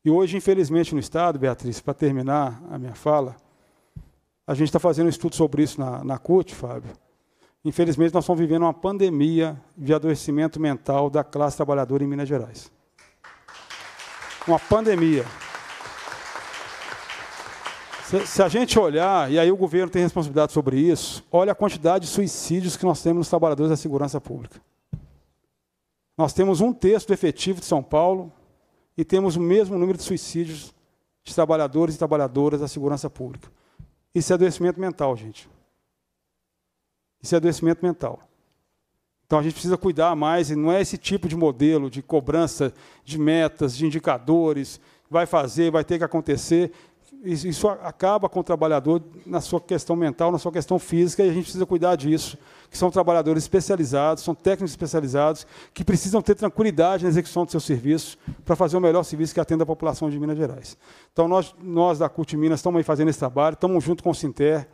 E hoje, infelizmente, no Estado, Beatriz, para terminar a minha fala, a gente está fazendo um estudo sobre isso na, na CUT, Fábio. Infelizmente, nós estamos vivendo uma pandemia de adoecimento mental da classe trabalhadora em Minas Gerais. Uma pandemia. Se, se, a gente olhar, e aí o governo tem responsabilidade sobre isso, olha a quantidade de suicídios que nós temos nos trabalhadores da segurança pública. Nós temos um terço do efetivo de São Paulo e temos o mesmo número de suicídios de trabalhadores e trabalhadoras da segurança pública. Isso é adoecimento mental, gente. Isso é adoecimento mental. Então a gente precisa cuidar mais, e não é esse tipo de modelo de cobrança de metas, de indicadores, vai fazer, vai ter que acontecer isso acaba com o trabalhador na sua questão mental, na sua questão física, e a gente precisa cuidar disso. Que são trabalhadores especializados, são técnicos especializados, que precisam ter tranquilidade na execução do seu serviço para fazer o melhor serviço que atenda a população de Minas Gerais. Então, nós, nós da CUT Minas estamos aí fazendo esse trabalho, estamos junto com o Sinter,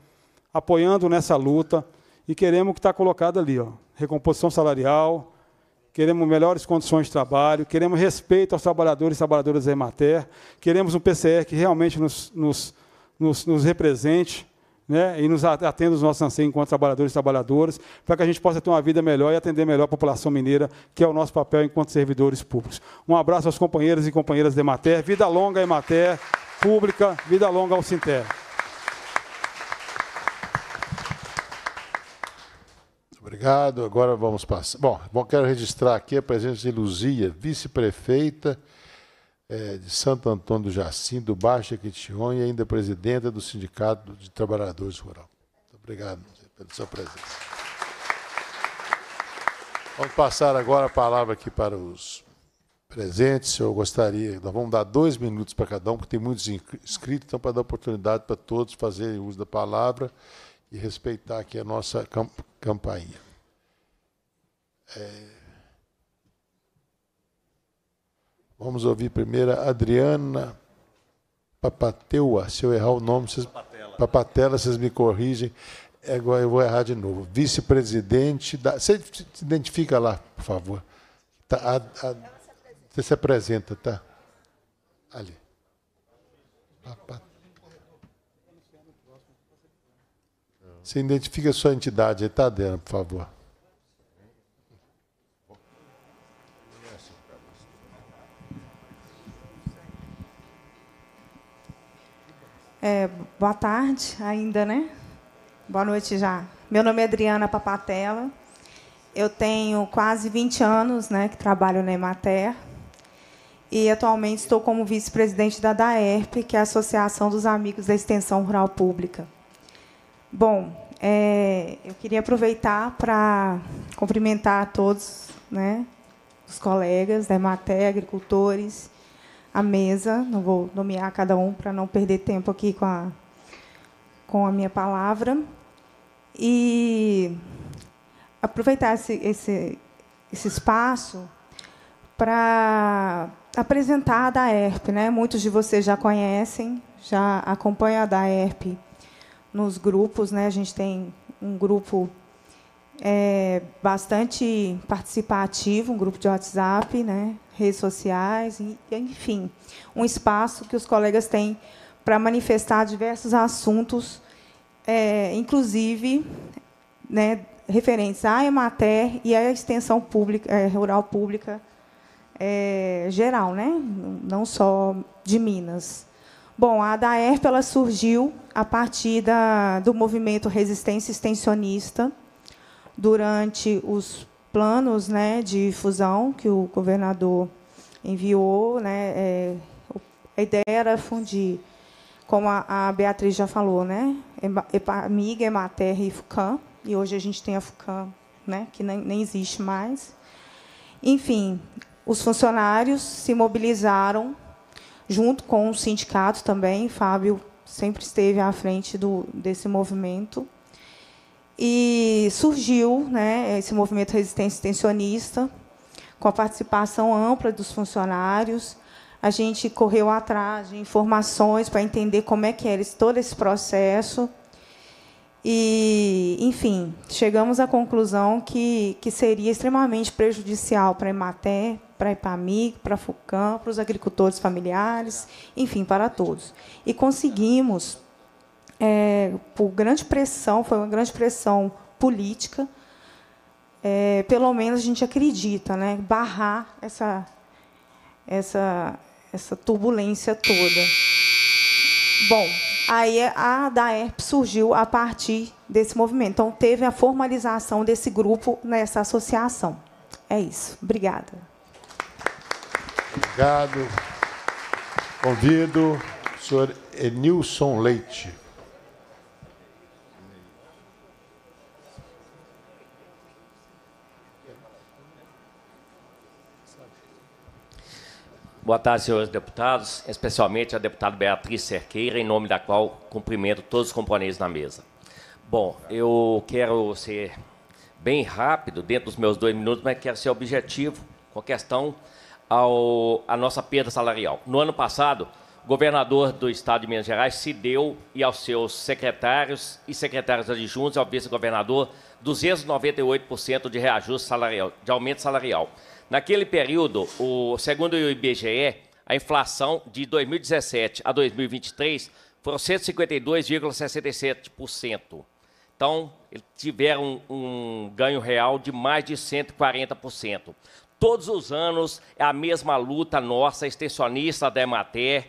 apoiando nessa luta, e queremos o que está colocado ali: ó, recomposição salarial, queremos melhores condições de trabalho, queremos respeito aos trabalhadores e trabalhadoras da Emater, queremos um PCR que realmente nos, nos, nos, nos represente né, e nos atenda os nossos anseios enquanto trabalhadores e trabalhadoras, para que a gente possa ter uma vida melhor e atender melhor a população mineira, que é o nosso papel enquanto servidores públicos. Um abraço aos companheiros e companheiras da Emater, vida longa Emater, pública, vida longa ao Sinter. Obrigado. Agora vamos passar. Bom, bom, quero registrar aqui a presença de Luzia, vice-prefeita é, de Santo Antônio do Jacinto, do Baixo Equition e ainda presidenta do Sindicato de Trabalhadores Rural. Muito obrigado pela sua presença. Vamos passar agora a palavra aqui para os presentes. Eu gostaria, nós vamos dar dois minutos para cada um, porque tem muitos inscritos, então para dar oportunidade para todos fazerem uso da palavra e respeitar aqui a nossa campanha. É... Vamos ouvir primeiro a Adriana Papateua. Se eu errar o nome, vocês... Papatela. Papatela, vocês me corrigem. Agora eu vou errar de novo. Vice-presidente da. Você se identifica lá, por favor. Tá, a, a... Você se apresenta, tá? Ali. Papateua. Se identifica a sua entidade, tá, Adriana, por favor. É, boa tarde, ainda, né? Boa noite já. Meu nome é Adriana Papatela. Eu tenho quase 20 anos né, que trabalho na Emater. E atualmente estou como vice-presidente da DAERP, que é a Associação dos Amigos da Extensão Rural Pública. Bom, é, eu queria aproveitar para cumprimentar a todos, né, os colegas da EMATE, agricultores, a mesa, não vou nomear cada um para não perder tempo aqui com a, com a minha palavra. E aproveitar esse, esse, esse espaço para apresentar a DAERP. Né? Muitos de vocês já conhecem, já acompanham a DAERP nos grupos, né? A gente tem um grupo é, bastante participativo, um grupo de WhatsApp, né? redes sociais, enfim, um espaço que os colegas têm para manifestar diversos assuntos, é, inclusive né, referentes à EMATER e à extensão pública, é, rural pública é, geral, né? não só de Minas. Bom, a Daerto ela surgiu a partir da, do movimento resistência extensionista durante os planos né, de fusão que o governador enviou. Né, é, a ideia era fundir, como a, a Beatriz já falou, né, Amiga, Emater e FUCAM, e hoje a gente tem a FUCAM, né, que nem, nem existe mais. Enfim, os funcionários se mobilizaram junto com o sindicato também. Fábio sempre esteve à frente do, desse movimento. E surgiu né, esse movimento resistência extensionista, com a participação ampla dos funcionários. A gente correu atrás de informações para entender como é que era todo esse processo. E, enfim, chegamos à conclusão que, que seria extremamente prejudicial para a Emater para a IPAMIG, para a FUCAM, para os agricultores familiares, enfim, para todos. E conseguimos, é, por grande pressão, foi uma grande pressão política, é, pelo menos a gente acredita, né, barrar essa, essa, essa turbulência toda. Bom, aí é, a DAERP surgiu a partir desse movimento. Então, teve a formalização desse grupo nessa associação. É isso. Obrigada. Obrigado. Convido o senhor Enilson Leite. Boa tarde, senhores deputados, especialmente a deputada Beatriz Cerqueira, em nome da qual cumprimento todos os componentes da mesa. Bom, eu quero ser bem rápido, dentro dos meus dois minutos, mas quero ser objetivo com a questão ao, nossa perda salarial. No ano passado, o governador do estado de Minas Gerais se deu e aos seus secretários e secretários adjuntos, ao vice-governador, 298% de reajuste salarial, de aumento salarial. Naquele período, o, segundo o IBGE, a inflação de 2017 a 2023 foram 152,67%. Então, tiveram um ganho real de mais de 140%. Todos os anos é a mesma luta nossa, extensionista da Emater,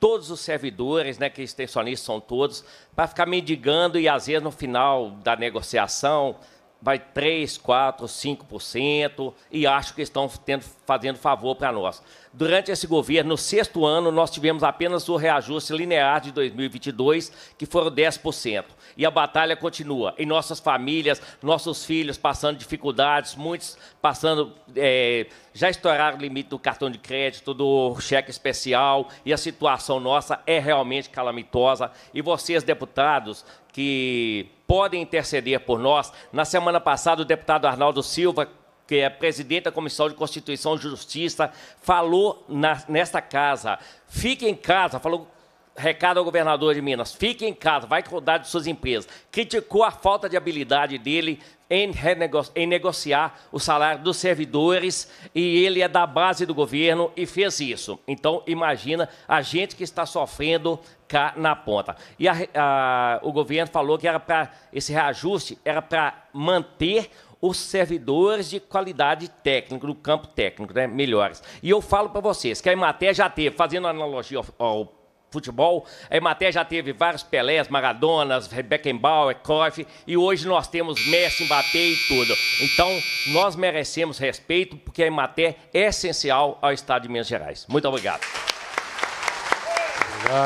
todos os servidores, né, que extensionistas são todos, para ficar mendigando e às vezes no final da negociação vai 3, 4, 5% e acho que estão tendo, fazendo favor para nós. Durante esse governo, no sexto ano, nós tivemos apenas o reajuste linear de 2022, que foram 10%. E a batalha continua. Em nossas famílias, nossos filhos passando dificuldades, muitos passando. É, já estouraram o limite do cartão de crédito, do cheque especial, e a situação nossa é realmente calamitosa. E vocês, deputados, que podem interceder por nós. Na semana passada, o deputado Arnaldo Silva, que é presidente da Comissão de Constituição e Justiça, falou na, nesta casa: fique em casa, falou recado ao governador de Minas: fique em casa, vai cuidar de suas empresas. Criticou a falta de habilidade dele em, renego... em negociar o salário dos servidores e ele é da base do governo e fez isso. Então, imagina a gente que está sofrendo cá na ponta. E a, a, o governo falou que era para esse reajuste era para manter os servidores de qualidade técnica, do campo técnico, né? Melhores. E eu falo para vocês que a Imater já teve, fazendo analogia ao, ao futebol. A Emater já teve vários Pelés, Maradonas, Beckenbauer, Cruyff e hoje nós temos Messi, Mbappé e tudo. Então, nós merecemos respeito porque a Emater é essencial ao Estado de Minas Gerais. Muito obrigado.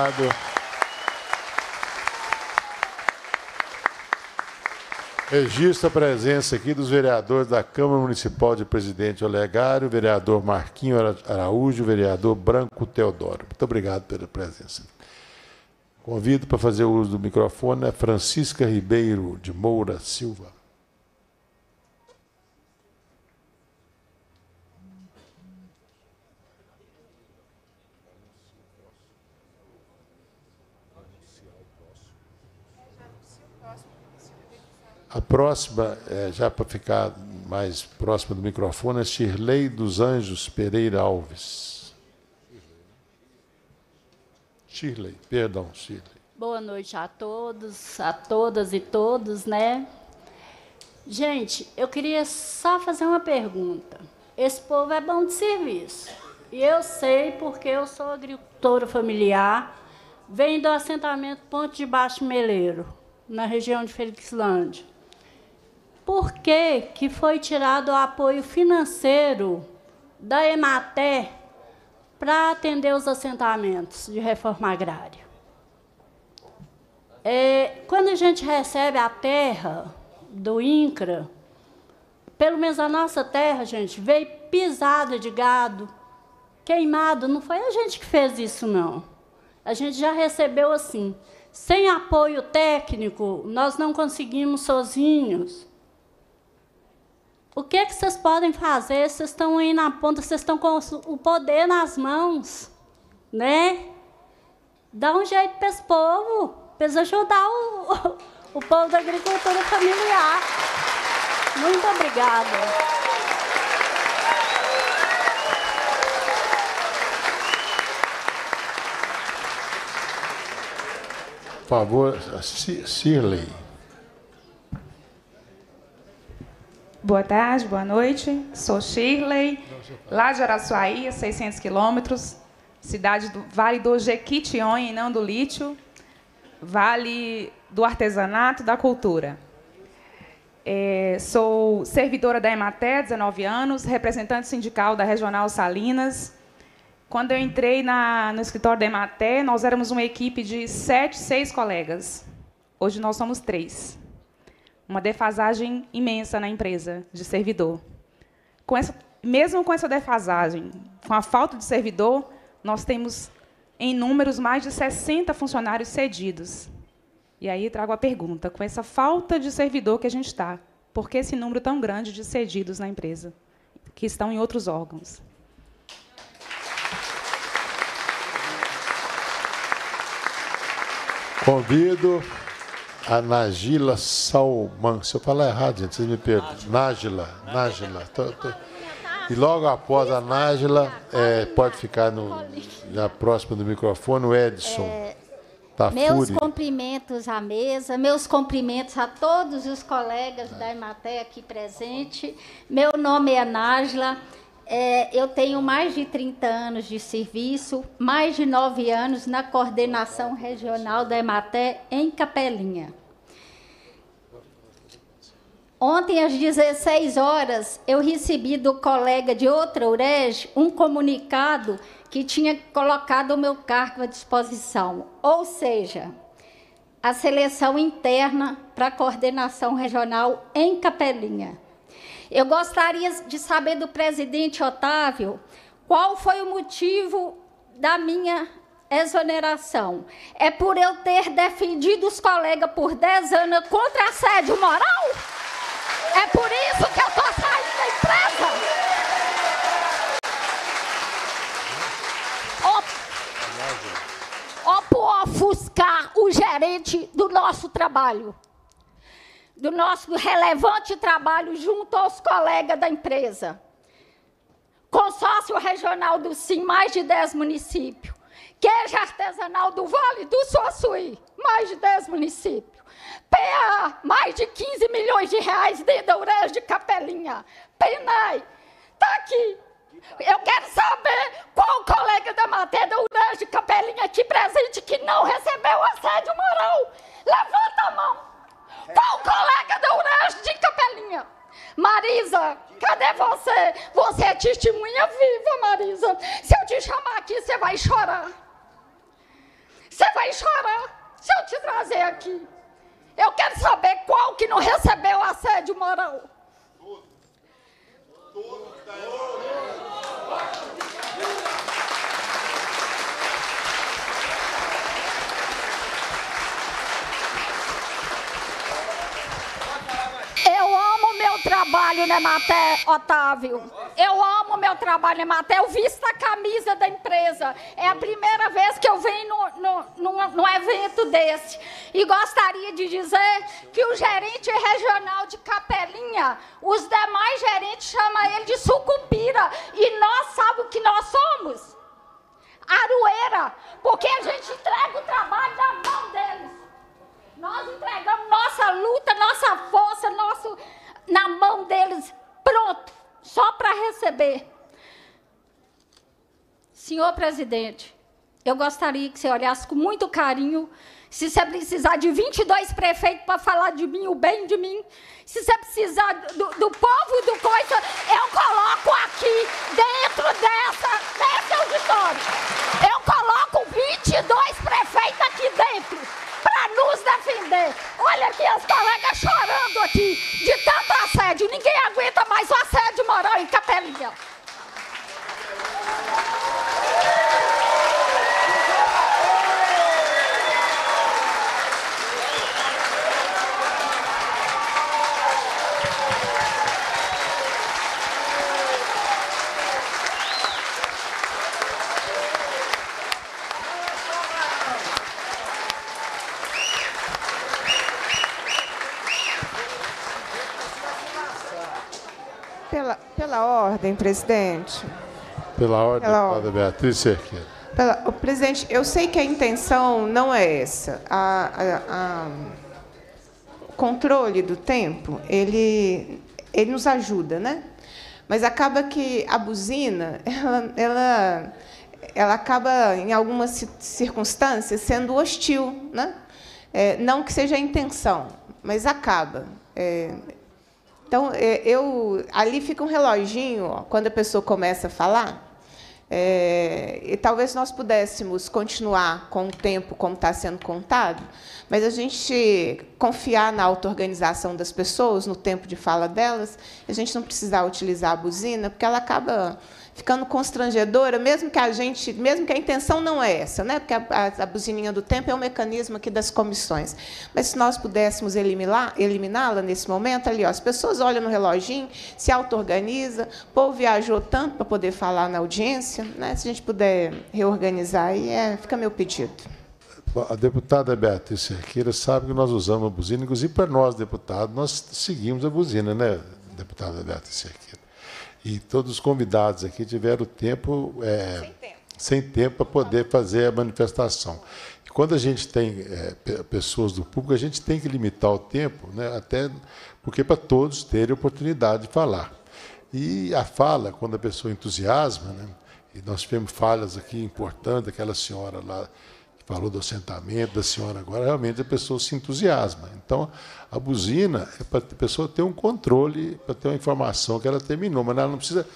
Obrigado. Registro a presença aqui dos vereadores da Câmara Municipal de Presidente Olegário, vereador Marquinho Araújo, vereador Branco Teodoro. Muito obrigado pela presença. Convido para fazer uso do microfone a Francisca Ribeiro de Moura Silva. A próxima, é, já para ficar mais próxima do microfone, é Shirley dos Anjos Pereira Alves. Shirley, perdão, Shirley. Boa noite a todos, a todas e todos, né? Gente, eu queria só fazer uma pergunta. Esse povo é bom de serviço. E eu sei porque eu sou agricultora familiar, venho do assentamento Ponte de Baixo Meleiro, na região de Felixlândia por que, que foi tirado o apoio financeiro da Emater para atender os assentamentos de reforma agrária. É, quando a gente recebe a terra do INCRA, pelo menos a nossa terra, gente, veio pisada de gado, queimado. Não foi a gente que fez isso, não. A gente já recebeu assim. Sem apoio técnico, nós não conseguimos sozinhos o que, é que vocês podem fazer? Vocês estão aí na ponta, vocês estão com o poder nas mãos, né? Dá um jeito para esse povo, para ajudar o, o povo da agricultura familiar. Muito obrigada. Por favor, Sirley. Boa tarde, boa noite. Sou Shirley, lá de Araçuaí, 600 quilômetros, cidade do Vale do Jequitinhonha e não do Lítio, Vale do Artesanato da Cultura. É, sou servidora da Ematé, 19 anos, representante sindical da Regional Salinas. Quando eu entrei na, no escritório da Ematé, nós éramos uma equipe de sete, seis colegas. Hoje nós somos três uma defasagem imensa na empresa de servidor. Com essa, mesmo com essa defasagem, com a falta de servidor, nós temos em números mais de 60 funcionários cedidos. E aí trago a pergunta: com essa falta de servidor que a gente está, por que esse número tão grande de cedidos na empresa, que estão em outros órgãos? Convido a Nagila Salman. Se eu falar errado, gente, vocês me perdoem. Nagila, Nagila. E logo após a Nagila, é, pode ficar no, na próxima do microfone, o Edson. É, tá meus fúria. cumprimentos à mesa, meus cumprimentos a todos os colegas da Imaté aqui presente. Meu nome é Nájila. É, eu tenho mais de 30 anos de serviço, mais de 9 anos na coordenação regional da Ematé em Capelinha. Ontem, às 16 horas, eu recebi do colega de outra UREG um comunicado que tinha colocado o meu cargo à disposição. Ou seja, a seleção interna para a coordenação regional em Capelinha. Eu gostaria de saber do presidente Otávio qual foi o motivo da minha exoneração. É por eu ter defendido os colegas por 10 anos contra assédio moral? É por isso que eu estou saindo da empresa? Ou, ou por ofuscar o gerente do nosso trabalho do nosso relevante trabalho junto aos colegas da empresa. Consórcio Regional do Sim, mais de 10 municípios. Queijo Artesanal do Vale do Suaçuí, mais de 10 municípios. PA, mais de 15 milhões de reais dentro da de Capelinha. PENAI, está aqui. Eu quero saber qual colega da matéria da de Capelinha aqui presente que não recebeu assédio moral. Levanta a mão. Qual colega da Unesco de Capelinha? Marisa, cadê você? Você é testemunha viva, Marisa. Se eu te chamar aqui, você vai chorar. Você vai chorar se eu te trazer aqui. Eu quero saber qual que não recebeu assédio moral. Tudo. Tudo. Tudo. Eu amo meu trabalho, né, Maté, Otávio? Eu amo meu trabalho, né, Maté? Eu visto a camisa da empresa. É a primeira vez que eu venho no, no, num, num evento desse. E gostaria de dizer que o gerente regional de Capelinha, os demais gerentes chamam ele de sucupira. E nós sabemos o que nós somos. Arueira. Porque a gente entrega o trabalho na mão deles. Nós entregamos nossa luta, nossa força, nosso na mão deles, pronto, só para receber. Senhor presidente, eu gostaria que você olhasse com muito carinho. Se você precisar de 22 prefeitos para falar de mim, o bem de mim, se você precisar do, do povo do coisa, eu coloco aqui, dentro dessa, desse auditório. Eu coloco 22 prefeitos aqui dentro nos defender. Olha aqui as colegas chorando aqui de tanto assédio. Ninguém aguenta mais o assédio moral em Capelinha. Pela, pela ordem, presidente. Pela ordem, pela deputada ordem. Beatriz Cerqueira. Pela, o presidente, eu sei que a intenção não é essa. A, a, a, o controle do tempo, ele, ele nos ajuda, né? Mas acaba que a buzina, <laughs> ela, ela, ela acaba, em algumas circunstâncias, sendo hostil, né? É, não que seja a intenção, mas acaba. É, então, é, eu ali fica um reloginho, ó, quando a pessoa começa a falar, é, e talvez nós pudéssemos continuar com o tempo como está sendo contado, mas a gente confiar na auto-organização das pessoas, no tempo de fala delas, a gente não precisar utilizar a buzina, porque ela acaba ficando constrangedora, mesmo que a gente, mesmo que a intenção não é essa, né? Porque a, a, a buzininha do tempo é um mecanismo aqui das comissões. Mas se nós pudéssemos eliminar, eliminá-la nesse momento, ali, ó, as pessoas olham no reloginho, se auto-organiza, o povo viajou tanto para poder falar na audiência, né? Se a gente puder reorganizar aí, é, fica meu pedido. A deputada Beatriz Cerqueira sabe que nós usamos a buzina, inclusive para nós, deputados, nós seguimos a buzina, né, deputada Beatriz Cerqueira? E todos os convidados aqui tiveram tempo. É, sem tempo. para poder tá. fazer a manifestação. E quando a gente tem é, pessoas do público, a gente tem que limitar o tempo, né, até porque para todos terem oportunidade de falar. E a fala, quando a pessoa entusiasma, né, e nós tivemos falhas aqui importantes, aquela senhora lá que falou do assentamento da senhora agora, realmente a pessoa se entusiasma. Então, a buzina é para a pessoa ter um controle, para ter uma informação que ela terminou, mas ela não precisa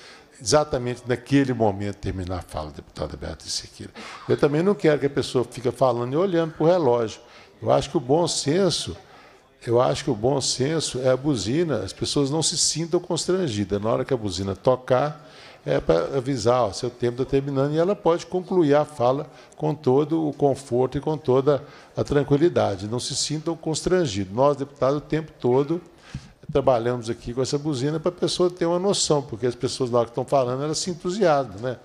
exatamente naquele momento terminar a fala, deputada Beatriz Siqueira. Eu também não quero que a pessoa fique falando e olhando para o relógio. Eu acho que o bom senso, eu acho que o bom senso é a buzina, as pessoas não se sintam constrangidas. Na hora que a buzina tocar, é para avisar, ó, seu tempo está terminando, e ela pode concluir a fala com todo o conforto e com toda a tranquilidade, não se sintam constrangidos. Nós, deputados, o tempo todo trabalhamos aqui com essa buzina para a pessoa ter uma noção, porque as pessoas lá que estão falando, elas se entusiasmam. Né?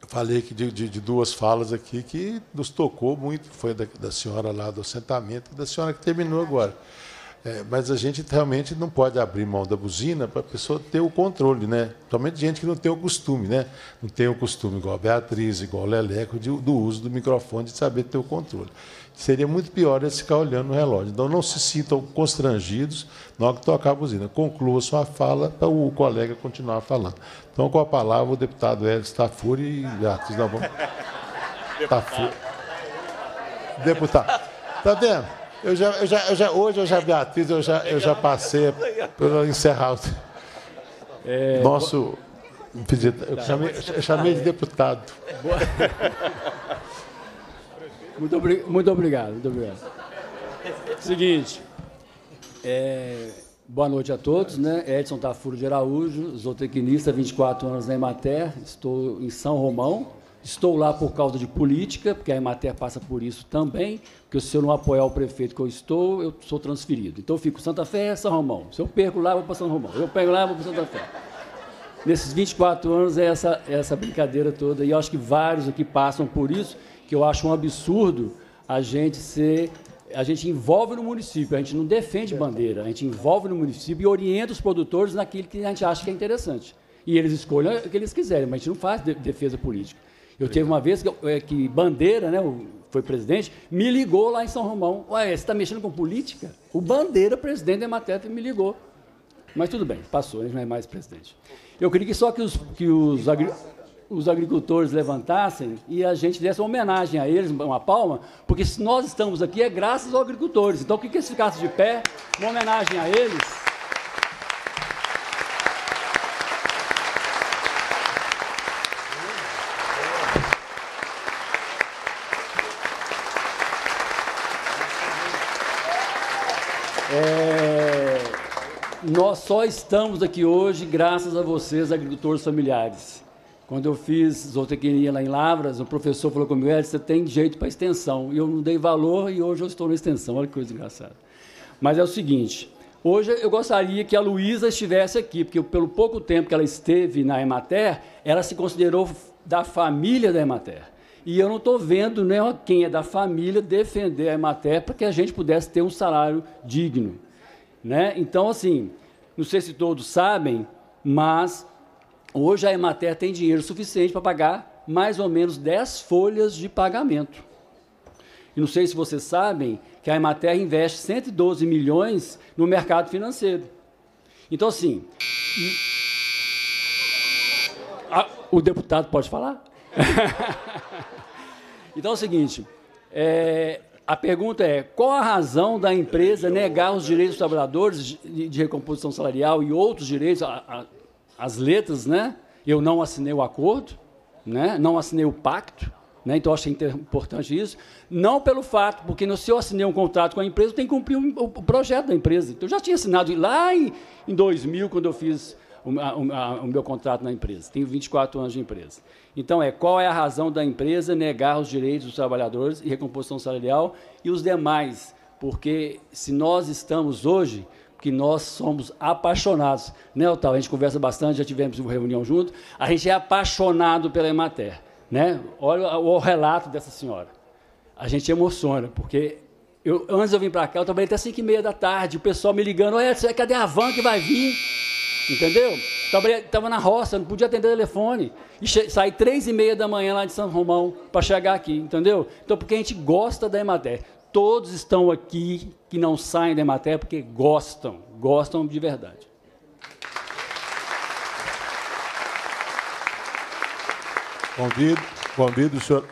Eu falei que de, de, de, duas falas aqui que nos tocou muito, foi da, da senhora lá do assentamento e da senhora que terminou agora. É, mas a gente realmente não pode abrir mão da buzina para a pessoa ter o controle, né? Principalmente gente que não tem o costume, né? Não tem o costume, igual a Beatriz, igual o Leleco, de, do uso do microfone, de saber ter o controle. Seria muito pior eles ficar olhando o relógio. Então, não se sintam constrangidos na hora que tocar a buzina. Conclua sua fala para o colega continuar falando. Então, com a palavra, o deputado Hélio Tafuri e Beatriz da <laughs> Deputado. Está vendo? Eu já, eu já, eu já, hoje eu já, Beatriz, eu já, eu já passei para encerrar é, nosso pedido. Eu tá. chamei, eu chamei de deputado. Muito, obri muito obrigado, muito obrigado. Seguinte, é, boa noite a todos, né? Edson Tafuro de Araújo, zootecnista, 24 anos na Emater, estou em São Romão, Estou lá por causa de política, porque a Emater passa por isso também, porque se eu não apoiar o prefeito que eu estou, eu sou transferido. Então eu fico Santa Fé, São Romão. Se eu perco lá, eu vou para São Romão. Eu pego lá, eu vou para Santa Fé. Nesses 24 anos é essa, é essa brincadeira toda, e eu acho que vários aqui passam por isso, que eu acho um absurdo a gente ser a gente envolve no município, a gente não defende é. bandeira, a gente envolve no município e orienta os produtores naquilo que a gente acha que é interessante. E eles escolham o que eles quiserem, mas a gente não faz defesa política. Eu tive uma vez que, é, que Bandeira, né, o, foi presidente, me ligou lá em São Romão. Ué, você está mexendo com política? O Bandeira, presidente da Emateto, me ligou. Mas tudo bem, passou, ele não é mais presidente. Eu queria que só que os, que os, agri, os agricultores levantassem e a gente desse uma homenagem a eles, uma palma, porque se nós estamos aqui é graças aos agricultores. Então, que, que eles ficassem de pé, uma homenagem a eles. nós só estamos aqui hoje graças a vocês, agricultores familiares. Quando eu fiz zootecnia lá em Lavras, o professor falou comigo, Edson, você tem jeito para extensão. E eu não dei valor e hoje eu estou na extensão. Olha que coisa engraçada. Mas é o seguinte, hoje eu gostaria que a Luísa estivesse aqui, porque pelo pouco tempo que ela esteve na Emater, ela se considerou da família da Emater. E eu não estou vendo né, quem é da família defender a Emater para que a gente pudesse ter um salário digno. Né? Então, assim, não sei se todos sabem, mas hoje a Emater tem dinheiro suficiente para pagar mais ou menos 10 folhas de pagamento. E não sei se vocês sabem que a Emater investe 112 milhões no mercado financeiro. Então, assim. Ah, o deputado pode falar? <laughs> então é o seguinte: é, a pergunta é: qual a razão da empresa negar os direitos dos trabalhadores de recomposição salarial e outros direitos, a, a, as letras, né? Eu não assinei o acordo, né? não assinei o pacto, né? então acho importante isso. Não pelo fato, porque se eu assinei um contrato com a empresa, eu tenho que cumprir o, o projeto da empresa. Então, eu já tinha assinado lá em, em 2000, quando eu fiz o, a, o meu contrato na empresa. Tenho 24 anos de empresa. Então, é qual é a razão da empresa negar os direitos dos trabalhadores e recomposição salarial e os demais? Porque se nós estamos hoje que nós somos apaixonados, né, tal A gente conversa bastante, já tivemos uma reunião junto. A gente é apaixonado pela Emater, né? Olha o relato dessa senhora. A gente emociona, porque eu, antes eu vim para cá, eu trabalhei até 5 e meia da tarde, o pessoal me ligando, olha, cadê a van que vai vir? Entendeu? Estava na roça, não podia atender telefone. E saí três e meia da manhã lá de São Romão para chegar aqui, entendeu? Então, porque a gente gosta da Emater. Todos estão aqui que não saem da Emater porque gostam, gostam de verdade. Convido, convido o senhor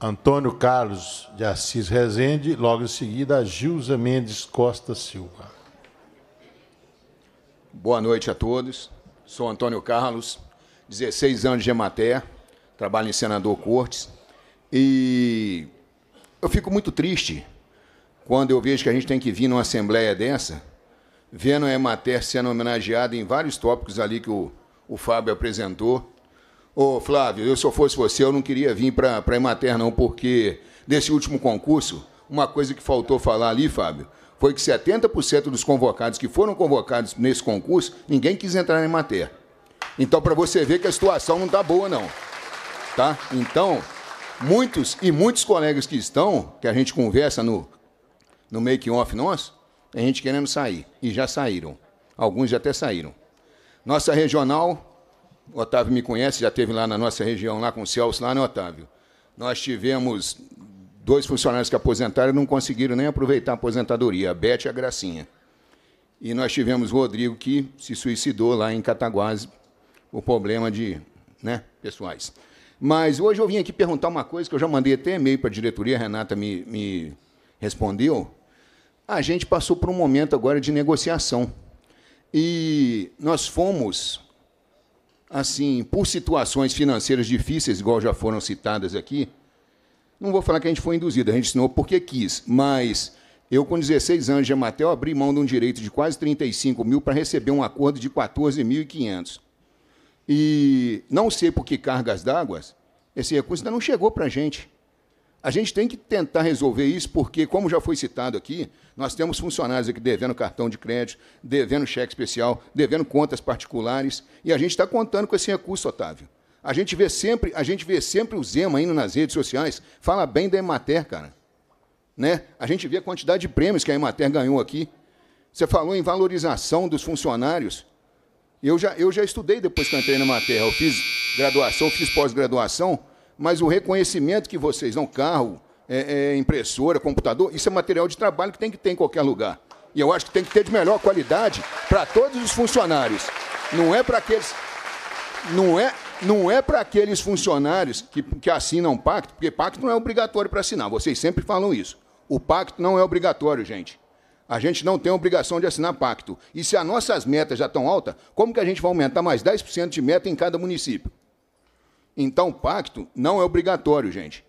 Antônio Carlos de Assis Rezende, logo em seguida a Gilza Mendes Costa Silva. Boa noite a todos. Sou Antônio Carlos, 16 anos de Emater, trabalho em Senador Cortes. E eu fico muito triste quando eu vejo que a gente tem que vir numa assembleia dessa, vendo a Emater sendo homenageada em vários tópicos ali que o, o Fábio apresentou. Ô, Flávio, eu se eu fosse você, eu não queria vir para a Emater, não, porque desse último concurso, uma coisa que faltou falar ali, Fábio, foi que 70% dos convocados que foram convocados nesse concurso, ninguém quis entrar em matéria. Então, para você ver que a situação não está boa, não. Tá? Então, muitos e muitos colegas que estão, que a gente conversa no, no make-off nosso, a gente querendo sair. E já saíram. Alguns já até saíram. Nossa regional, Otávio me conhece, já teve lá na nossa região, lá com o Celso, lá, né, Otávio? Nós tivemos dois funcionários que aposentaram não conseguiram nem aproveitar a aposentadoria, a Bete e a Gracinha. E nós tivemos o Rodrigo que se suicidou lá em Cataguases por problema de, né, pessoais. Mas hoje eu vim aqui perguntar uma coisa que eu já mandei até e-mail para a diretoria, a Renata me, me respondeu. A gente passou por um momento agora de negociação. E nós fomos, assim, por situações financeiras difíceis, igual já foram citadas aqui, não vou falar que a gente foi induzido, a gente ensinou porque quis, mas eu, com 16 anos de Amatel, abri mão de um direito de quase 35 mil para receber um acordo de 14.500. E não sei por que cargas d'água, esse recurso ainda não chegou para a gente. A gente tem que tentar resolver isso, porque, como já foi citado aqui, nós temos funcionários aqui devendo cartão de crédito, devendo cheque especial, devendo contas particulares, e a gente está contando com esse recurso, Otávio. A gente vê sempre, a gente vê sempre o Zema indo nas redes sociais, fala bem da Emater, cara. Né? A gente vê a quantidade de prêmios que a Emater ganhou aqui. Você falou em valorização dos funcionários. Eu já, eu já estudei depois que eu entrei na Emater. Eu fiz graduação, fiz pós-graduação, mas o reconhecimento que vocês dão, carro, é, é, impressora, computador, isso é material de trabalho que tem que ter em qualquer lugar. E eu acho que tem que ter de melhor qualidade para todos os funcionários. Não é para aqueles. Não é não é para aqueles funcionários que, que assinam pacto, porque pacto não é obrigatório para assinar, vocês sempre falam isso. O pacto não é obrigatório, gente. A gente não tem obrigação de assinar pacto. E se as nossas metas já estão altas, como que a gente vai aumentar mais 10% de meta em cada município? Então, pacto não é obrigatório, gente.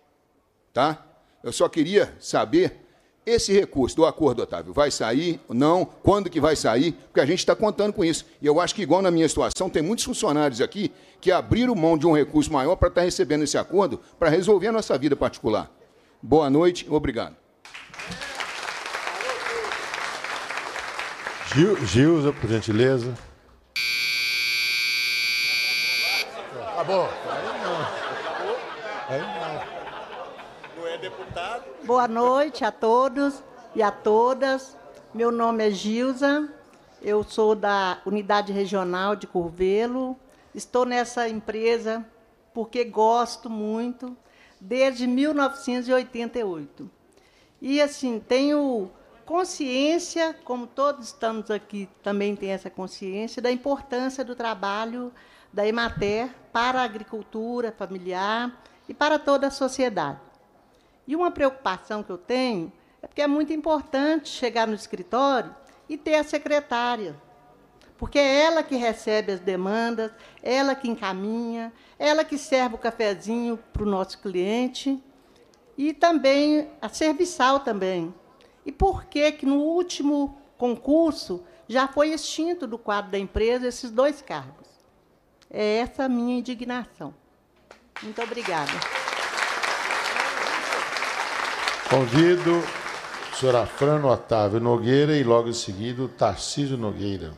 Tá? Eu só queria saber esse recurso do acordo, Otávio, vai sair? Não? Quando que vai sair? Porque a gente está contando com isso. E eu acho que, igual na minha situação, tem muitos funcionários aqui que abriram mão de um recurso maior para estar tá recebendo esse acordo para resolver a nossa vida particular. Boa noite, obrigado. Gil, Gilza, por gentileza. Acabou. deputado. Boa noite a todos e a todas. Meu nome é Gilza, eu sou da Unidade Regional de Curvelo. Estou nessa empresa porque gosto muito, desde 1988. E, assim, tenho consciência, como todos estamos aqui também tem essa consciência, da importância do trabalho da Emater para a agricultura familiar e para toda a sociedade. E uma preocupação que eu tenho é porque é muito importante chegar no escritório e ter a secretária, porque é ela que recebe as demandas, é ela que encaminha, é ela que serve o cafezinho para o nosso cliente e também a serviçal também. E por que que no último concurso já foi extinto do quadro da empresa esses dois cargos? É essa a minha indignação. Muito obrigada. Convido o senhor Afrano Otávio Nogueira e, logo em seguida, o Tarcísio Nogueira.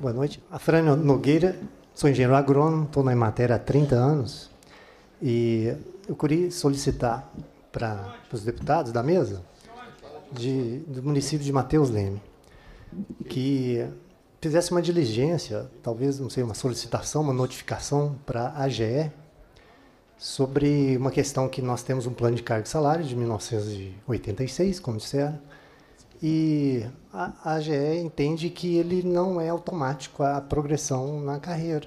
Boa noite. Afrânio Nogueira, sou engenheiro agrônomo, estou na matéria há 30 anos e eu queria solicitar para os deputados da mesa de, do município de Mateus Leme, que fizesse uma diligência, talvez, não sei, uma solicitação, uma notificação para a AGE sobre uma questão que nós temos um plano de cargo e salário de 1986, como disseram, e a AGE entende que ele não é automático a progressão na carreira.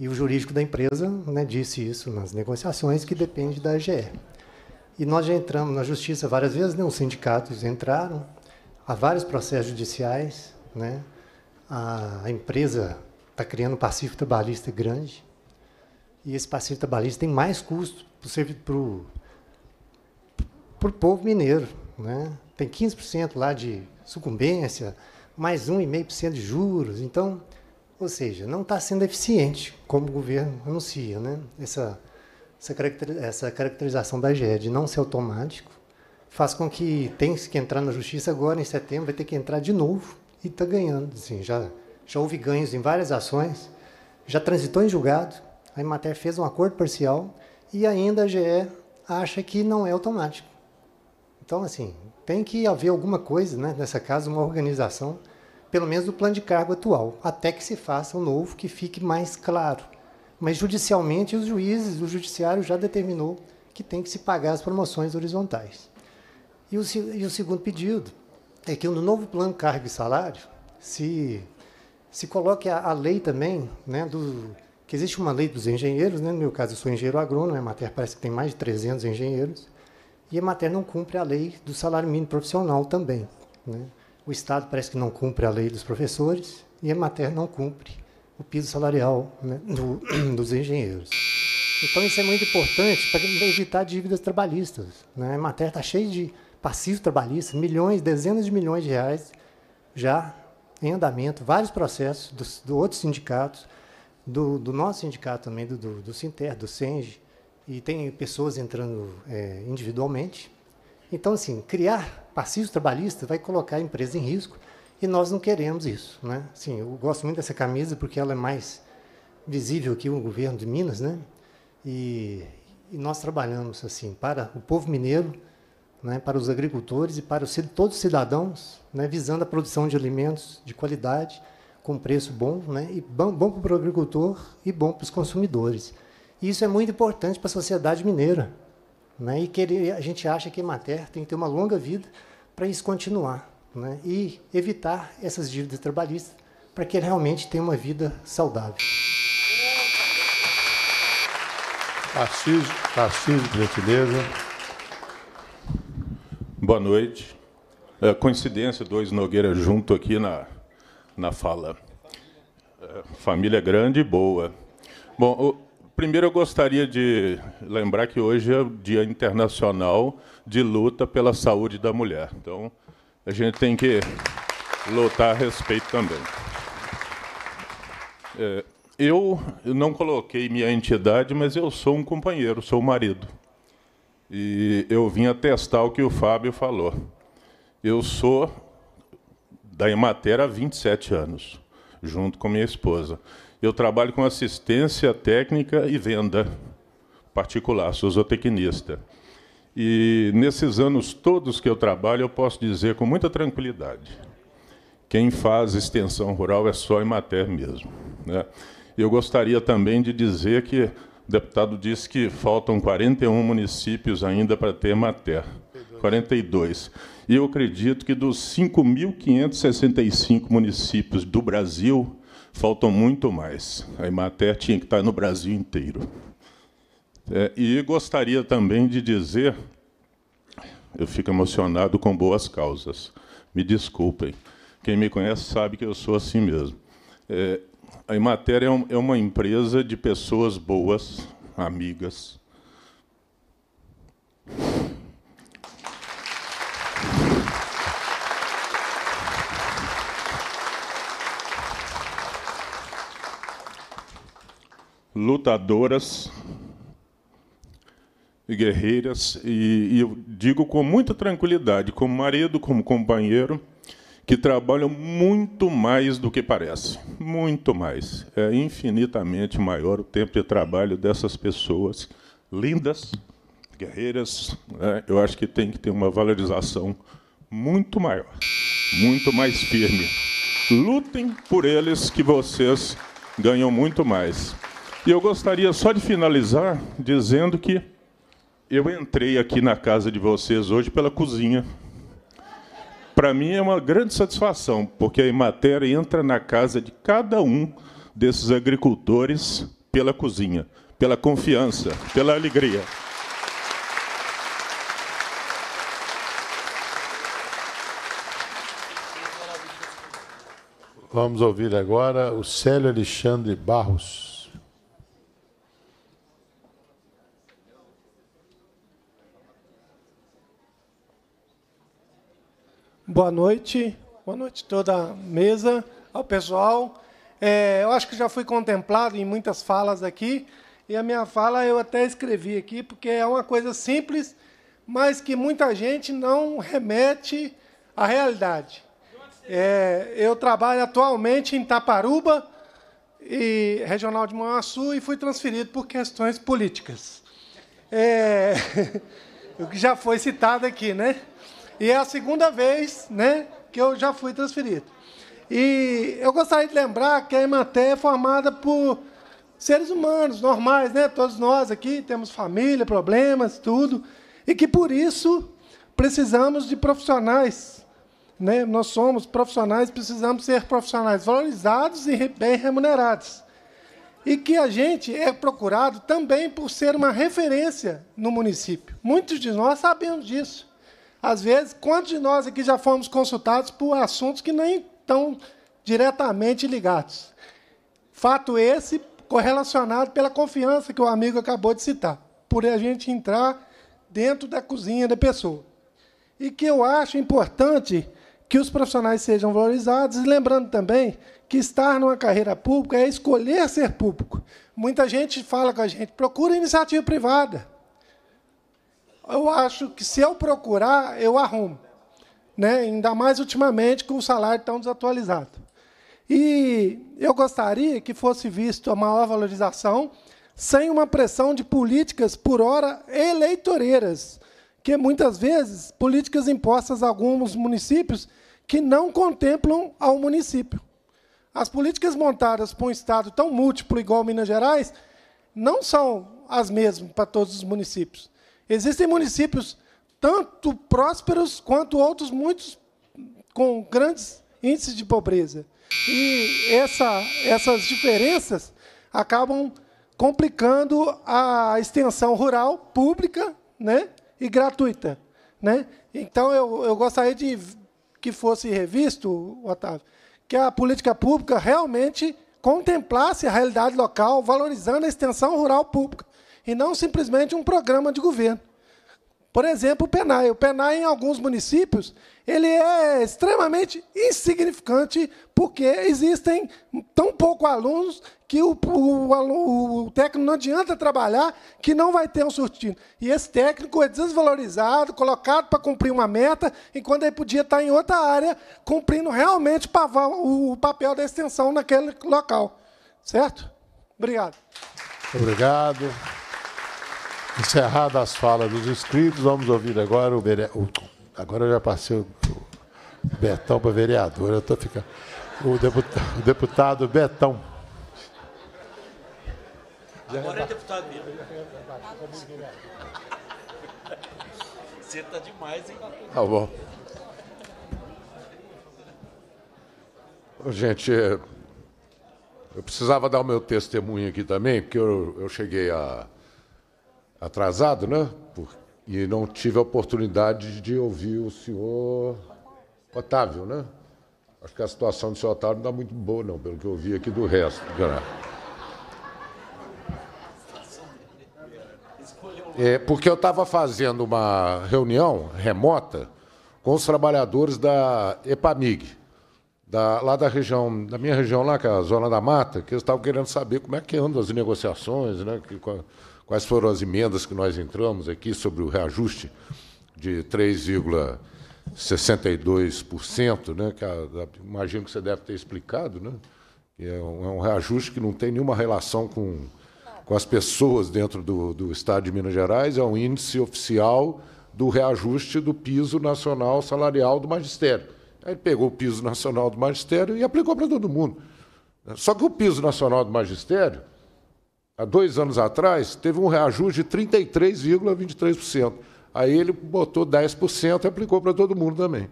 E o jurídico da empresa né, disse isso nas negociações, que depende da AGE. E nós já entramos na justiça várias vezes, né? os sindicatos entraram, há vários processos judiciais, né? a empresa está criando um passivo trabalhista grande, e esse passivo trabalhista tem mais custo para o pro povo mineiro. Né? Tem 15% lá de sucumbência, mais 1,5% de juros. Então, ou seja, não está sendo eficiente, como o governo anuncia, né? essa essa caracterização da GE de não ser automático faz com que tem que entrar na justiça agora em setembro, vai ter que entrar de novo e está ganhando. Assim, já, já houve ganhos em várias ações, já transitou em julgado, a Imater fez um acordo parcial e ainda a GE acha que não é automático. Então, assim, tem que haver alguma coisa, né, nessa casa, uma organização, pelo menos do plano de cargo atual, até que se faça um novo que fique mais claro mas judicialmente, os juízes, o judiciário já determinou que tem que se pagar as promoções horizontais. E o, e o segundo pedido é que no novo plano cargo e salário se, se coloque a, a lei também, né, do, que existe uma lei dos engenheiros, né, no meu caso eu sou engenheiro agrônomo, né, a matéria parece que tem mais de 300 engenheiros, e a matéria não cumpre a lei do salário mínimo profissional também. Né? O Estado parece que não cumpre a lei dos professores e a matéria não cumpre o piso salarial né, do, <clears throat> dos engenheiros. Então isso é muito importante para evitar dívidas trabalhistas. Né? A matéria está cheia de passivos trabalhistas, milhões, dezenas de milhões de reais já em andamento, vários processos dos, do outros sindicatos, do, do, nosso sindicato também, do, do, do Sinter, do Senge, e tem pessoas entrando é, individualmente. Então, assim, criar passivos trabalhistas vai colocar a empresa em risco e nós não queremos isso, né? Sim, eu gosto muito dessa camisa porque ela é mais visível que o governo de Minas, né? E, e nós trabalhamos assim para o povo mineiro, né, para os agricultores e para os, todos os cidadãos, né, visando a produção de alimentos de qualidade, com preço bom, né, e bom, bom para o agricultor e bom para os consumidores. E isso é muito importante para a sociedade mineira. Né, e querer, a gente acha que a matéria tem que ter uma longa vida para isso continuar né, e evitar essas dívidas trabalhistas para que ele realmente tenha uma vida saudável. Tarcísio, Tarcísio gentileza. Boa noite. É, coincidência, dois Nogueira junto aqui na, na fala. É, família grande e boa. Bom, o, primeiro eu gostaria de lembrar que hoje é o Dia Internacional de Luta pela Saúde da Mulher. Então, a gente tem que lutar a respeito também. É, eu não coloquei minha entidade, mas eu sou um companheiro, sou um marido. E eu vim atestar o que o Fábio falou. Eu sou da Emater há 27 anos, junto com minha esposa. Eu trabalho com assistência técnica e venda particular, sou zootecnista. E nesses anos todos que eu trabalho, eu posso dizer com muita tranquilidade: quem faz extensão rural é só Imater mesmo. Né? Eu gostaria também de dizer que o deputado disse que faltam 41 municípios ainda para ter Imater. 42. E eu acredito que dos 5.565 municípios do Brasil, faltam muito mais. A Imater tinha que estar no Brasil inteiro. É, e gostaria também de dizer, eu fico emocionado com boas causas, me desculpem. Quem me conhece sabe que eu sou assim mesmo. É, a Imatéria é, é uma empresa de pessoas boas, amigas. Lutadoras, e guerreiras, e, e eu digo com muita tranquilidade, como marido, como companheiro, que trabalham muito mais do que parece, muito mais. É infinitamente maior o tempo de trabalho dessas pessoas lindas, guerreiras. Né? Eu acho que tem que ter uma valorização muito maior, muito mais firme. Lutem por eles que vocês ganham muito mais. E eu gostaria só de finalizar dizendo que eu entrei aqui na casa de vocês hoje pela cozinha. Para mim é uma grande satisfação, porque a Imater entra na casa de cada um desses agricultores pela cozinha, pela confiança, pela alegria. Vamos ouvir agora o Célio Alexandre Barros. Boa noite. Boa noite toda a mesa, ao pessoal. É, eu acho que já fui contemplado em muitas falas aqui, e a minha fala eu até escrevi aqui, porque é uma coisa simples, mas que muita gente não remete à realidade. É, eu trabalho atualmente em Taparuba, e regional de Moaçu, e fui transferido por questões políticas. É, <laughs> o que já foi citado aqui, né? E é a segunda vez né, que eu já fui transferido. E eu gostaria de lembrar que a Emater é formada por seres humanos normais, né? Todos nós aqui temos família, problemas, tudo, e que por isso precisamos de profissionais, né? Nós somos profissionais, precisamos ser profissionais valorizados e bem remunerados. E que a gente é procurado também por ser uma referência no município. Muitos de nós sabemos disso. Às vezes, quantos de nós aqui já fomos consultados por assuntos que nem estão diretamente ligados? Fato esse correlacionado pela confiança que o amigo acabou de citar, por a gente entrar dentro da cozinha da pessoa. E que eu acho importante que os profissionais sejam valorizados, e lembrando também que estar numa carreira pública é escolher ser público. Muita gente fala com a gente, procura iniciativa privada eu acho que se eu procurar, eu arrumo. Né? Ainda mais ultimamente, com o salário tão desatualizado. E eu gostaria que fosse visto a maior valorização sem uma pressão de políticas, por hora, eleitoreiras, que muitas vezes políticas impostas a alguns municípios que não contemplam ao município. As políticas montadas por um Estado tão múltiplo igual Minas Gerais não são as mesmas para todos os municípios. Existem municípios tanto prósperos quanto outros muitos com grandes índices de pobreza. E essa, essas diferenças acabam complicando a extensão rural pública né, e gratuita. Né? Então, eu, eu gostaria de que fosse revisto, Otávio, que a política pública realmente contemplasse a realidade local, valorizando a extensão rural pública e não simplesmente um programa de governo. Por exemplo, o PENAI. O PENAI, em alguns municípios, ele é extremamente insignificante, porque existem tão poucos alunos que o, o, o técnico não adianta trabalhar, que não vai ter um surtido. E esse técnico é desvalorizado, colocado para cumprir uma meta, enquanto ele podia estar em outra área, cumprindo realmente o papel da extensão naquele local. Certo? Obrigado. Obrigado. Encerradas as falas dos inscritos, vamos ouvir agora o vereador. Agora eu já passei o Betão para vereador, eu estou ficando. O deputado, o deputado Betão. Agora é deputado mesmo. <laughs> Você está demais, hein? Tá bom. Gente, eu precisava dar o meu testemunho aqui também, porque eu, eu cheguei a atrasado, né? E não tive a oportunidade de ouvir o senhor Otávio, né? Acho que a situação do senhor Otávio não está muito boa, não, pelo que eu vi aqui do resto. Cara. É, porque eu estava fazendo uma reunião remota com os trabalhadores da EPAMIG, da, lá da região, da minha região lá, que é a Zona da Mata, que eles estavam querendo saber como é que andam as negociações, né? Que, quais foram as emendas que nós entramos aqui sobre o reajuste de 3,62%, né? Que a, imagino que você deve ter explicado, né? É um, é um, reajuste que não tem nenhuma relação com, com as pessoas dentro do, do Estado de Minas Gerais, é um índice oficial do reajuste do piso nacional salarial do magistério. Aí ele pegou o piso nacional do magistério e aplicou para todo mundo. Só que o piso nacional do magistério há dois anos atrás, teve um reajuste de 33,23%. Aí ele botou 10% e aplicou para todo mundo também.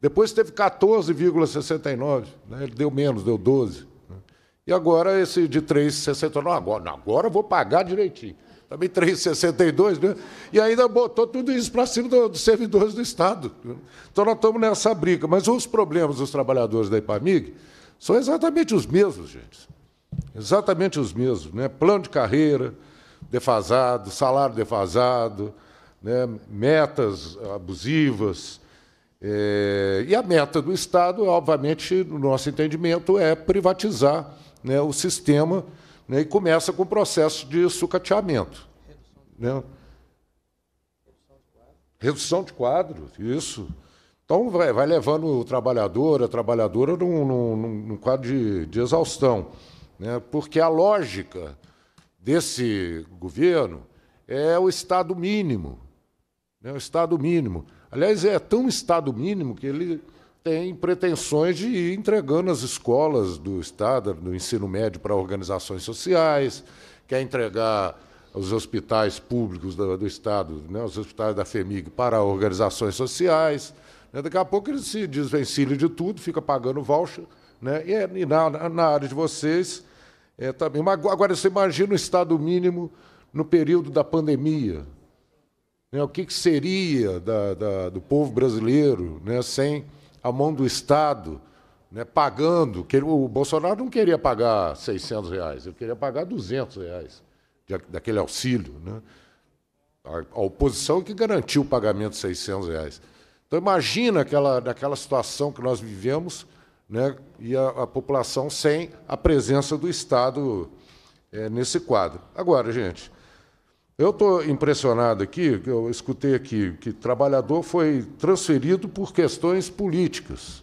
Depois teve 14,69%, né? ele deu menos, deu 12%. Né? E agora esse de 3,69%, ah, agora, agora eu vou pagar direitinho. Também 3,62%, né? e ainda botou tudo isso para cima dos servidores do Estado. Né? Então nós estamos nessa briga. Mas os problemas dos trabalhadores da IPAMIG são exatamente os mesmos, gente. Exatamente os mesmos, né? Plano de carreira defasado, salário defasado, né? metas abusivas. É... e a meta do Estado, obviamente, no nosso entendimento, é privatizar né, o sistema né, e começa com o processo de sucateamento. Redução. Né? Redução de quadro, isso. Então, vai, vai levando o trabalhador, a trabalhadora, num, num, num quadro de, de exaustão né? porque a lógica desse governo é o Estado mínimo. Né? O Estado mínimo. Aliás, é tão Estado mínimo que ele tem pretensões de ir entregando as escolas do Estado, do ensino médio, para organizações sociais, quer entregar os hospitais públicos do, do Estado, né? os hospitais da FEMIG, para organizações sociais. Né? Daqui a pouco ele se desvencilha de tudo, fica pagando voucher né? E, é, e na, na, área de vocês é, também. Tá agora, você imagina o estado mínimo no período da pandemia. Né? O que, que seria da, da, do povo brasileiro né? sem a mão do Estado né? pagando? Que o Bolsonaro não queria pagar 600 reais, ele queria pagar 200 reais de, daquele auxílio. Né? A, a oposição que garantiu o pagamento de 600 reais. Então, imagina aquela, daquela situação que nós vivemos né, e a, a, população sem a presença do Estado é, nesse quadro. Agora, gente, eu estou impressionado aqui, eu escutei aqui que trabalhador foi transferido por questões políticas.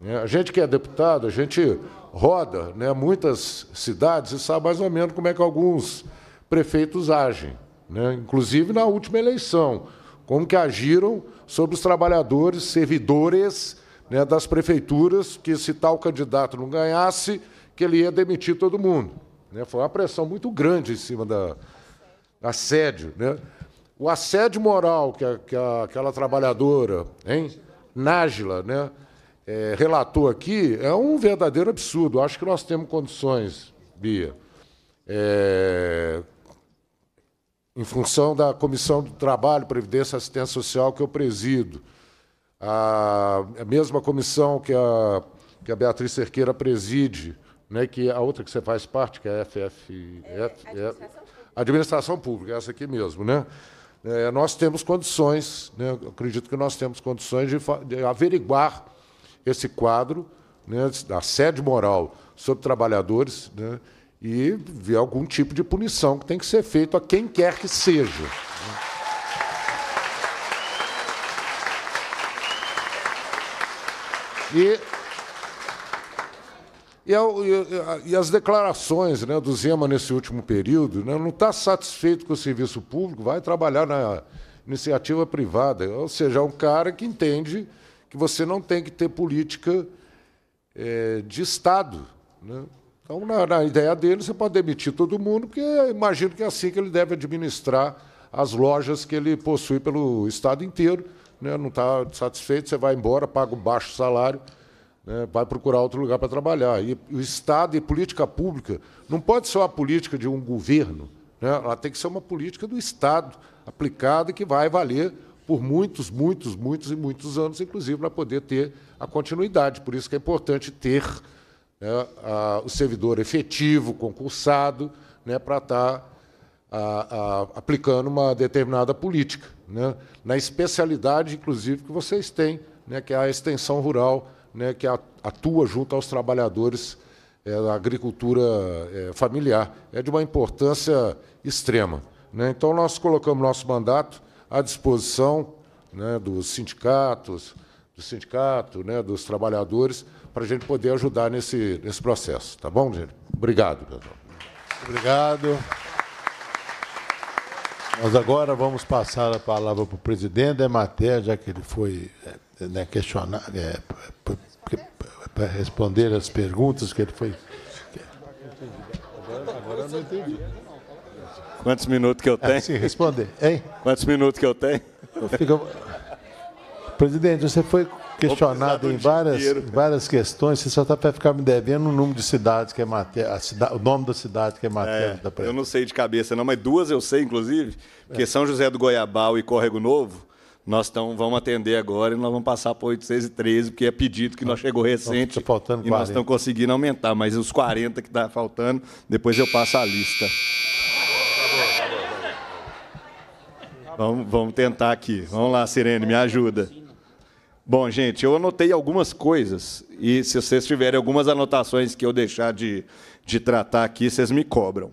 Né. A gente que é deputado, a gente roda né, muitas cidades e sabe mais ou menos como é que alguns prefeitos agem, né? inclusive na última eleição, como que agiram sobre os trabalhadores, servidores né, das prefeituras que, se tal candidato não ganhasse, que ele ia demitir todo mundo. Né? Foi uma pressão muito grande em cima da assédio. Né? O assédio moral que, a, que a, aquela trabalhadora, hein, Nájila, né, é, relatou aqui é um verdadeiro absurdo. Acho que nós temos condições, Bia, é, em função da Comissão do Trabalho, Previdência e Assistência Social que eu presido, a, mesma comissão que a, que a Beatriz Cerqueira preside, né, que a outra que você faz parte, que é a FFF. É, é, administração, é, administração Pública, essa aqui mesmo. Né? É, nós temos condições, né, acredito que nós temos condições de, de averiguar esse quadro, né, da sede moral sobre trabalhadores, né, e ver algum tipo de punição que tem que ser feito a quem quer que seja. E, e, e, e as declarações né, do Zema nesse último período, né, não está satisfeito com o serviço público, vai trabalhar na iniciativa privada. Ou seja, é um cara que entende que você não tem que ter política é, de Estado. Né? Então, na, na, ideia dele, você pode demitir todo mundo, porque imagino que é assim que ele deve administrar as lojas que ele possui pelo Estado inteiro, né, não está satisfeito, você vai embora, paga um baixo salário, né, vai procurar outro lugar para trabalhar. E o Estado e política pública não pode ser uma política de um governo, né, ela tem que ser uma política do Estado aplicada que vai valer por muitos, muitos, muitos e muitos anos, inclusive para poder ter a continuidade. Por isso que é importante ter né, a, o servidor efetivo, concursado, né, para estar tá, aplicando uma determinada política né? na especialidade, inclusive, que vocês têm, né? que é a extensão rural, né? que atua junto aos trabalhadores é, da agricultura é, familiar. É de uma importância extrema. Né? Então, nós colocamos nosso mandato à disposição né? dos sindicatos, do sindicato, né? dos trabalhadores, para a gente poder ajudar nesse, nesse processo. Tá bom, gente? Obrigado, pessoal. Obrigado. Nós agora vamos passar a palavra para o presidente da é matéria já que ele foi é, né, questionar, é, para responder as perguntas que ele foi. Agora, agora não entendi. Quantos minutos que eu é, tenho? É, sim, responder. Hein? Quantos minutos que eu tenho? Eu fico... Presidente, você foi questionado em várias, várias questões, você só está para ficar me devendo o número de cidades que é matéria, cida, o nome da cidade que é matéria. É, eu não sei de cabeça, não, mas duas eu sei, inclusive, que é. São José do Goiabal e Córrego Novo, nós tão, vamos atender agora e nós vamos passar para 813, porque é pedido que nós ah, chegou tá recente. Então, faltando 40. E nós estamos conseguindo aumentar, mas os 40 que está faltando, depois eu passo a lista. Tá tá vamos, vamos tentar aqui. Vamos lá, Sirene, me ajuda. Bom, gente, eu anotei algumas coisas, e se vocês tiverem algumas anotações que eu deixar de, de tratar aqui, vocês me cobram.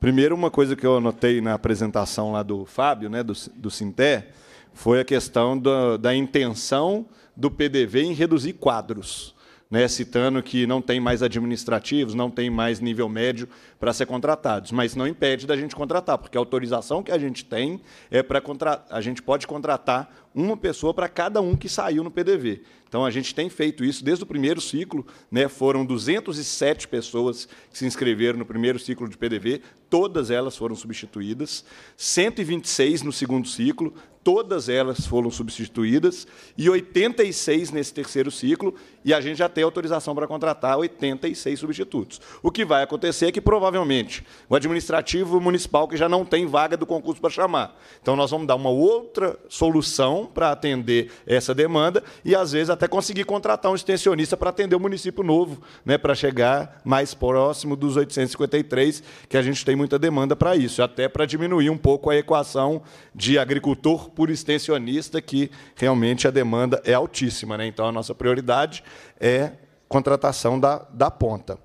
Primeiro, uma coisa que eu anotei na apresentação lá do Fábio, né, do, do Sinté, foi a questão da, da intenção do PDV em reduzir quadros, né, citando que não tem mais administrativos, não tem mais nível médio para ser contratados, mas não impede da gente contratar, porque a autorização que a gente tem é para contratar, a gente pode contratar uma pessoa para cada um que saiu no PDV. Então, a gente tem feito isso desde o primeiro ciclo. Né? Foram 207 pessoas que se inscreveram no primeiro ciclo de PDV, todas elas foram substituídas. 126 no segundo ciclo, todas elas foram substituídas. E 86 nesse terceiro ciclo, e a gente já tem autorização para contratar 86 substitutos. O que vai acontecer é que, provavelmente, o administrativo municipal que já não tem vaga do concurso para chamar. Então, nós vamos dar uma outra solução para atender essa demanda e, às vezes, até conseguir contratar um extensionista para atender o município novo, né, para chegar mais próximo dos 853, que a gente tem muita demanda para isso, até para diminuir um pouco a equação de agricultor por extensionista, que realmente a demanda é altíssima. Né? Então, a nossa prioridade é contratação da, da ponta.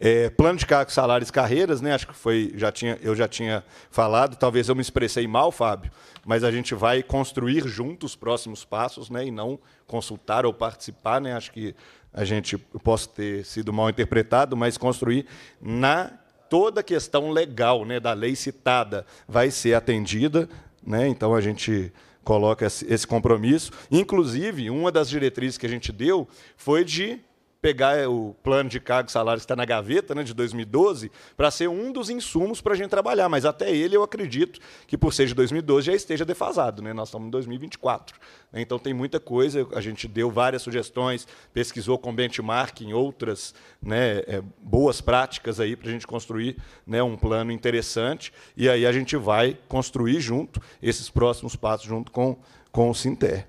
É, plano de cargos, salários carreiras, né? Acho que foi, já tinha, eu já tinha falado, talvez eu me expressei mal, Fábio, mas a gente vai construir juntos os próximos passos, né? E não consultar ou participar, né? Acho que a gente posso ter sido mal interpretado, mas construir na toda a questão legal, né, da lei citada vai ser atendida, né? Então a gente coloca esse compromisso. Inclusive, uma das diretrizes que a gente deu foi de pegar é, o plano de cargo e salário que está na gaveta né, de 2012 para ser um dos insumos para a gente trabalhar, mas até ele eu acredito que, por ser de 2012, já esteja defasado. Né? Nós estamos em 2024. Né? Então tem muita coisa, a gente deu várias sugestões, pesquisou com benchmarking outras né, é, boas práticas aí para a gente construir né, um plano interessante, e aí a gente vai construir junto esses próximos passos junto com, com o Sinter.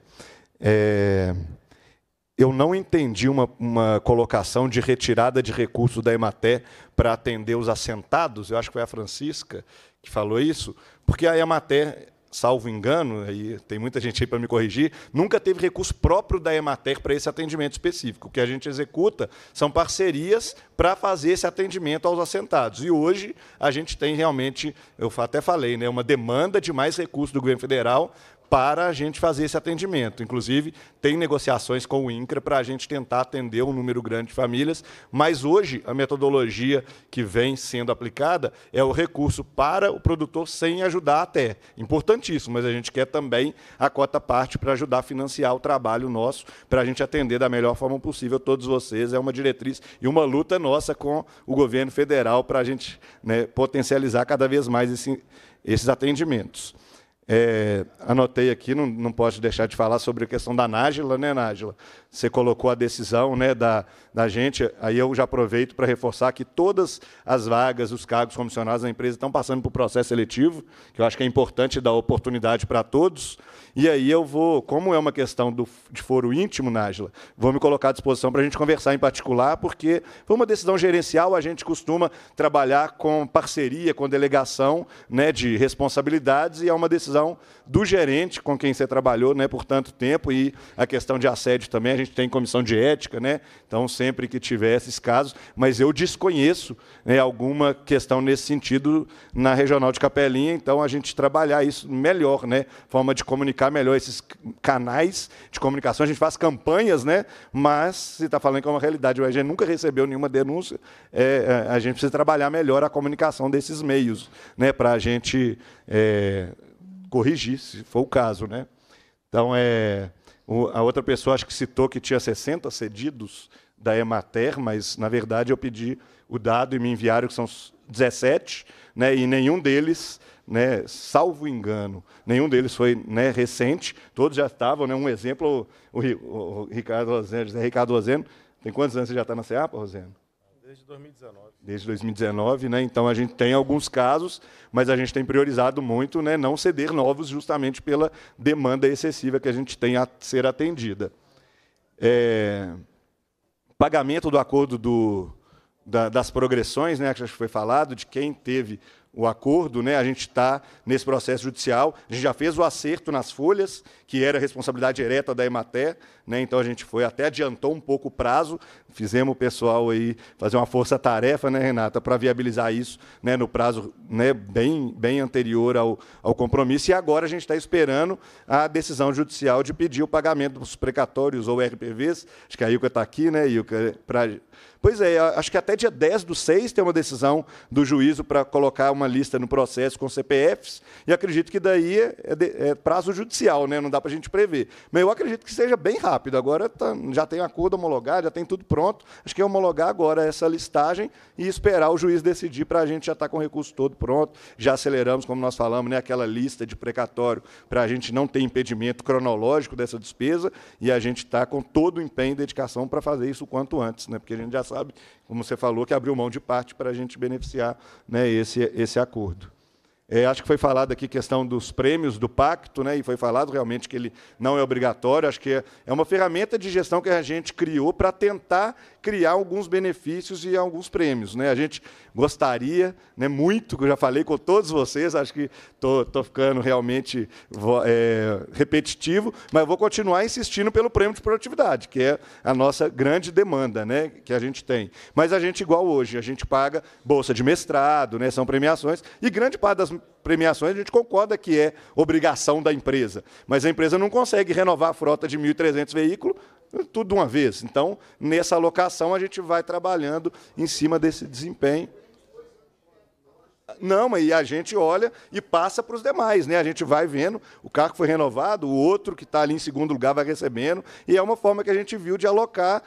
É eu não entendi uma, uma, colocação de retirada de recursos da Ematé para atender os assentados, eu acho que foi a Francisca que falou isso, porque a Ematé, salvo engano, aí tem muita gente aí para me corrigir, nunca teve recurso próprio da Emater para esse atendimento específico. O que a gente executa são parcerias para fazer esse atendimento aos assentados. E hoje a gente tem realmente, eu até falei, né, uma demanda de mais recursos do governo federal para a gente fazer esse atendimento. Inclusive, tem negociações com o INCRA para a gente tentar atender um número grande de famílias, mas hoje a metodologia que vem sendo aplicada é o recurso para o produtor sem ajudar até. Importantíssimo, mas a gente quer também a cota parte para ajudar a financiar o trabalho nosso, para a gente atender da melhor forma possível todos vocês. É uma diretriz e uma luta nossa com o governo federal para a gente né, potencializar cada vez mais esse, esses atendimentos. É, anotei aqui, não, não posso deixar de falar sobre a questão da Nájila, né, Nájila? Você colocou a decisão né, da, da gente, aí eu já aproveito para reforçar que todas as vagas, os cargos comissionados da empresa estão passando por processo seletivo, que eu acho que é importante dar oportunidade para todos. E aí eu vou, como é uma questão do, de foro íntimo, Nájila, vou me colocar à disposição para a gente conversar em particular, porque foi uma decisão gerencial, a gente costuma trabalhar com parceria, com delegação né, de responsabilidades, e é uma decisão do gerente com quem você trabalhou né, por tanto tempo, e a questão de assédio também, a gente tem comissão de ética, né? então sempre que tiver esses casos, mas eu desconheço né, alguma questão nesse sentido na regional de Capelinha, então a gente trabalhar isso melhor, né? forma de comunicar identificar melhor esses canais de comunicação, a gente faz campanhas, né? mas se está falando que é uma realidade, o EG nunca recebeu nenhuma denúncia, é, é, a gente precisa trabalhar melhor a comunicação desses meios, né? para a gente é, corrigir, se for o caso. Né? Então, é, a outra pessoa acho que citou que tinha 60 cedidos da Emater, mas, na verdade, eu pedi o dado e me enviaram que são 17, né, e nenhum deles né, salvo engano, nenhum deles foi né, recente, todos já estavam. Né, um exemplo, o, o, o Ricardo Rosendo, José Ricardo Rosendo, tem quantos anos você já está na CEAPA, Rosendo? Desde 2019. Desde 2019, né? Então a gente tem alguns casos, mas a gente tem priorizado muito né, não ceder novos justamente pela demanda excessiva que a gente tem a ser atendida. É, pagamento do acordo do, da, das progressões, né, que já foi falado, de quem teve o acordo, né? A gente está nesse processo judicial. A gente já fez o acerto nas folhas, que era responsabilidade direta da Emater, né? Então a gente foi até adiantou um pouco o prazo, Fizemos o pessoal aí fazer uma força-tarefa, né, Renata, para viabilizar isso né, no prazo né, bem, bem anterior ao, ao compromisso. E agora a gente está esperando a decisão judicial de pedir o pagamento dos precatórios ou RPVs. Acho que a Ilka está aqui, né, Ilka? Pra... Pois é, acho que até dia 10 do 6 tem uma decisão do juízo para colocar uma lista no processo com CPFs, e acredito que daí é, é, é prazo judicial, né? não dá para a gente prever. Mas eu acredito que seja bem rápido. Agora tá, já tem acordo homologado, já tem tudo pronto pronto. Acho que é homologar agora essa listagem e esperar o juiz decidir para a gente já estar tá com o recurso todo pronto. Já aceleramos, como nós falamos, né, aquela lista de precatório para a gente não ter impedimento cronológico dessa despesa e a gente está com todo o empenho e dedicação para fazer isso o quanto antes, né, porque a gente já sabe, como você falou, que abriu mão de parte para a gente beneficiar né, esse, esse acordo. É, acho que foi falado aqui a questão dos prêmios do pacto, né, e foi falado realmente que ele não é obrigatório. Acho que é, é uma ferramenta de gestão que a gente criou para tentar criar alguns benefícios e alguns prêmios. Né? A gente gostaria né, muito, que eu já falei com todos vocês, acho que estou ficando realmente é, repetitivo, mas vou continuar insistindo pelo prêmio de produtividade, que é a nossa grande demanda né, que a gente tem. Mas a gente, igual hoje, a gente paga bolsa de mestrado, né, são premiações, e grande parte das premiações a gente concorda que é obrigação da empresa, mas a empresa não consegue renovar a frota de 1.300 veículos tudo de uma vez. Então, nessa alocação, a gente vai trabalhando em cima desse desempenho. Não, mas a gente olha e passa para os demais, né? A gente vai vendo, o carro foi renovado, o outro que está ali em segundo lugar vai recebendo, e é uma forma que a gente viu de alocar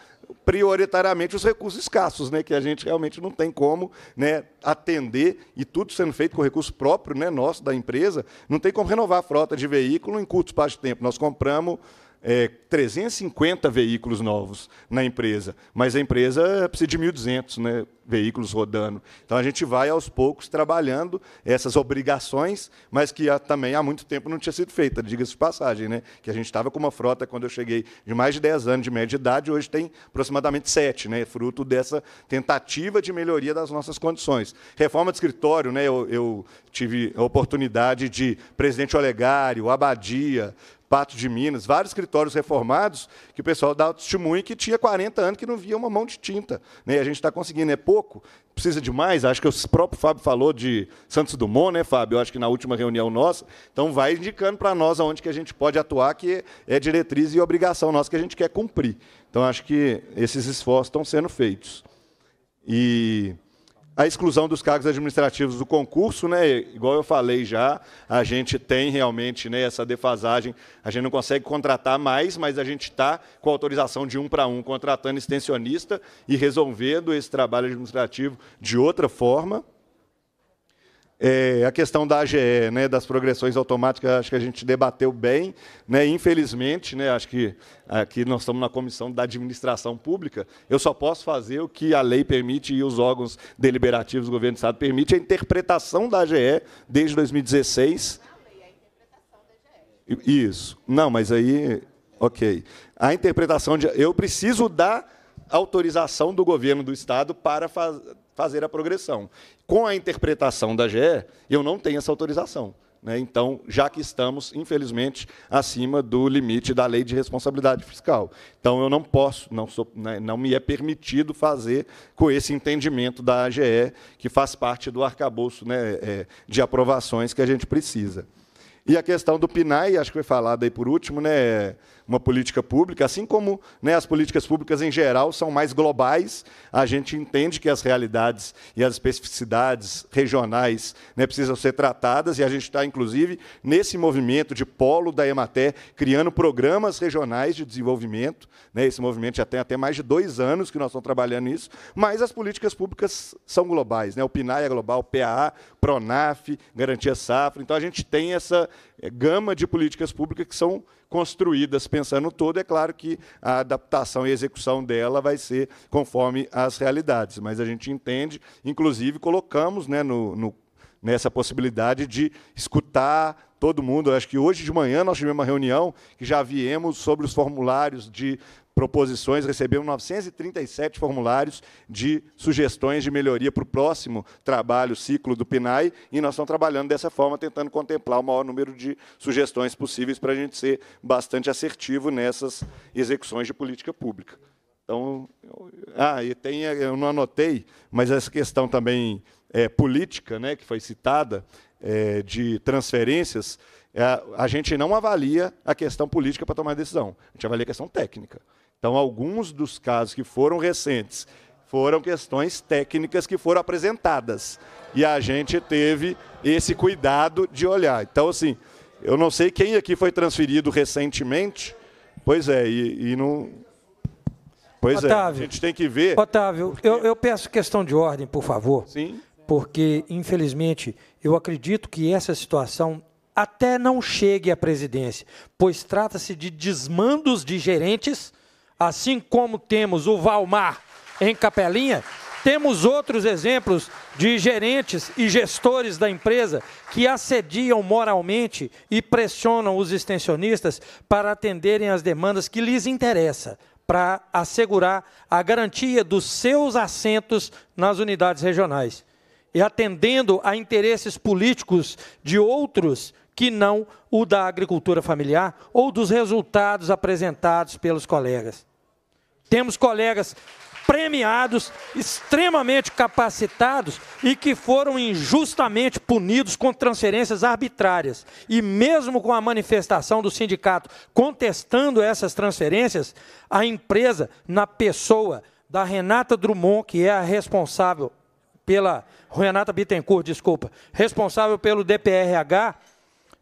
prioritariamente os recursos escassos, né? Que a gente realmente não tem como né, atender, e tudo sendo feito com recurso próprio, né, nosso, da empresa, não tem como renovar a frota de veículo em curto espaço de tempo. Nós compramos é, 350 veículos novos na empresa, mas a empresa precisa de 1.200 né, veículos rodando. Então a gente vai aos poucos trabalhando essas obrigações, mas que há, também há muito tempo não tinha sido feita, diga-se de passagem, né? que a gente estava com uma frota quando eu cheguei de mais de 10 anos de média idade, hoje tem aproximadamente 7, né, fruto dessa tentativa de melhoria das nossas condições. Reforma de escritório, né, eu, eu tive a oportunidade de presidente Olegário, Abadia, Patos de Minas, vários escritórios reformados, que o pessoal dá testemunho que tinha 40 anos que não via uma mão de tinta. Né? A gente está conseguindo, é pouco, precisa de mais. Acho que o próprio Fábio falou de Santos Dumont, né, Fábio? Eu acho que na última reunião nossa. Então, vai indicando para nós aonde que a gente pode atuar, que é diretriz e obrigação nossa que a gente quer cumprir. Então, acho que esses esforços estão sendo feitos. E a exclusão dos cargos administrativos do concurso, né? Igual eu falei já, a gente tem realmente né, essa defasagem. A gente não consegue contratar mais, mas a gente está com autorização de um para um, contratando extensionista e resolvendo esse trabalho administrativo de outra forma. É, a questão da AGE, né, das progressões automáticas, acho que a gente debateu bem. Né, infelizmente, né, acho que aqui nós estamos na comissão da administração pública, eu só posso fazer o que a lei permite e os órgãos deliberativos do governo do Estado permitem, a interpretação da AGE desde 2016. Isso. Não, mas aí. Ok. A interpretação de. Eu preciso da autorização do governo do Estado para fazer fazer a progressão. Com a interpretação da GE, eu não tenho essa autorização. Né? Então, já que estamos, infelizmente, acima do limite da lei de responsabilidade fiscal. Então, eu não posso, não, sou, né, não me é permitido fazer com esse entendimento da AGE, que faz parte do arcabouço né, é, de aprovações que a gente precisa. E a questão do PNAE, acho que foi falada aí por último, né, uma política pública, assim como né, as políticas públicas em geral são mais globais, a gente entende que as realidades e as especificidades regionais né, precisam ser tratadas, e a gente está, inclusive, nesse movimento de polo da Emater, criando programas regionais de desenvolvimento. Né, esse movimento já tem até mais de dois anos que nós estamos trabalhando nisso, mas as políticas públicas são globais. Né, o PNAE é global, o PAA, PRONAF, Garantia Safra. Então, a gente tem essa é, gama de políticas públicas que são construídas pensando todo. É claro que a adaptação e execução dela vai ser conforme as realidades, mas a gente entende, inclusive colocamos né, no, no, nessa possibilidade de escutar todo mundo. Eu acho que hoje de manhã nós tivemos uma reunião que já viemos sobre os formulários de proposições, recebemos 937 formulários de sugestões de melhoria para o próximo trabalho, ciclo do PNAE, e nós estamos trabalhando dessa forma, tentando contemplar o maior número de sugestões possíveis para a gente ser bastante assertivo nessas execuções de política pública. Então, eu, ah, e tem, eu não anotei, mas essa questão também é, política, né, que foi citada, é, de transferências, eh, a gente não avalia a questão política para tomar decisão, a gente avalia a questão técnica. Então, alguns dos casos que foram recentes foram questões técnicas que foram apresentadas. E a gente teve esse cuidado de olhar. Então, assim, eu não sei quem aqui foi transferido recentemente. Pois é, e, e não. Pois Otávio, é, a gente tem que ver. Otávio, porque... eu, eu peço questão de ordem, por favor. Sim. Porque, infelizmente, eu acredito que essa situação até não chegue à presidência, pois trata-se de desmandos de gerentes Assim como temos o Valmar em Capelinha, temos outros exemplos de gerentes e gestores da empresa que assediam moralmente e pressionam os extensionistas para atenderem às demandas que lhes interessam, para assegurar a garantia dos seus assentos nas unidades regionais. E atendendo a interesses políticos de outros que não o da agricultura familiar ou dos resultados apresentados pelos colegas. Temos colegas premiados, extremamente capacitados e que foram injustamente punidos com transferências arbitrárias. E mesmo com a manifestação do sindicato contestando essas transferências, a empresa, na pessoa da Renata Drummond, que é a responsável pela Renata Bittencourt, desculpa, responsável pelo DPRH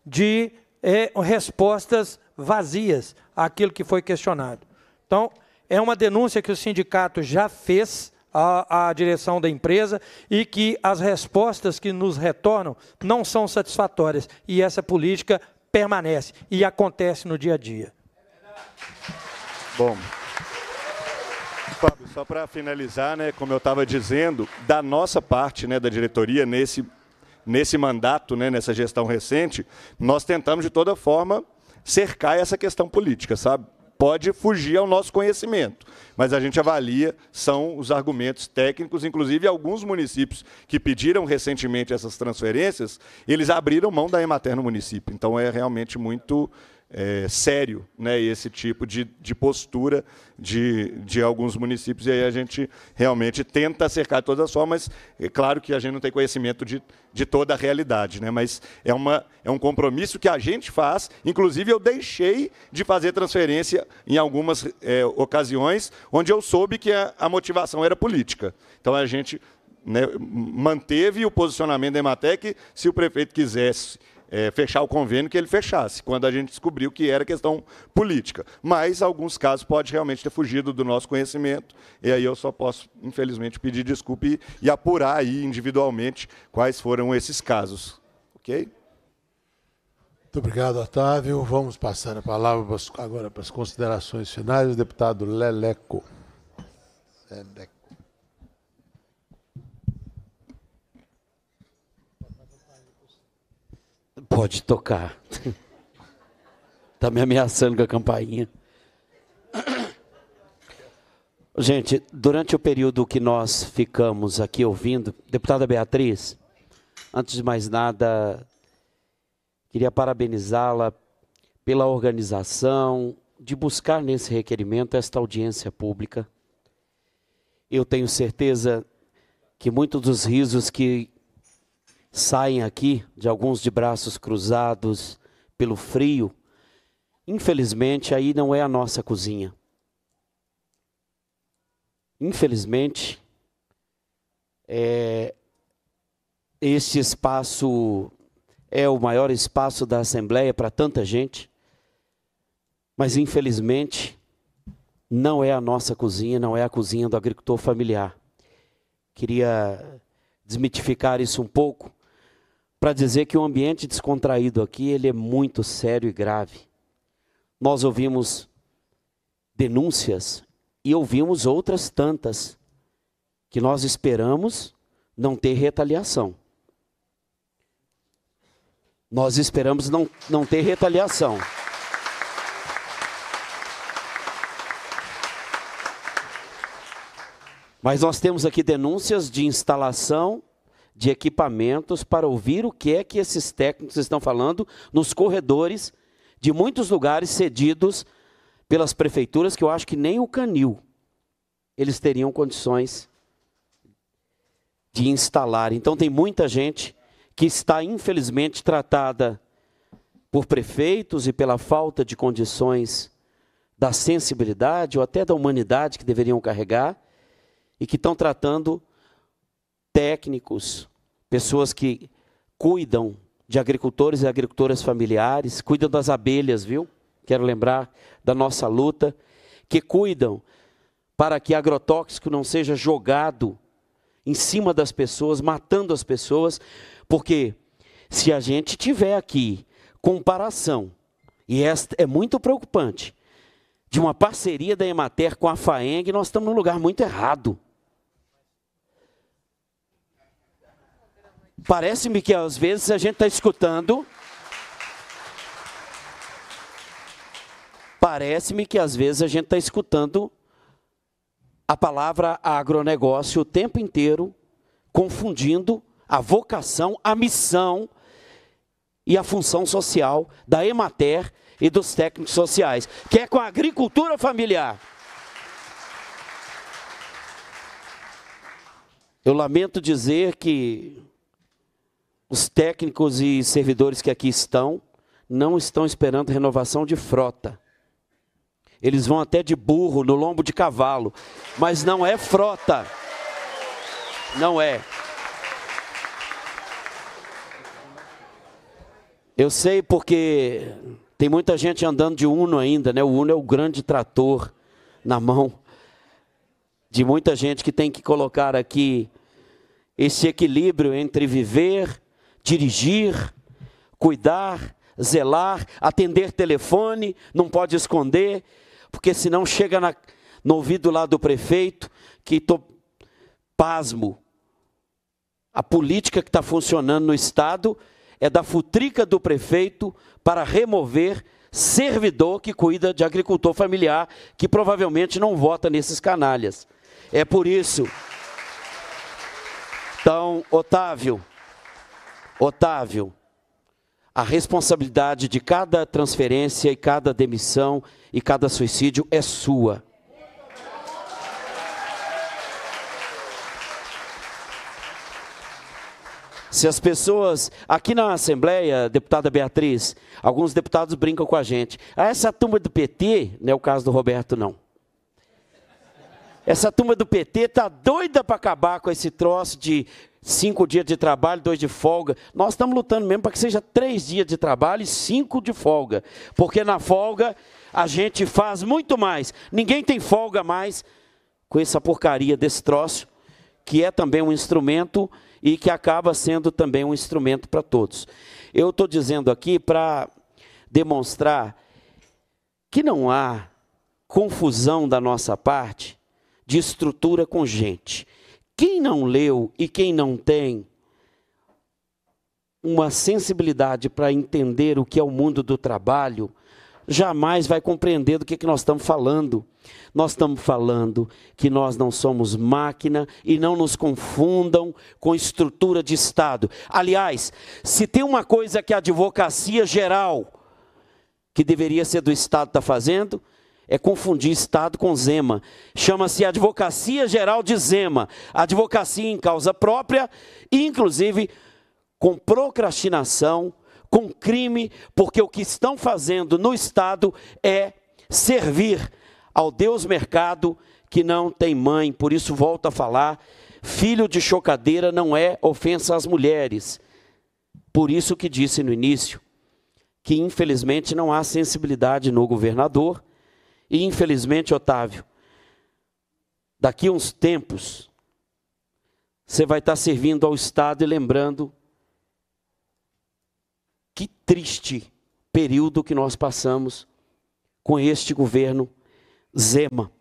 de é, respostas vazias àquilo que foi questionado. Então, é uma denúncia que o sindicato já fez à, à direção da empresa e que as respostas que nos retornam não são satisfatórias. E essa política permanece e acontece no dia a dia. Bom. Fábio, só para finalizar, né, como eu estava dizendo, da nossa parte, né, da diretoria, nesse, nesse mandato, né, nessa gestão recente, nós tentamos, de toda forma, cercar essa questão política, sabe? pode fugir ao nosso conhecimento. Mas a gente avalia, são os argumentos técnicos, inclusive alguns municípios que pediram recentemente essas transferências, eles abriram mão da Emater no município. Então é realmente muito é, sério né, esse tipo de, de postura de, de alguns municípios. E aí a gente realmente tenta acercar de todas as formas. É claro que a gente não tem conhecimento de, de toda a realidade, né, mas é, uma, é um compromisso que a gente faz. Inclusive, eu deixei de fazer transferência em algumas é, ocasiões onde eu soube que a, a motivação era política. Então a gente né, manteve o posicionamento da Ematec. Se o prefeito quisesse é, fechar o convênio que ele fechasse, quando a gente descobriu que era questão política. Mas alguns casos pode realmente ter fugido do nosso conhecimento, e aí eu só posso, infelizmente, pedir desculpa e, e apurar aí individualmente quais foram esses casos. Ok? Muito obrigado, Otávio. Vamos passar a palavra agora para as considerações finais. O deputado Leleco. Leleco. Pode tocar. Está me ameaçando com a campainha. Gente, durante o período que nós ficamos aqui ouvindo, deputada Beatriz, antes de mais nada, queria parabenizá-la pela organização de buscar nesse requerimento esta audiência pública. Eu tenho certeza que muitos dos risos que saem aqui, de alguns de braços cruzados pelo frio, infelizmente aí não é a nossa cozinha. Infelizmente, é, este espaço é o maior espaço da Assembleia para tanta gente, mas infelizmente não é a nossa cozinha, não é a cozinha do agricultor familiar. Queria desmitificar isso um pouco para dizer que o ambiente descontraído aqui ele é muito sério e grave. Nós ouvimos denúncias e ouvimos outras tantas que nós esperamos não ter retaliação. Nós esperamos não, não ter retaliação. Mas nós temos aqui denúncias de instalação de equipamentos para ouvir o que é que esses técnicos estão falando nos corredores de muitos lugares cedidos pelas prefeituras, que eu acho que nem o canil eles teriam condições de instalar. Então, tem muita gente que está, infelizmente, tratada por prefeitos e pela falta de condições da sensibilidade ou até da humanidade que deveriam carregar e que estão tratando técnicos, pessoas que cuidam de agricultores e agricultoras familiares, cuidam das abelhas, viu? Quero lembrar da nossa luta, que cuidam para que agrotóxico não seja jogado em cima das pessoas, matando as pessoas, porque se a gente tiver aqui comparação, e esta é muito preocupante, de uma parceria da Emater com a FAENG, nós estamos num lugar muito errado. Parece-me que às vezes a gente está escutando. Parece-me que às vezes a gente está escutando a palavra agronegócio o tempo inteiro, confundindo a vocação, a missão e a função social da Emater e dos técnicos sociais, que é com a agricultura familiar. Eu lamento dizer que os técnicos e servidores que aqui estão não estão esperando renovação de frota. Eles vão até de burro, no lombo de cavalo, mas não é frota. Não é. Eu sei porque tem muita gente andando de Uno ainda, né? O Uno é o grande trator na mão de muita gente que tem que colocar aqui esse equilíbrio entre viver dirigir, cuidar, zelar, atender telefone, não pode esconder, porque senão chega na, no ouvido lá do prefeito que estou pasmo. A política que está funcionando no Estado é da futrica do prefeito para remover servidor que cuida de agricultor familiar, que provavelmente não vota nesses canalhas. É por isso. Então, Otávio, Otávio, a responsabilidade de cada transferência e cada demissão e cada suicídio é sua. Se as pessoas. Aqui na Assembleia, deputada Beatriz, alguns deputados brincam com a gente. Ah, essa turma do PT, não é o caso do Roberto, não. Essa turma do PT tá doida para acabar com esse troço de cinco dias de trabalho, dois de folga. Nós estamos lutando mesmo para que seja três dias de trabalho e cinco de folga. Porque na folga a gente faz muito mais. Ninguém tem folga mais com essa porcaria desse troço, que é também um instrumento e que acaba sendo também um instrumento para todos. Eu estou dizendo aqui para demonstrar que não há confusão da nossa parte de estrutura com gente. Quem não leu e quem não tem uma sensibilidade para entender o que é o mundo do trabalho, jamais vai compreender do que, que nós estamos falando. Nós estamos falando que nós não somos máquina e não nos confundam com estrutura de Estado. Aliás, se tem uma coisa que a advocacia geral, que deveria ser do Estado, está fazendo, é confundir Estado com Zema. Chama-se Advocacia Geral de Zema, advocacia em causa própria, inclusive com procrastinação, com crime, porque o que estão fazendo no Estado é servir ao Deus mercado que não tem mãe. Por isso, volto a falar: filho de chocadeira não é ofensa às mulheres. Por isso que disse no início que, infelizmente, não há sensibilidade no governador e infelizmente, Otávio, daqui a uns tempos, você vai estar servindo ao Estado e lembrando que triste período que nós passamos com este governo Zema.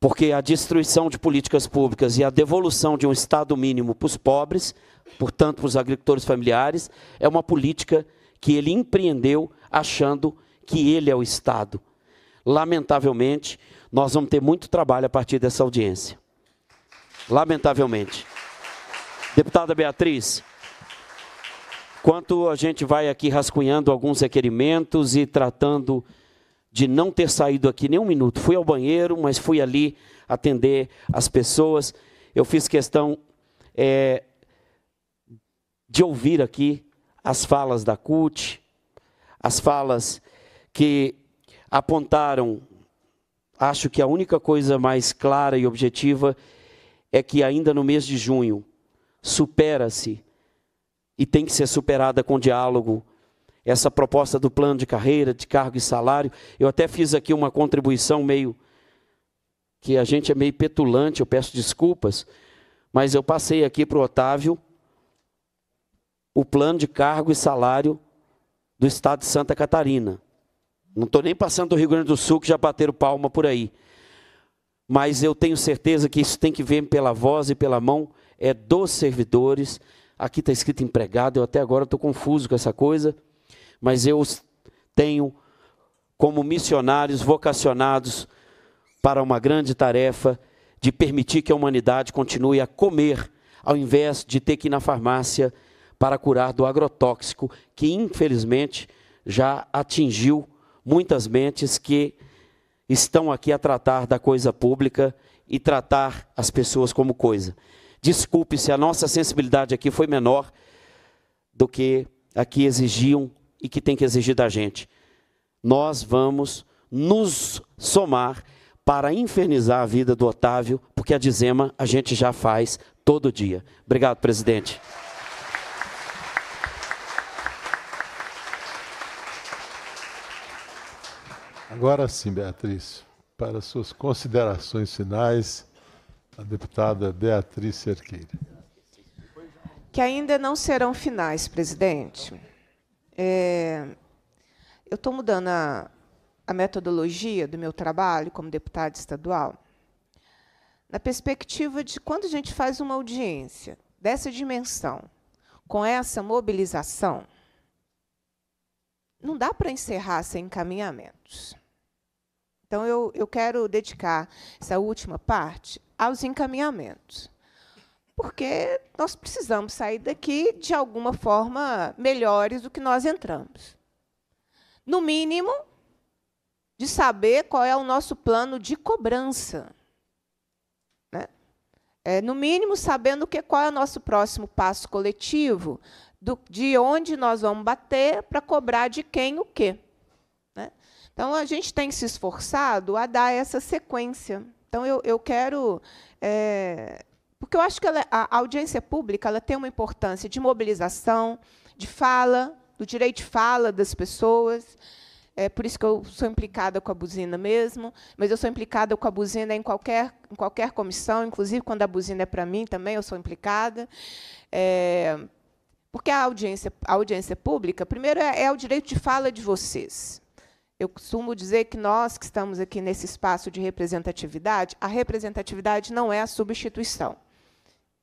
Porque a destruição de políticas públicas e a devolução de um Estado mínimo para os pobres, portanto, para os agricultores familiares, é uma política que ele empreendeu achando que ele é o Estado. Lamentavelmente, nós vamos ter muito trabalho a partir dessa audiência. Lamentavelmente. Deputada Beatriz, quanto a gente vai aqui rascunhando alguns requerimentos e tratando de não ter saído aqui nem um minuto. Fui ao banheiro, mas fui ali atender as pessoas. Eu fiz questão é, de ouvir aqui as falas da CUT, as falas que apontaram, acho que a única coisa mais clara e objetiva é que ainda no mês de junho, supera-se e tem que ser superada com diálogo. Essa proposta do plano de carreira, de cargo e salário, eu até fiz aqui uma contribuição meio que a gente é meio petulante, eu peço desculpas, mas eu passei aqui para o Otávio o plano de cargo e salário do Estado de Santa Catarina. Não estou nem passando do Rio Grande do Sul, que já bateram palma por aí. Mas eu tenho certeza que isso tem que ver pela voz e pela mão é dos servidores. Aqui está escrito empregado, eu até agora estou confuso com essa coisa. Mas eu tenho como missionários vocacionados para uma grande tarefa de permitir que a humanidade continue a comer, ao invés de ter que ir na farmácia para curar do agrotóxico, que infelizmente já atingiu muitas mentes que estão aqui a tratar da coisa pública e tratar as pessoas como coisa. Desculpe se a nossa sensibilidade aqui foi menor do que aqui exigiam e que tem que exigir da gente. Nós vamos nos somar para infernizar a vida do Otávio, porque a dizema a gente já faz todo dia. Obrigado, presidente. Agora sim, Beatriz, para suas considerações finais, a deputada Beatriz Cerqueira. Que ainda não serão finais, presidente. É, eu estou mudando a, a metodologia do meu trabalho como deputada estadual, na perspectiva de quando a gente faz uma audiência dessa dimensão, com essa mobilização, não dá para encerrar sem encaminhamentos. Então, eu, eu quero dedicar essa última parte aos encaminhamentos. Porque nós precisamos sair daqui de alguma forma melhores do que nós entramos. No mínimo, de saber qual é o nosso plano de cobrança. Né? É, no mínimo, sabendo que qual é o nosso próximo passo coletivo, do, de onde nós vamos bater para cobrar de quem o quê. Então, a gente tem se esforçado a dar essa sequência. Então, eu, eu quero. É, porque eu acho que ela, é, a audiência pública ela tem uma importância de mobilização, de fala, do direito de fala das pessoas. É por isso que eu sou implicada com a buzina mesmo, mas eu sou implicada com a buzina em qualquer, em qualquer comissão, inclusive quando a buzina é para mim também, eu sou implicada. É, porque a audiência, a audiência pública, primeiro, é, é o direito de fala de vocês. Eu costumo dizer que nós que estamos aqui nesse espaço de representatividade, a representatividade não é a substituição.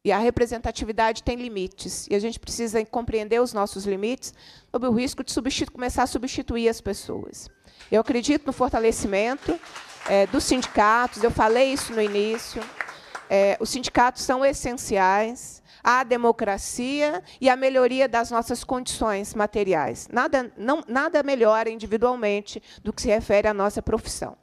E a representatividade tem limites. E a gente precisa compreender os nossos limites sob o risco de começar a substituir as pessoas. Eu acredito no fortalecimento é, dos sindicatos, eu falei isso no início. É, os sindicatos são essenciais à democracia e à melhoria das nossas condições materiais. Nada, não, nada melhora individualmente do que se refere à nossa profissão.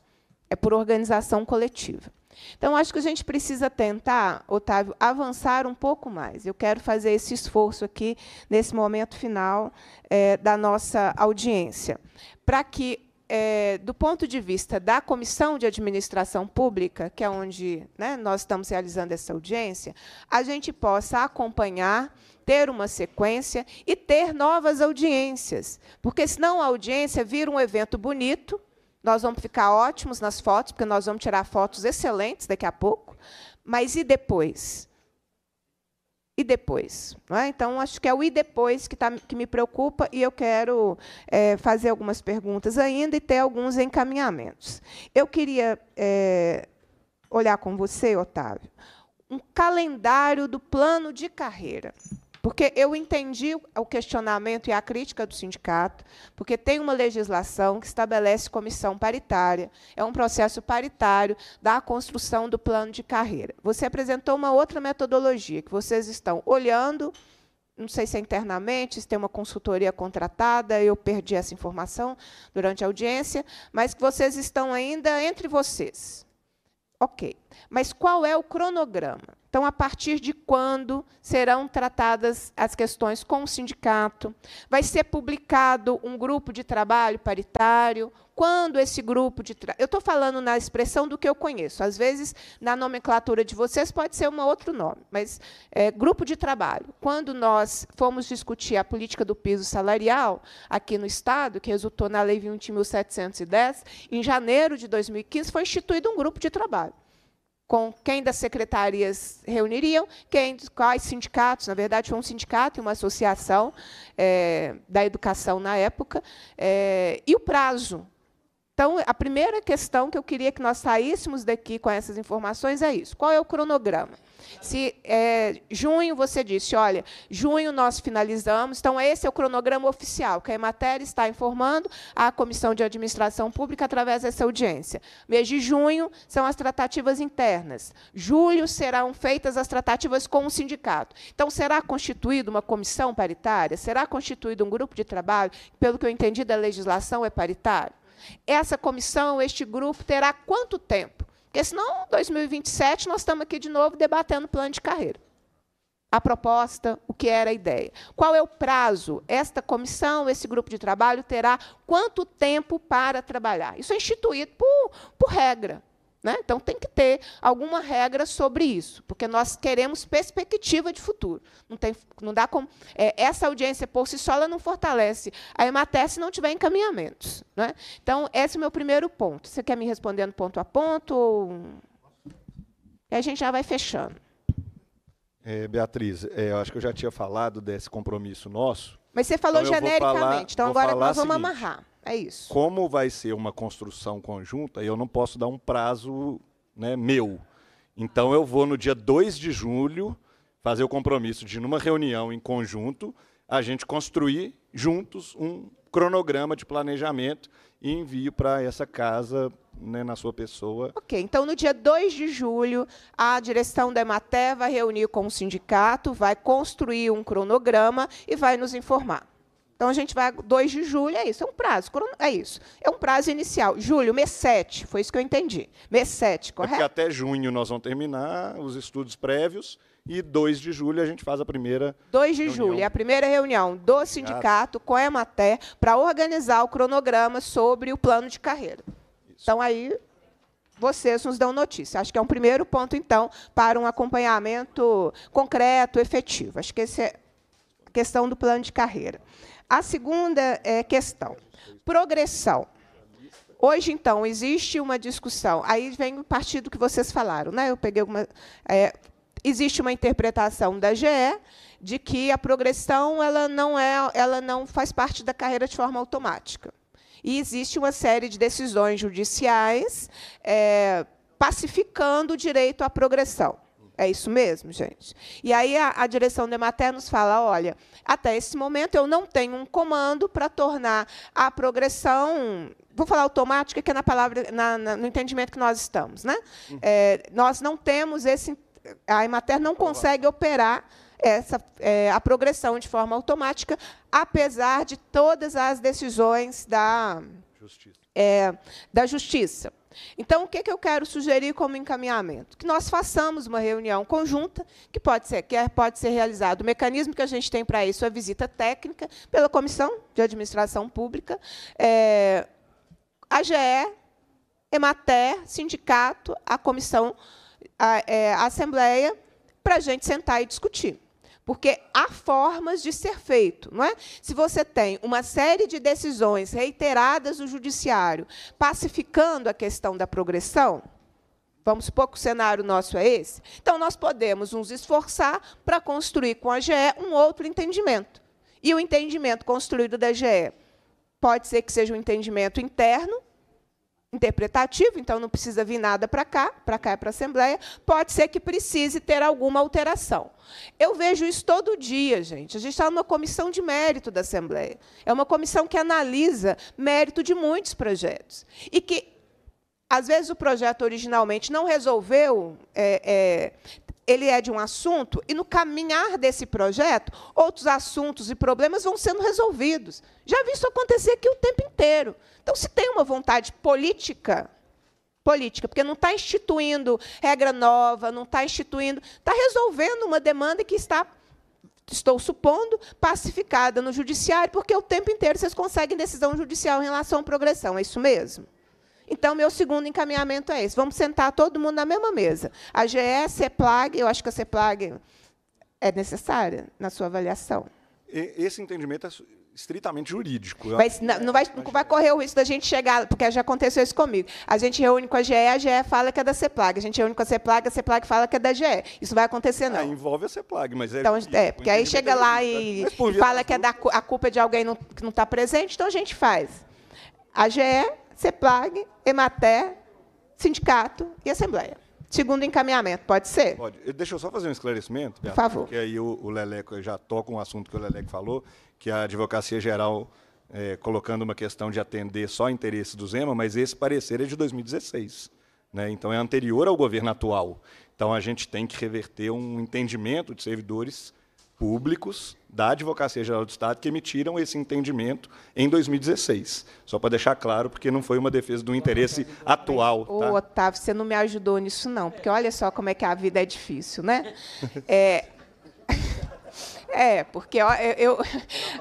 É por organização coletiva. Então, acho que a gente precisa tentar, Otávio, avançar um pouco mais. Eu quero fazer esse esforço aqui, nesse momento final é, da nossa audiência, para que é, do ponto de vista da Comissão de Administração Pública, que é onde né, nós estamos realizando essa audiência, a gente possa acompanhar, ter uma sequência e ter novas audiências. Porque senão a audiência vira um evento bonito, nós vamos ficar ótimos nas fotos, porque nós vamos tirar fotos excelentes daqui a pouco, mas e depois? e depois. É? Então, acho que é o e depois que, tá, que me preocupa e eu quero é, fazer algumas perguntas ainda e ter alguns encaminhamentos. Eu queria é, olhar com você, Otávio, um calendário do plano de carreira. Porque eu entendi o questionamento e a crítica do sindicato, porque tem uma legislação que estabelece comissão paritária, é um processo paritário da construção do plano de carreira. Você apresentou uma outra metodologia, que vocês estão olhando, não sei se é internamente, se tem uma consultoria contratada, eu perdi essa informação durante a audiência, mas que vocês estão ainda entre vocês. Ok. Mas qual é o cronograma? Então, a partir de quando serão tratadas as questões com o sindicato? Vai ser publicado um grupo de trabalho paritário? Quando esse grupo de trabalho... eu estou falando na expressão do que eu conheço. Às vezes, na nomenclatura de vocês pode ser um outro nome, mas é, grupo de trabalho. Quando nós fomos discutir a política do piso salarial aqui no estado, que resultou na lei 21.710, em janeiro de 2015 foi instituído um grupo de trabalho com quem das secretarias reuniriam, quem, quais sindicatos, na verdade foi um sindicato e uma associação é, da educação na época, é, e o prazo então, a primeira questão que eu queria que nós saíssemos daqui com essas informações é isso: qual é o cronograma? Se é, junho você disse, olha, junho nós finalizamos, então esse é o cronograma oficial que a Emater está informando à Comissão de Administração Pública através dessa audiência. Mês de junho são as tratativas internas. Julho serão feitas as tratativas com o sindicato. Então será constituída uma comissão paritária, será constituído um grupo de trabalho, pelo que eu entendi da legislação é paritário. Essa comissão, este grupo, terá quanto tempo? Porque senão, em 2027, nós estamos aqui de novo debatendo plano de carreira. A proposta, o que era a ideia. Qual é o prazo? Esta comissão, esse grupo de trabalho terá quanto tempo para trabalhar? Isso é instituído por, por regra. Né? Então, tem que ter alguma regra sobre isso, porque nós queremos perspectiva de futuro. Não, tem, não dá como, é, essa audiência, por si só, não fortalece a EMATER se não tiver encaminhamentos. Né? Então, esse é o meu primeiro ponto. Você quer me respondendo ponto a ponto? Ou... E a gente já vai fechando. É, Beatriz, é, eu acho que eu já tinha falado desse compromisso nosso. Mas você falou então genericamente, então falar, então agora nós vamos seguinte, amarrar. É isso. Como vai ser uma construção conjunta, eu não posso dar um prazo né, meu. Então, eu vou no dia 2 de julho fazer o compromisso de, numa reunião em conjunto, a gente construir juntos um cronograma de planejamento e envio para essa casa né, na sua pessoa. Ok, então no dia 2 de julho, a direção da Emater vai reunir com o sindicato, vai construir um cronograma e vai nos informar. Então a gente vai 2 de julho, é isso, é um prazo, é isso. É um prazo inicial. Julho, mês 7, foi isso que eu entendi. Mês 7, correto? É porque até junho nós vamos terminar os estudos prévios e 2 de julho a gente faz a primeira 2 de reunião. julho, é a primeira reunião do sindicato com a Emater para organizar o cronograma sobre o plano de carreira. Isso. Então aí vocês nos dão notícia. Acho que é um primeiro ponto então para um acompanhamento concreto, efetivo. Acho que essa é a questão do plano de carreira. A segunda é, questão: progressão. Hoje, então, existe uma discussão. Aí vem o partido que vocês falaram, né? Eu peguei uma, É, existe uma interpretação da GE de que a progressão ela não, é, ela não faz parte da carreira de forma automática. E existe uma série de decisões judiciais é, pacificando o direito à progressão. É isso mesmo, gente. E aí a, a direção da Emater nos fala, olha, até esse momento eu não tenho um comando para tornar a progressão vou falar automática, que é na palavra, na, na, no entendimento que nós estamos. Né? Uhum. É, nós não temos esse. A Emater não consegue operar essa, é, a progressão de forma automática, apesar de todas as decisões da justiça. É, da justiça. Então, o que, que eu quero sugerir como encaminhamento? Que nós façamos uma reunião conjunta, que pode ser, que é, pode ser realizada. O mecanismo que a gente tem para isso é a visita técnica pela Comissão de Administração Pública, é, eh, AGE, Emater, sindicato, a comissão, a, é, a Assembleia, para a gente sentar e discutir. Porque há formas de ser feito, não é? Se você tem uma série de decisões reiteradas do judiciário pacificando a questão da progressão, Vamos supor que o cenário nosso é esse? Então, nós podemos nos esforçar para construir com a GE um outro entendimento. E o entendimento construído da GE pode ser que seja um entendimento interno, interpretativo, então não precisa vir nada para cá, para cá é para a Assembleia, pode ser que precise ter alguma alteração. Eu vejo isso todo dia, gente. A gente está numa comissão de mérito da Assembleia. É uma comissão que analisa mérito de muitos projetos. E que, às vezes, o projeto originalmente não resolveu é, é, ele é de um assunto e no caminhar desse projeto, outros assuntos e problemas vão sendo resolvidos. Já vi isso acontecer aqui o tempo inteiro. Então, se tem uma vontade política, política, porque não está instituindo regra nova, não está instituindo, está resolvendo uma demanda que está estou supondo, pacificada no judiciário, porque o tempo inteiro vocês conseguem decisão judicial em relação à progressão, é isso mesmo? Então, meu segundo encaminhamento é esse. Vamos sentar todo mundo na mesma mesa. A GE, CEPLAG, eu acho que a CEPLAG é necessária na sua avaliação. Esse entendimento é estritamente jurídico. Né? Mas não, não vai, não vai correr o risco da gente chegar, porque já aconteceu isso comigo. A gente reúne com a GE, a GE fala que é da CEPLAG. A gente reúne com a CEPLAG, a CEPLAG fala que é da GE. Isso vai acontecer, não. É, envolve a CEPLAG, mas é. Então, é, porque aí chega é lá e, e né? fala que é da, a culpa é de alguém que não está presente, então a gente faz. A GE CEPLAG, EMATER, sindicato e assembleia. Segundo encaminhamento, pode ser? Pode. Deixa eu só fazer um esclarecimento, Beatriz, Por favor. porque aí o, o Leleco já toca um assunto que o Leleco falou, que a advocacia geral é, colocando uma questão de atender só interesse do Zema, mas esse parecer é de 2016. Né? Então, é anterior ao governo atual. Então, a gente tem que reverter um entendimento de servidores públicos da Advocacia Geral do Estado que emitiram esse entendimento em 2016. Só para deixar claro, porque não foi uma defesa do interesse atual. Tá? Ô, Otávio, você não me ajudou nisso, não, porque olha só como é que a vida é difícil, né? <laughs> É, <laughs> é porque eu, eu,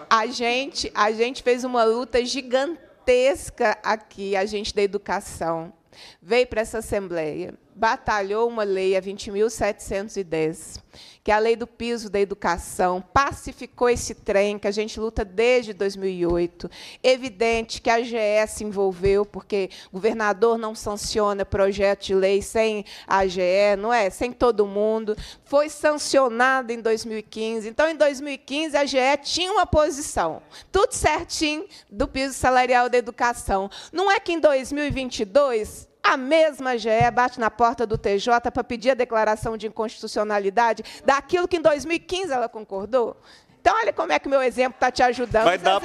a, gente, a gente fez uma luta gigantesca aqui, a gente da educação. Veio para essa Assembleia, batalhou uma lei, a 20.710, que a lei do piso da educação pacificou esse trem que a gente luta desde 2008. Evidente que a GE se envolveu, porque o governador não sanciona projeto de lei sem a GE, não é? Sem todo mundo. Foi sancionada em 2015. Então, em 2015, a GE tinha uma posição, tudo certinho, do piso salarial da educação. Não é que em 2022 a mesma GE bate na porta do TJ para pedir a declaração de inconstitucionalidade daquilo que em 2015 ela concordou. Então, olha como é que meu exemplo está te ajudando. Mas dá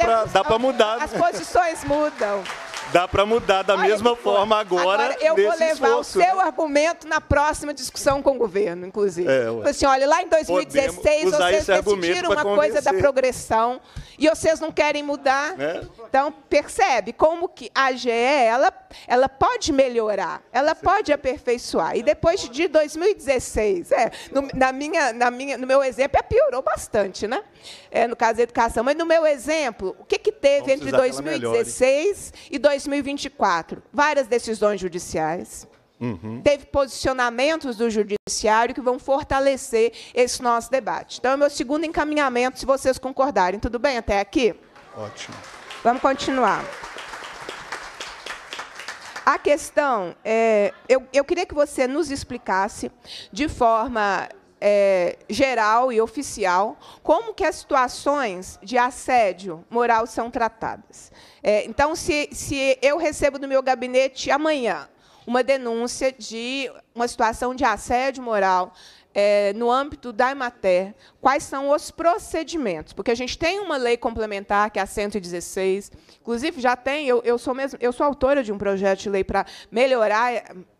para mudar. As né? posições mudam. Dá para mudar da Olha mesma forma agora. agora eu vou levar esforço, o seu né? argumento na próxima discussão com o governo, inclusive. É, assim, olha, lá em 2016 vocês decidiram uma convencer. coisa da progressão e vocês não querem mudar. Né? Então, percebe como que a GE ela, ela pode melhorar, ela Sim. pode aperfeiçoar. E depois de 2016, é, no, na minha, na minha, no meu exemplo, é, piorou bastante, né? É, no caso da educação. Mas no meu exemplo, o que, que teve Vamos entre 2016 e 2016? 2024, várias decisões judiciais. Uhum. Teve posicionamentos do judiciário que vão fortalecer esse nosso debate. Então, é o meu segundo encaminhamento, se vocês concordarem. Tudo bem até aqui? Ótimo. Vamos continuar. A questão, é, eu, eu queria que você nos explicasse de forma é, geral e oficial como que as situações de assédio moral são tratadas. É, então, se, se eu recebo no meu gabinete amanhã uma denúncia de uma situação de assédio moral é, no âmbito da Emater, quais são os procedimentos? Porque a gente tem uma lei complementar, que é a 116, inclusive já tem, eu, eu, sou, mesmo, eu sou autora de um projeto de lei para melhorar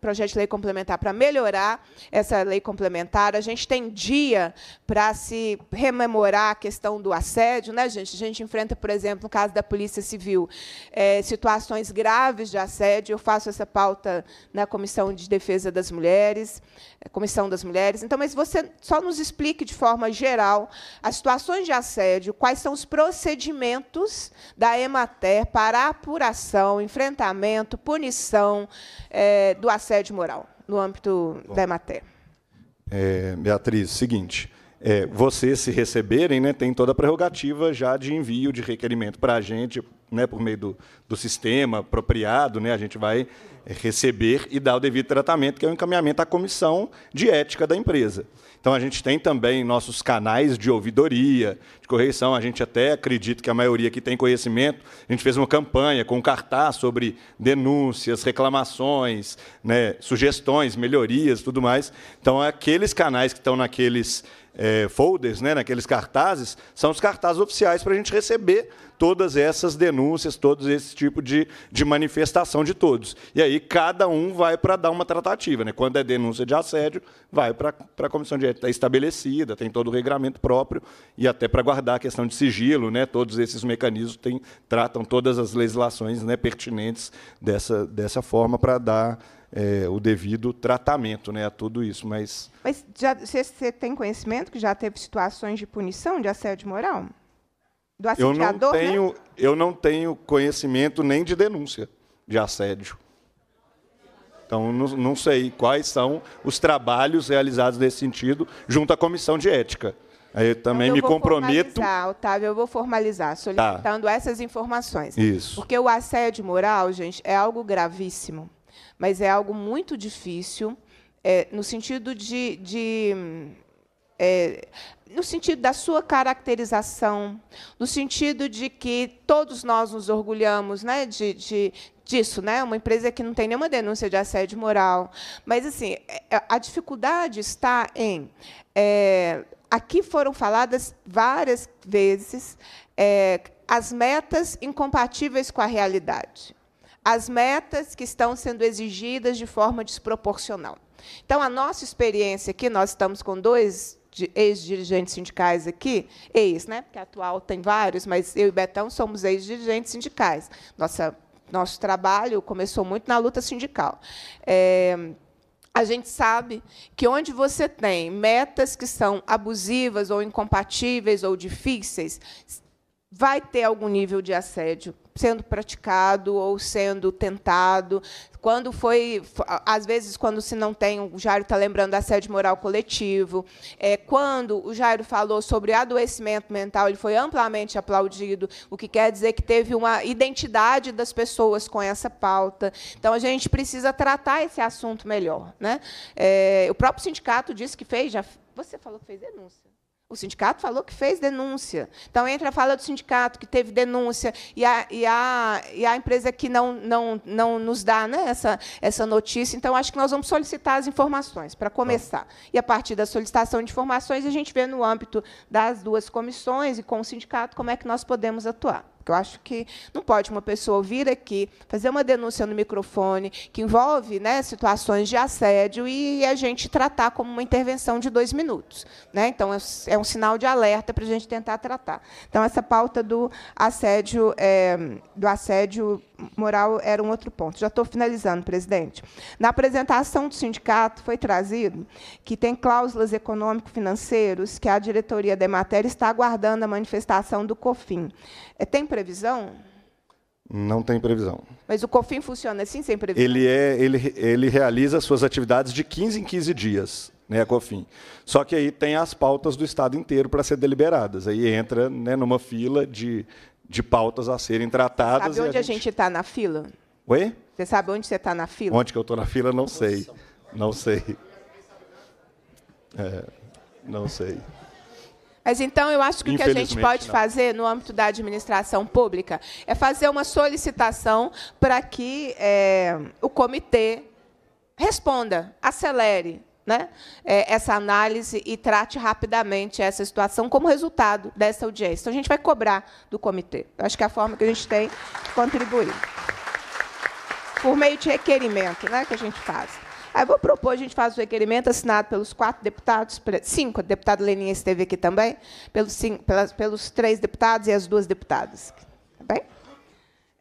projeto de lei complementar para melhorar essa lei complementar. A gente tem dia para se rememorar a questão do assédio, né, gente? A gente enfrenta, por exemplo, no caso da Polícia Civil, é, situações graves de assédio. Eu faço essa pauta na Comissão de Defesa das Mulheres, é, Comissão das Mulheres. Então, mas você só nos explique de forma geral as situações de assédio, quais são os procedimentos da Emater para apuração, enfrentamento, punição é, do assédio assédio moral no âmbito Bom. da EMATER. É, Beatriz, seguinte. É, vocês se receberem, né, tem toda a prerrogativa já de envio de requerimento para a gente, né, por meio do, do sistema apropriado, né, a gente vai receber e dar o devido tratamento, que é o encaminhamento à comissão de ética da empresa. Então a gente tem também nossos canais de ouvidoria, de correção. A gente até acredita que a maioria que tem conhecimento. A gente fez uma campanha com um cartaz sobre denúncias, reclamações, né, sugestões, melhorias, tudo mais. Então aqueles canais que estão naqueles é, folders, né, naqueles cartazes, são os cartazes oficiais para a gente receber todas essas denúncias, todo esse tipo de, de manifestação de todos. E aí cada um vai para dar uma tratativa. Né? Quando é denúncia de assédio, vai para, para a comissão de ética. Está estabelecida, tem todo o regramento próprio, e até para guardar a questão de sigilo, né? todos esses mecanismos tem, tratam todas as legislações né, pertinentes dessa, dessa forma para dar é, o devido tratamento né, a tudo isso. Mas, mas já, você tem conhecimento que já teve situações de punição de assédio moral? Do assediador, eu não né? tenho, né? Eu não tenho conhecimento nem de denúncia de assédio. Então, não, não sei quais são os trabalhos realizados nesse sentido junto à comissão de ética. Eu também então, eu me comprometo. Otávio, eu vou formalizar, solicitando tá. essas informações. Isso. Porque o assédio moral, gente, é algo gravíssimo mas é algo muito difícil, é, no sentido de. de é, no sentido da sua caracterização, no sentido de que todos nós nos orgulhamos né, de, de disso, né? Uma empresa que não tem nenhuma denúncia de assédio moral. Mas, assim, é, é, a dificuldade está em. É, aqui foram faladas várias vezes é, as metas incompatíveis com a realidade as metas que estão sendo exigidas de forma desproporcional. Então, a nossa experiência aqui, nós estamos com dois ex-dirigentes sindicais aqui, ex, né? Porque atual tem vários, mas eu e Betão somos ex-dirigentes sindicais. Nossa, nosso trabalho começou muito na luta sindical. É, a gente sabe que onde você tem metas que são abusivas ou incompatíveis ou difíceis, vai ter algum nível de assédio sendo praticado ou sendo tentado. Quando foi, às vezes, quando se não tem, o Jairo está lembrando sede moral coletivo. É, quando o Jairo falou sobre adoecimento mental, ele foi amplamente aplaudido, o que quer dizer que teve uma identidade das pessoas com essa pauta. Então, a gente precisa tratar esse assunto melhor. Né? É, o próprio sindicato disse que fez, já. Você falou que fez denúncia. O sindicato falou que fez denúncia. Então, entra a fala do sindicato, que teve denúncia, e a, e a, e a empresa que não, não, não nos dá né, essa, essa notícia. Então, acho que nós vamos solicitar as informações, para começar. E, a partir da solicitação de informações, a gente vê no âmbito das duas comissões e com o sindicato como é que nós podemos atuar. Porque eu acho que não pode uma pessoa vir aqui, fazer uma denúncia no microfone, que envolve né, situações de assédio, e a gente tratar como uma intervenção de dois minutos. Né? Então, é um é sinal de alerta para a gente tentar tratar. Então, essa pauta do assédio, é, do assédio moral era um outro ponto. Já estou finalizando, presidente. Na apresentação do sindicato, foi trazido que tem cláusulas econômico financeiras que a diretoria da matéria está aguardando a manifestação do COFIN. É, tem previsão? Não tem previsão. Mas o COFIN funciona assim, sem previsão? Ele, é, ele, ele realiza suas atividades de 15 em 15 dias, né, COFIN. Só que aí tem as pautas do Estado inteiro para ser deliberadas. Aí entra né, numa fila de de pautas a serem tratadas. Sabe onde a gente está na fila? Oi? Você sabe onde você está na fila? Onde que eu estou na fila, não sei. Não sei. É, não sei. Mas então eu acho que o que a gente pode não. fazer no âmbito da administração pública é fazer uma solicitação para que é, o comitê responda, acelere, né, é, essa análise e trate rapidamente essa situação como resultado dessa audiência. Então, a gente vai cobrar do comitê. Eu acho que é a forma que a gente tem de contribuir. Por meio de requerimento né, que a gente faz. Aí vou propor, a gente faz o requerimento assinado pelos quatro deputados, cinco, o deputado Leninha esteve aqui também, pelos, cinco, pelas, pelos três deputados e as duas deputadas. Tá bem?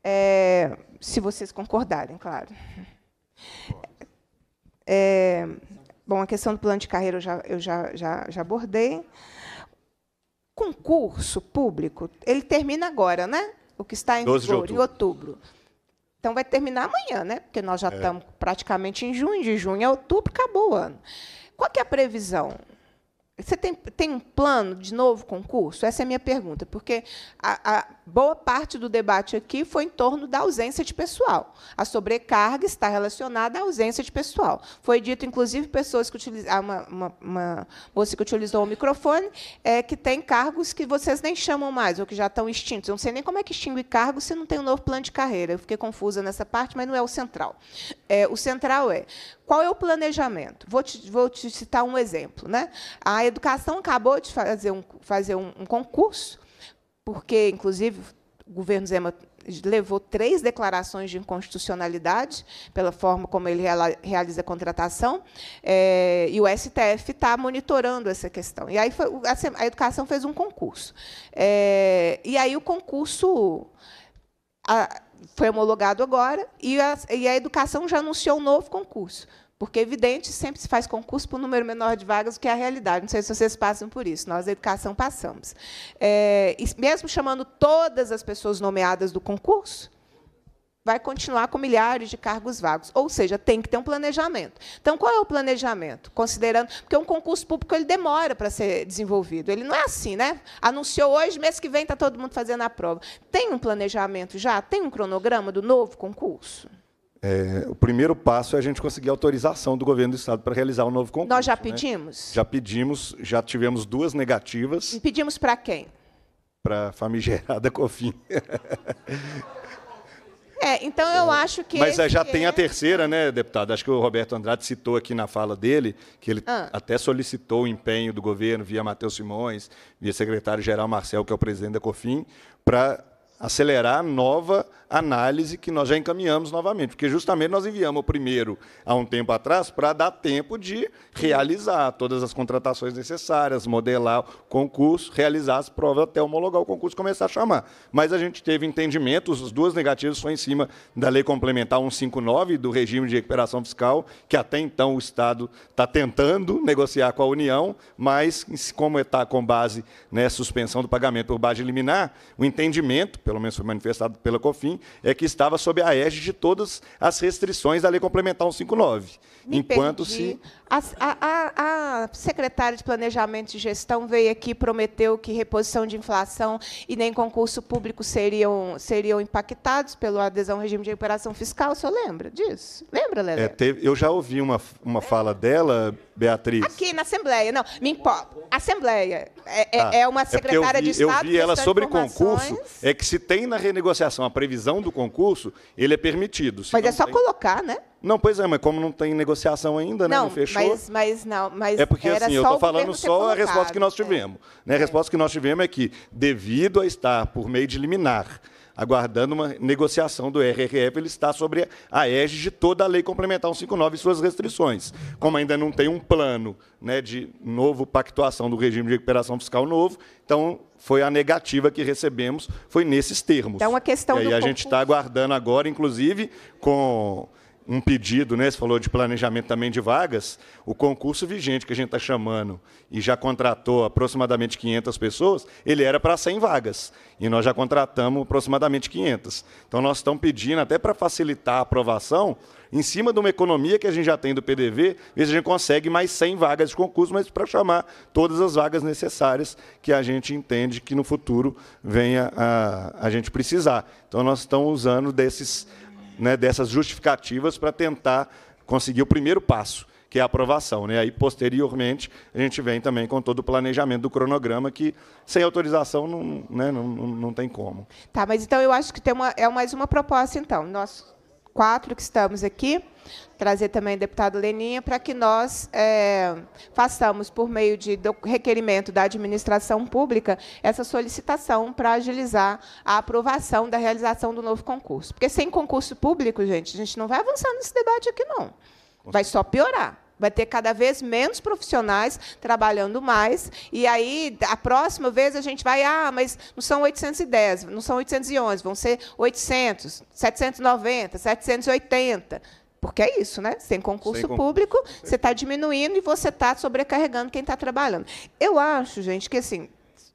É, se vocês concordarem, claro. É, Bom, a questão do plano de carreira eu já, eu já, já, já abordei. Concurso público, ele termina agora, né? O que está em vigor, em outubro. Então vai terminar amanhã, né? Porque nós já é. estamos praticamente em junho, de junho a outubro, acabou o ano. Qual que é a previsão? Você tem, tem um plano de novo concurso? Essa é a minha pergunta, porque a, a boa parte do debate aqui foi em torno da ausência de pessoal. A sobrecarga está relacionada à ausência de pessoal. Foi dito, inclusive, pessoas que utilizaram, ah, uma, uma, uma, moça que utilizou o microfone, é, que tem cargos que vocês nem chamam mais, ou que já estão extintos. Eu não sei nem como é que extingue cargo se não tem um novo plano de carreira. Eu fiquei confusa nessa parte, mas não é o central. É, o central é qual é o planejamento? Vou te, vou te citar um exemplo. Né? A educação acabou de fazer um, fazer um, um concurso porque, inclusive, o governo Zema levou três declarações de inconstitucionalidade pela forma como ele realiza a contratação, é, e o STF está monitorando essa questão. E aí foi, a, educação fez um concurso. É, e aí o concurso a, foi homologado agora, e a, e a educação já anunciou um novo concurso porque, é evidente, sempre se faz concurso por um número menor de vagas do que a realidade. Não sei se vocês passam por isso. Nós, da educação, passamos. É, mesmo chamando todas as pessoas nomeadas do concurso, vai continuar com milhares de cargos vagos. Ou seja, tem que ter um planejamento. Então, qual é o planejamento? Considerando. Porque um concurso público ele demora para ser desenvolvido. Ele não é assim, né? Anunciou hoje, mês que vem está todo mundo fazendo a prova. Tem um planejamento já? Tem um cronograma do novo concurso? É, o primeiro passo é a gente conseguir autorização do governo do estado para realizar o um novo concurso. Nós já né? pedimos? Né? Já pedimos, já tivemos duas negativas. E pedimos para quem? Para a famigerada <laughs> COFIN. É, então eu é. acho que. Mas é, já tem é... a terceira, né, deputado? Acho que o Roberto Andrade citou aqui na fala dele, que ele ah. até solicitou o empenho do governo via Matheus Simões, via secretário-geral Marcel, que é o presidente da COFIN, para acelerar a nova análise que nós já encaminhamos novamente, porque justamente nós enviamos o primeiro há um tempo atrás para dar tempo de realizar todas as contratações necessárias, modelar o concurso, realizar as provas até homologar o concurso e começar a chamar. Mas a gente teve entendimento, os duas negativas foram em cima da Lei Complementar 159 do regime de recuperação fiscal, que até então o Estado está tentando negociar com a União, mas como está com base na né, suspensão do pagamento por base liminar, o entendimento, pelo menos foi manifestado pela COFIN, é que estava sob a égide de todas as restrições da Lei Complementar 159. Me enquanto perdi. se a, a, a, secretária de Planejamento e Gestão veio aqui prometeu que reposição de inflação e nem concurso público seriam, seriam impactados pelo adesão ao regime de recuperação fiscal. O senhor lembra disso? Lembra, Lele? É, teve, eu já ouvi uma, uma é. fala dela, Beatriz. Aqui na Assembleia, não, me importa. Assembleia. É, é ah, é uma é secretária vi, de Estado. Eu vi ela sobre concurso. É que se tem na renegociação a previsão do concurso, ele é permitido. Mas é só tem... colocar, né? Não, pois é, mas como não tem negociação ainda, né? Não, não fechou. Mas, mas não, mas é porque assim, eu estou falando só a resposta que nós é. tivemos. É. Né? A é. resposta que nós tivemos é que, devido a estar por meio de liminar, aguardando uma negociação do RRF, ele está sobre a égide de toda a lei complementar 159 e suas restrições. Como ainda não tem um plano né, de novo pactuação do regime de recuperação fiscal novo, então foi a negativa que recebemos, foi nesses termos. Então, a questão e aí a gente está aguardando agora, inclusive, com um pedido, né? Você falou de planejamento também de vagas. O concurso vigente que a gente está chamando e já contratou aproximadamente 500 pessoas, ele era para 100 vagas e nós já contratamos aproximadamente 500. Então nós estamos pedindo até para facilitar a aprovação, em cima de uma economia que a gente já tem do PDV, ver se a gente consegue mais 100 vagas de concurso, mas para chamar todas as vagas necessárias que a gente entende que no futuro venha a, a gente precisar. Então nós estamos usando desses né, dessas justificativas para tentar conseguir o primeiro passo, que é a aprovação. Né? Aí, posteriormente, a gente vem também com todo o planejamento do cronograma, que sem autorização não, né, não, não, não tem como. Tá, mas então eu acho que tem uma, é mais uma proposta, então. Nós quatro que estamos aqui, trazer também o deputado Leninha, para que nós é, façamos, por meio de requerimento da administração pública, essa solicitação para agilizar a aprovação da realização do novo concurso. Porque sem concurso público, gente, a gente não vai avançar nesse debate aqui, não. Vai só piorar vai ter cada vez menos profissionais trabalhando mais. E aí, a próxima vez a gente vai, ah, mas não são 810, não são 811, vão ser 800, 790, 780. Porque é isso, né? Sem concurso, Sem concurso. público, Sem. você está diminuindo e você está sobrecarregando quem está trabalhando. Eu acho, gente, que assim,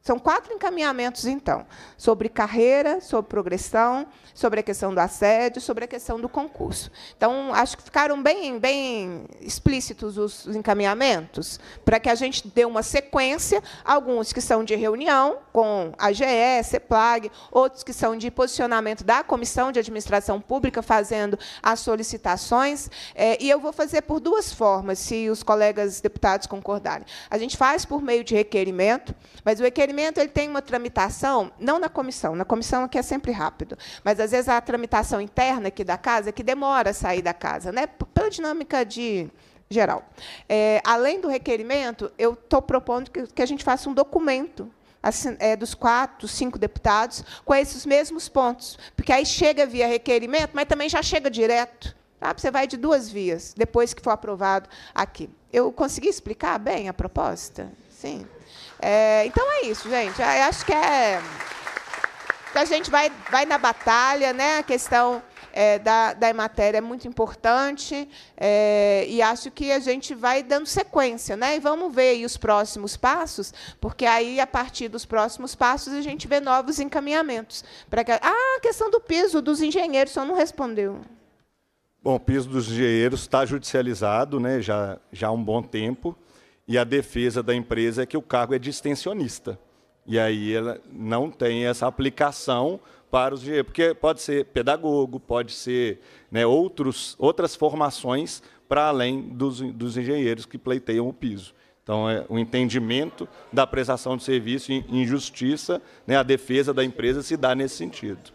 são quatro encaminhamentos, então, sobre carreira, sobre progressão, sobre a questão do assédio, sobre a questão do concurso. Então, acho que ficaram bem, bem explícitos os, encaminhamentos, para que a gente dê uma sequência, alguns que são de reunião com a GE, CEPLAG, outros que são de posicionamento da Comissão de Administração Pública, fazendo as solicitações. É, e eu vou fazer por duas formas, se os colegas deputados concordarem. A gente faz por meio de requerimento, mas o requerimento procedimento ele tem uma tramitação, não na comissão, na comissão aqui é sempre rápido, mas às vezes a tramitação interna aqui da casa que demora a sair da casa, né? pela dinâmica de geral. É, além do requerimento, eu estou propondo que, que a gente faça um documento Assim, é, dos quatro, cinco deputados, com esses mesmos pontos. Porque aí chega via requerimento, mas também já chega direto. Ah, Você vai de duas vias, depois que for aprovado aqui. Eu consegui explicar bem a proposta? Sim. É, então é isso, gente. Eu é, acho que é. A gente vai, vai na batalha, né? A questão é, da, da matéria é muito importante é, e acho que a gente vai dando sequência, né? E vamos ver os próximos passos, porque aí a partir dos próximos passos a gente vê novos encaminhamentos que... ah, a questão do piso dos engenheiros só não respondeu. Bom, o piso dos engenheiros está judicializado, né? Já já há um bom tempo. E a defesa da empresa é que o cargo é distensionista. E aí ela não tem essa aplicação para os engenheiros, porque pode ser pedagogo, pode ser né, outros, outras formações para além dos, dos engenheiros que pleiteiam o piso. Então, é o entendimento da prestação de serviço em, em justiça, né, a defesa da empresa se dá nesse sentido.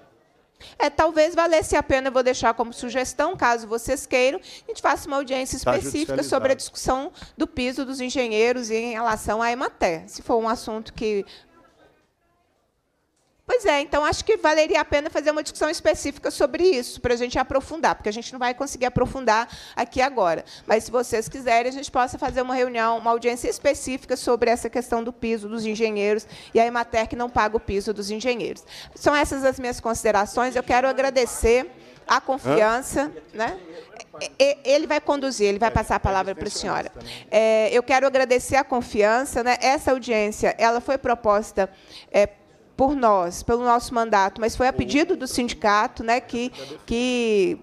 É, talvez valesse a pena, eu vou deixar como sugestão, caso vocês queiram, a gente faça uma audiência tá específica tá sobre a discussão do piso dos engenheiros em relação à Emater. Se for um assunto que Pois é, então acho que valeria a pena fazer uma discussão específica sobre isso, para a gente aprofundar, porque a gente não vai conseguir aprofundar aqui agora. Mas, se vocês quiserem, a gente possa fazer uma reunião, uma audiência específica sobre essa questão do piso dos engenheiros e a que não paga o piso dos engenheiros. São essas as minhas considerações. Eu quero agradecer a confiança, né? Ele vai conduzir, ele vai passar a palavra para a senhora. É, eu quero agradecer a confiança, né? Essa audiência, ela foi proposta é, por nós, pelo nosso mandato, mas foi a pedido do sindicato né, que, que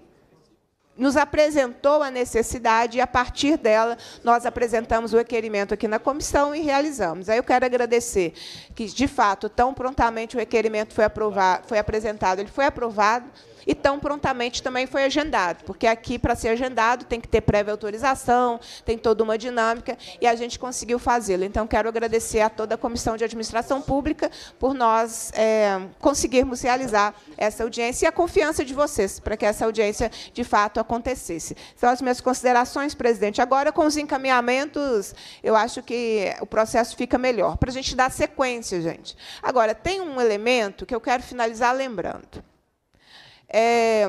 nos apresentou a necessidade e, a partir dela, nós apresentamos o requerimento aqui na comissão e realizamos. Aí eu quero agradecer que, de fato, tão prontamente o requerimento foi, aprovado, foi apresentado. Ele foi aprovado, e tão prontamente também foi agendado, porque aqui, para ser agendado, tem que ter prévia autorização, tem toda uma dinâmica, e a gente conseguiu fazê-lo. Então, quero agradecer a toda a Comissão de Administração Pública por nós é, conseguirmos realizar essa audiência e a confiança de vocês para que essa audiência, de fato, acontecesse. São as minhas considerações, presidente. Agora, com os encaminhamentos, eu acho que o processo fica melhor, para a gente dar sequência, gente. Agora, tem um elemento que eu quero finalizar lembrando. É,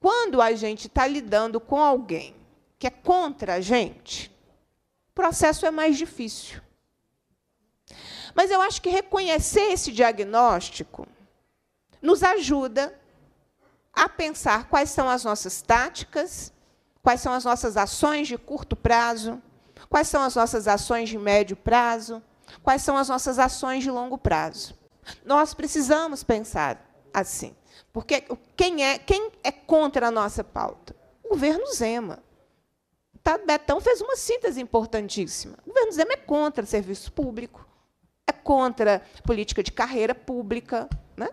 quando a gente está lidando com alguém que é contra a gente, o processo é mais difícil. Mas eu acho que reconhecer esse diagnóstico nos ajuda a pensar quais são as nossas táticas, quais são as nossas ações de curto prazo, quais são as nossas ações de médio prazo, quais são as nossas ações de longo prazo. Nós precisamos pensar assim. Porque quem é, quem é contra a nossa pauta? O governo Zema. Tá, Betão fez uma síntese importantíssima. O governo Zema é contra serviço público, é contra política de carreira pública. Né?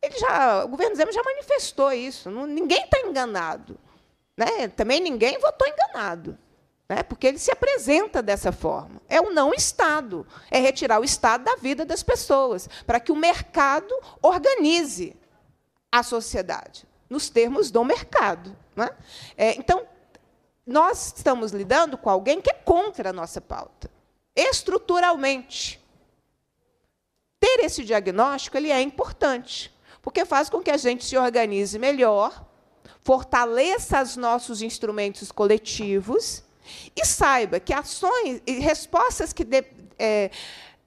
Ele já, o governo Zema já manifestou isso. Não, ninguém está enganado. Né? Também ninguém votou enganado. Né? Porque ele se apresenta dessa forma. É o não Estado. É retirar o Estado da vida das pessoas, para que o mercado organize à sociedade, nos termos do mercado. Né? É, então, nós estamos lidando com alguém que é contra a nossa pauta, estruturalmente. Ter esse diagnóstico ele é importante, porque faz com que a gente se organize melhor, fortaleça os nossos instrumentos coletivos e saiba que ações e respostas que de, é,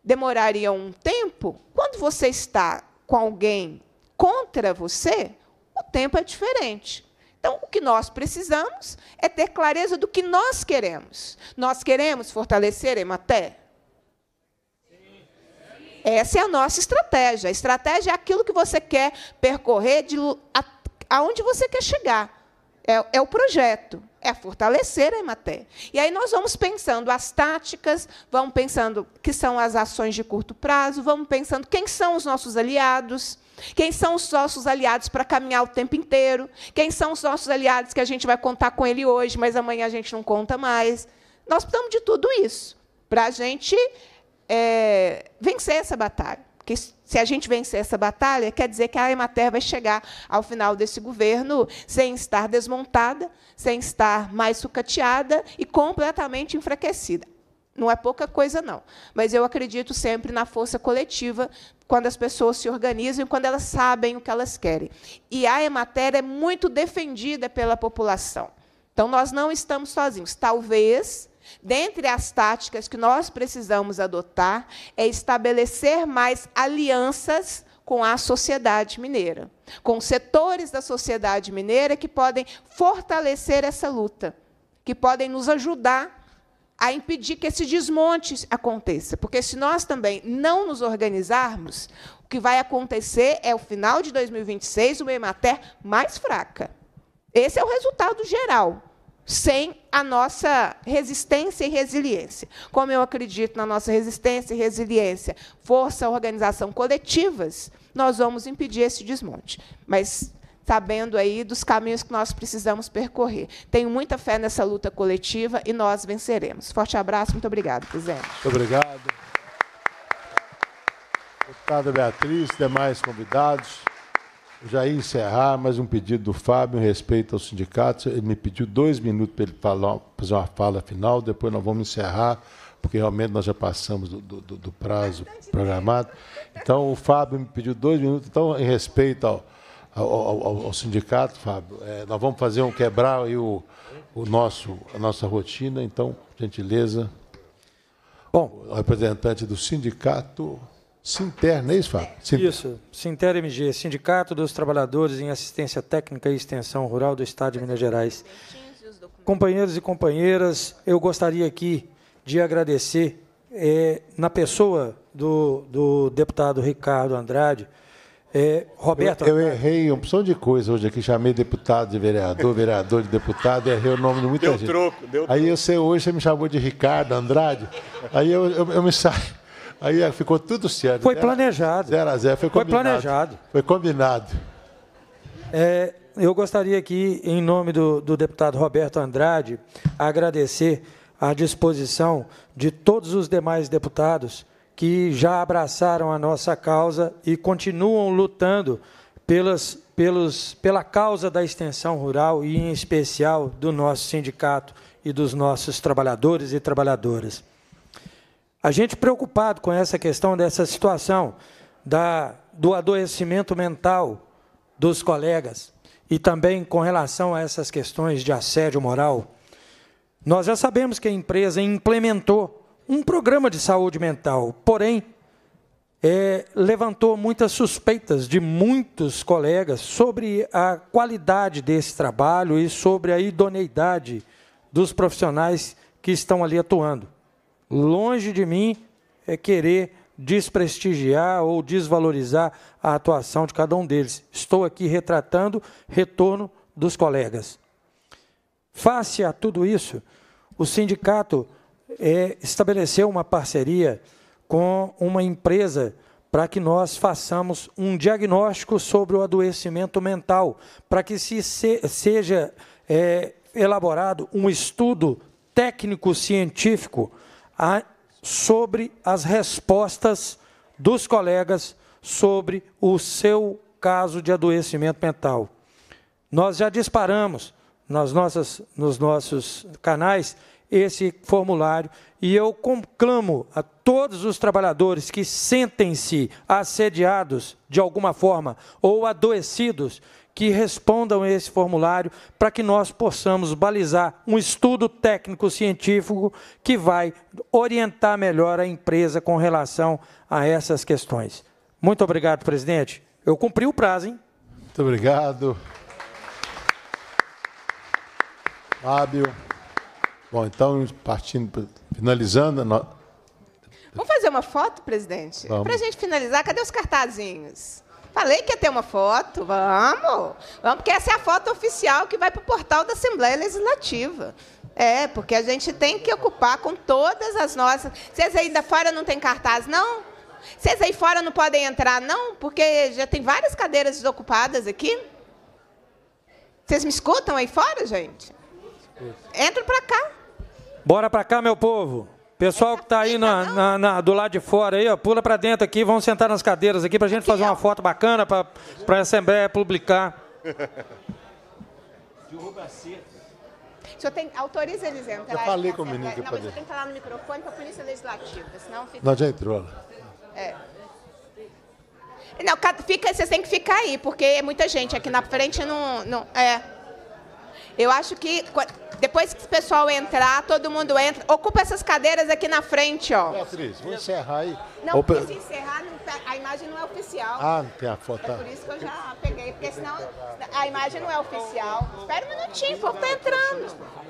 demorariam um tempo, quando você está com alguém contra você, o tempo é diferente. Então, o que nós precisamos é ter clareza do que nós queremos. Nós queremos fortalecer a Ematé? Essa é a nossa estratégia. A estratégia é aquilo que você quer percorrer, de aonde você quer chegar é, é o projeto, é fortalecer a Emater. E aí nós vamos pensando as táticas, vamos pensando que são as ações de curto prazo, vamos pensando quem são os nossos aliados, quem são os nossos aliados para caminhar o tempo inteiro, quem são os nossos aliados que a gente vai contar com ele hoje, mas amanhã a gente não conta mais. Nós precisamos de tudo isso para a gente é, vencer essa batalha. Porque se a gente vencer essa batalha, quer dizer que a Emater vai chegar ao final desse governo sem estar desmontada, sem estar mais sucateada e completamente enfraquecida. Não é pouca coisa, não. Mas eu acredito sempre na força coletiva, quando as pessoas se organizam, e quando elas sabem o que elas querem. E a Emater é muito defendida pela população. Então, nós não estamos sozinhos. Talvez Dentre as táticas que nós precisamos adotar é estabelecer mais alianças com a sociedade mineira, com setores da sociedade mineira que podem fortalecer essa luta, que podem nos ajudar a impedir que esse desmonte aconteça. Porque se nós também não nos organizarmos, o que vai acontecer é o final de 2026, o Emater mais fraca. Esse é o resultado geral sem a nossa resistência e resiliência. Como eu acredito na nossa resistência e resiliência, força, organização coletivas, nós vamos impedir esse desmonte. Mas sabendo aí dos caminhos que nós precisamos percorrer. Tenho muita fé nessa luta coletiva e nós venceremos. Forte abraço, muito obrigado, presidente. Muito obrigado. Deputada Beatriz, demais convidados. Já ia encerrar, mas um pedido do Fábio, em respeito aos sindicatos. Ele me pediu dois minutos para ele falar, fazer uma fala final, depois nós vamos encerrar, porque realmente nós já passamos do, do, do prazo programado. Então, o Fábio me pediu dois minutos. Então, em respeito ao, ao, ao, ao sindicato, Fábio, é, nós vamos fazer um quebrar aí o, o nosso, a nossa rotina. Então, gentileza. Bom, o representante do sindicato. Sinter, não é isso, Fábio? Sinter. Isso, Sinter MG, Sindicato dos Trabalhadores em Assistência Técnica e Extensão Rural do Estado de Minas Gerais. Companheiros e companheiras, eu gostaria aqui de agradecer é, na pessoa do, do, deputado Ricardo Andrade, é, Roberto. Eu, eu errei uma opção de coisa hoje aqui, chamei deputado de vereador, vereador de deputado, errei o nome de muita deu gente. Troco, deu troco. Aí eu sei hoje, você me chamou de Ricardo Andrade, aí eu, eu, eu me saio. Aí ficou tudo certo. Foi planejado. Zero a zero, foi combinado. Foi planejado. Foi combinado. É, eu gostaria aqui, em nome do, do deputado Roberto Andrade, agradecer à disposição de todos os demais deputados que já abraçaram a nossa causa e continuam lutando pelas, pelos, pela causa da extensão rural e, em especial, do nosso sindicato e dos nossos trabalhadores e trabalhadoras. A gente preocupado com essa questão dessa situação da, do adoecimento mental dos colegas e também com relação a essas questões de assédio moral. Nós já sabemos que a empresa implementou um programa de saúde mental, porém, é, levantou muitas suspeitas de muitos colegas sobre a qualidade desse trabalho e sobre a idoneidade dos profissionais que estão ali atuando longe de mim é querer desprestigiar ou desvalorizar a atuação de cada um deles. Estou aqui retratando retorno dos colegas. Face a tudo isso, o sindicato é, estabeleceu uma parceria com uma empresa para que nós façamos um diagnóstico sobre o adoecimento mental, para que se, se seja é, elaborado um estudo técnico-científico a, sobre as respostas dos colegas sobre o seu caso de adoecimento mental. Nós já disparamos nas nossas, nos nossos canais esse formulário e eu conclamo a todos os trabalhadores que sentem-se assediados de alguma forma ou adoecidos que respondam a esse formulário para que nós possamos balizar um estudo técnico científico que vai orientar melhor a empresa com relação a essas questões. Muito obrigado, presidente. Eu cumpri o prazo, hein? Muito obrigado. Fábio. Bom, então, partindo, finalizando. Nós... Vamos fazer uma foto, presidente? Para a gente finalizar, cadê os cartazinhos? Falei que ia ter uma foto, vamos. Vamos, porque essa é a foto oficial que vai para o portal da Assembleia Legislativa. É, porque a gente tem que ocupar com todas as nossas. Vocês aí da fora não tem cartaz, não? Vocês aí fora não podem entrar, não? Porque já tem várias cadeiras desocupadas aqui. Vocês me escutam aí fora, gente? Entra para cá. Bora para cá, meu povo. Pessoal que está aí na, na, na, do lado de fora aí, ó, pula para dentro aqui, vamos sentar nas cadeiras aqui para a gente fazer uma foto bacana para a Assembleia publicar. Derruba a o senhor tem, autoriza eles entrarem? Eu falei com o menino Não, mas você tem que falar no microfone para a Polícia Legislativa, senão fica... Não, já entrou. É. Não, fica, vocês têm que ficar aí, porque é muita gente aqui na frente, não... não é. Eu acho que depois que o pessoal entrar, todo mundo entra. Ocupa essas cadeiras aqui na frente, ó. Beatriz, vou encerrar aí. Não, Opa. porque se encerrar, a imagem não é oficial. Ah, não tem a foto. É tá. por isso que eu já peguei, porque senão a imagem não é oficial. Espera um minutinho, o povo tá entrando.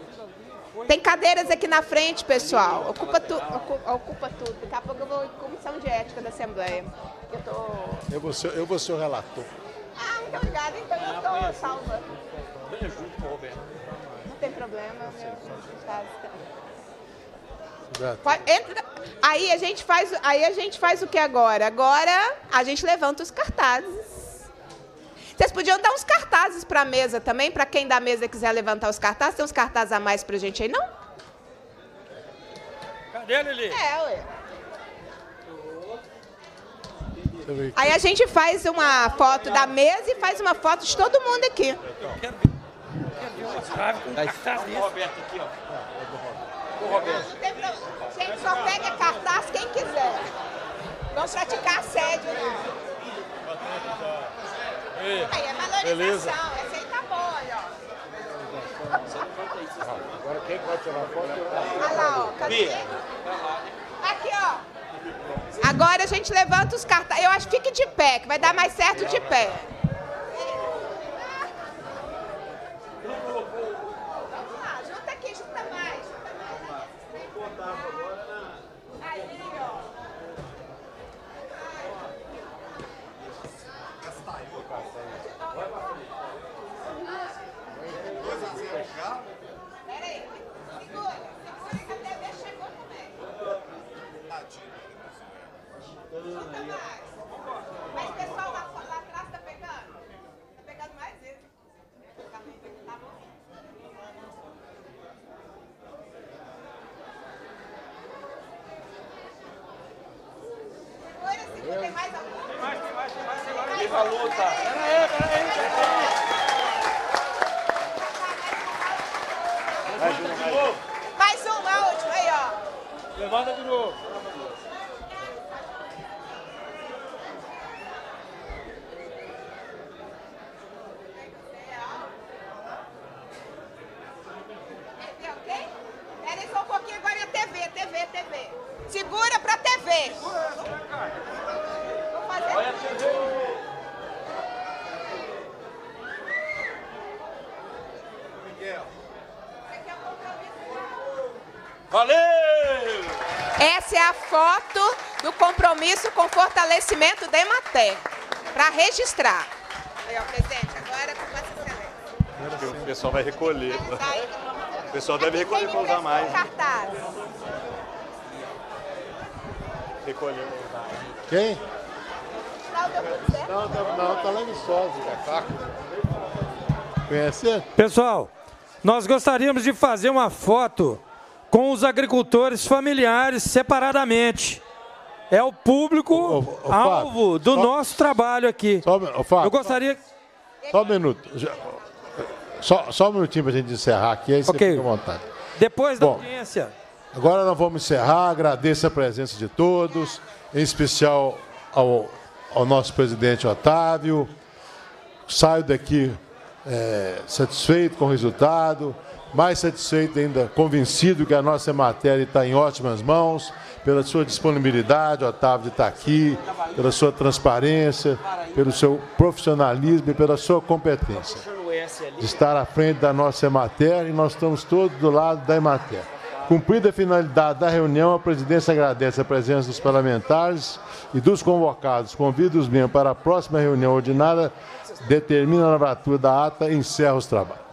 Tem cadeiras aqui na frente, pessoal. Ocupa, tu, ocupa, ocupa tudo. Daqui a pouco eu vou em comissão de ética da Assembleia. Eu, tô... eu, vou, ser, eu vou ser o relator. Ah, muito obrigada. Então eu estou salva junto com o Roberto. Não tem problema, meu. Entra. Aí a gente faz, aí a gente faz o que agora? Agora a gente levanta os cartazes. Vocês podiam dar uns cartazes para a mesa também, para quem da mesa quiser levantar os cartazes. Tem uns cartazes a mais para a gente aí, não? Cadê, Lili? É, ué. Aí a gente faz uma foto da mesa e faz uma foto de todo mundo aqui. Eu quero ver perdi tá Roberto aqui, ó. O é Roberto. Gente, só pega cartaz quem quiser. Vamos praticar assédio, não. Né? é valorização. Beleza. Essa aí tá boa, Agora quem pode tirar a foto? Olha lá, ó. Cadê? Aqui, ó. Agora a gente levanta os cartazes. Eu acho que fique de pé, que vai dar mais certo de pé. fortalecimento de Mater, para registrar. Aí, ó, presidente, agora com Excelência. O pessoal vai recolher. O pessoal deve recolher para usar mais. Né? Cartaz. Recolher Quem? Não, não, não, tá lá em né? Conhece? Pessoal, nós gostaríamos de fazer uma foto com os agricultores familiares separadamente. É o público alvo Fábio, do só, nosso trabalho aqui. Só, Fábio, Eu gostaria. Só um minuto. Só, só um minutinho para a gente encerrar aqui, aí você fica à vontade. Depois da Bom, audiência. Agora nós vamos encerrar. Agradeço a presença de todos, em especial ao, ao nosso presidente Otávio. Saio daqui é, satisfeito com o resultado, mais satisfeito ainda, convencido que a nossa matéria está em ótimas mãos pela sua disponibilidade, Otávio, de estar tá aqui, pela sua transparência, pelo seu profissionalismo e pela sua competência. De estar à frente da nossa Emater e nós estamos todos do lado da Emater. Cumprida a finalidade da reunião, a presidência agradece a presença dos parlamentares e dos convocados. Convido os membros para a próxima reunião ordinária, determina a lavratura da ata e encerra os trabalhos.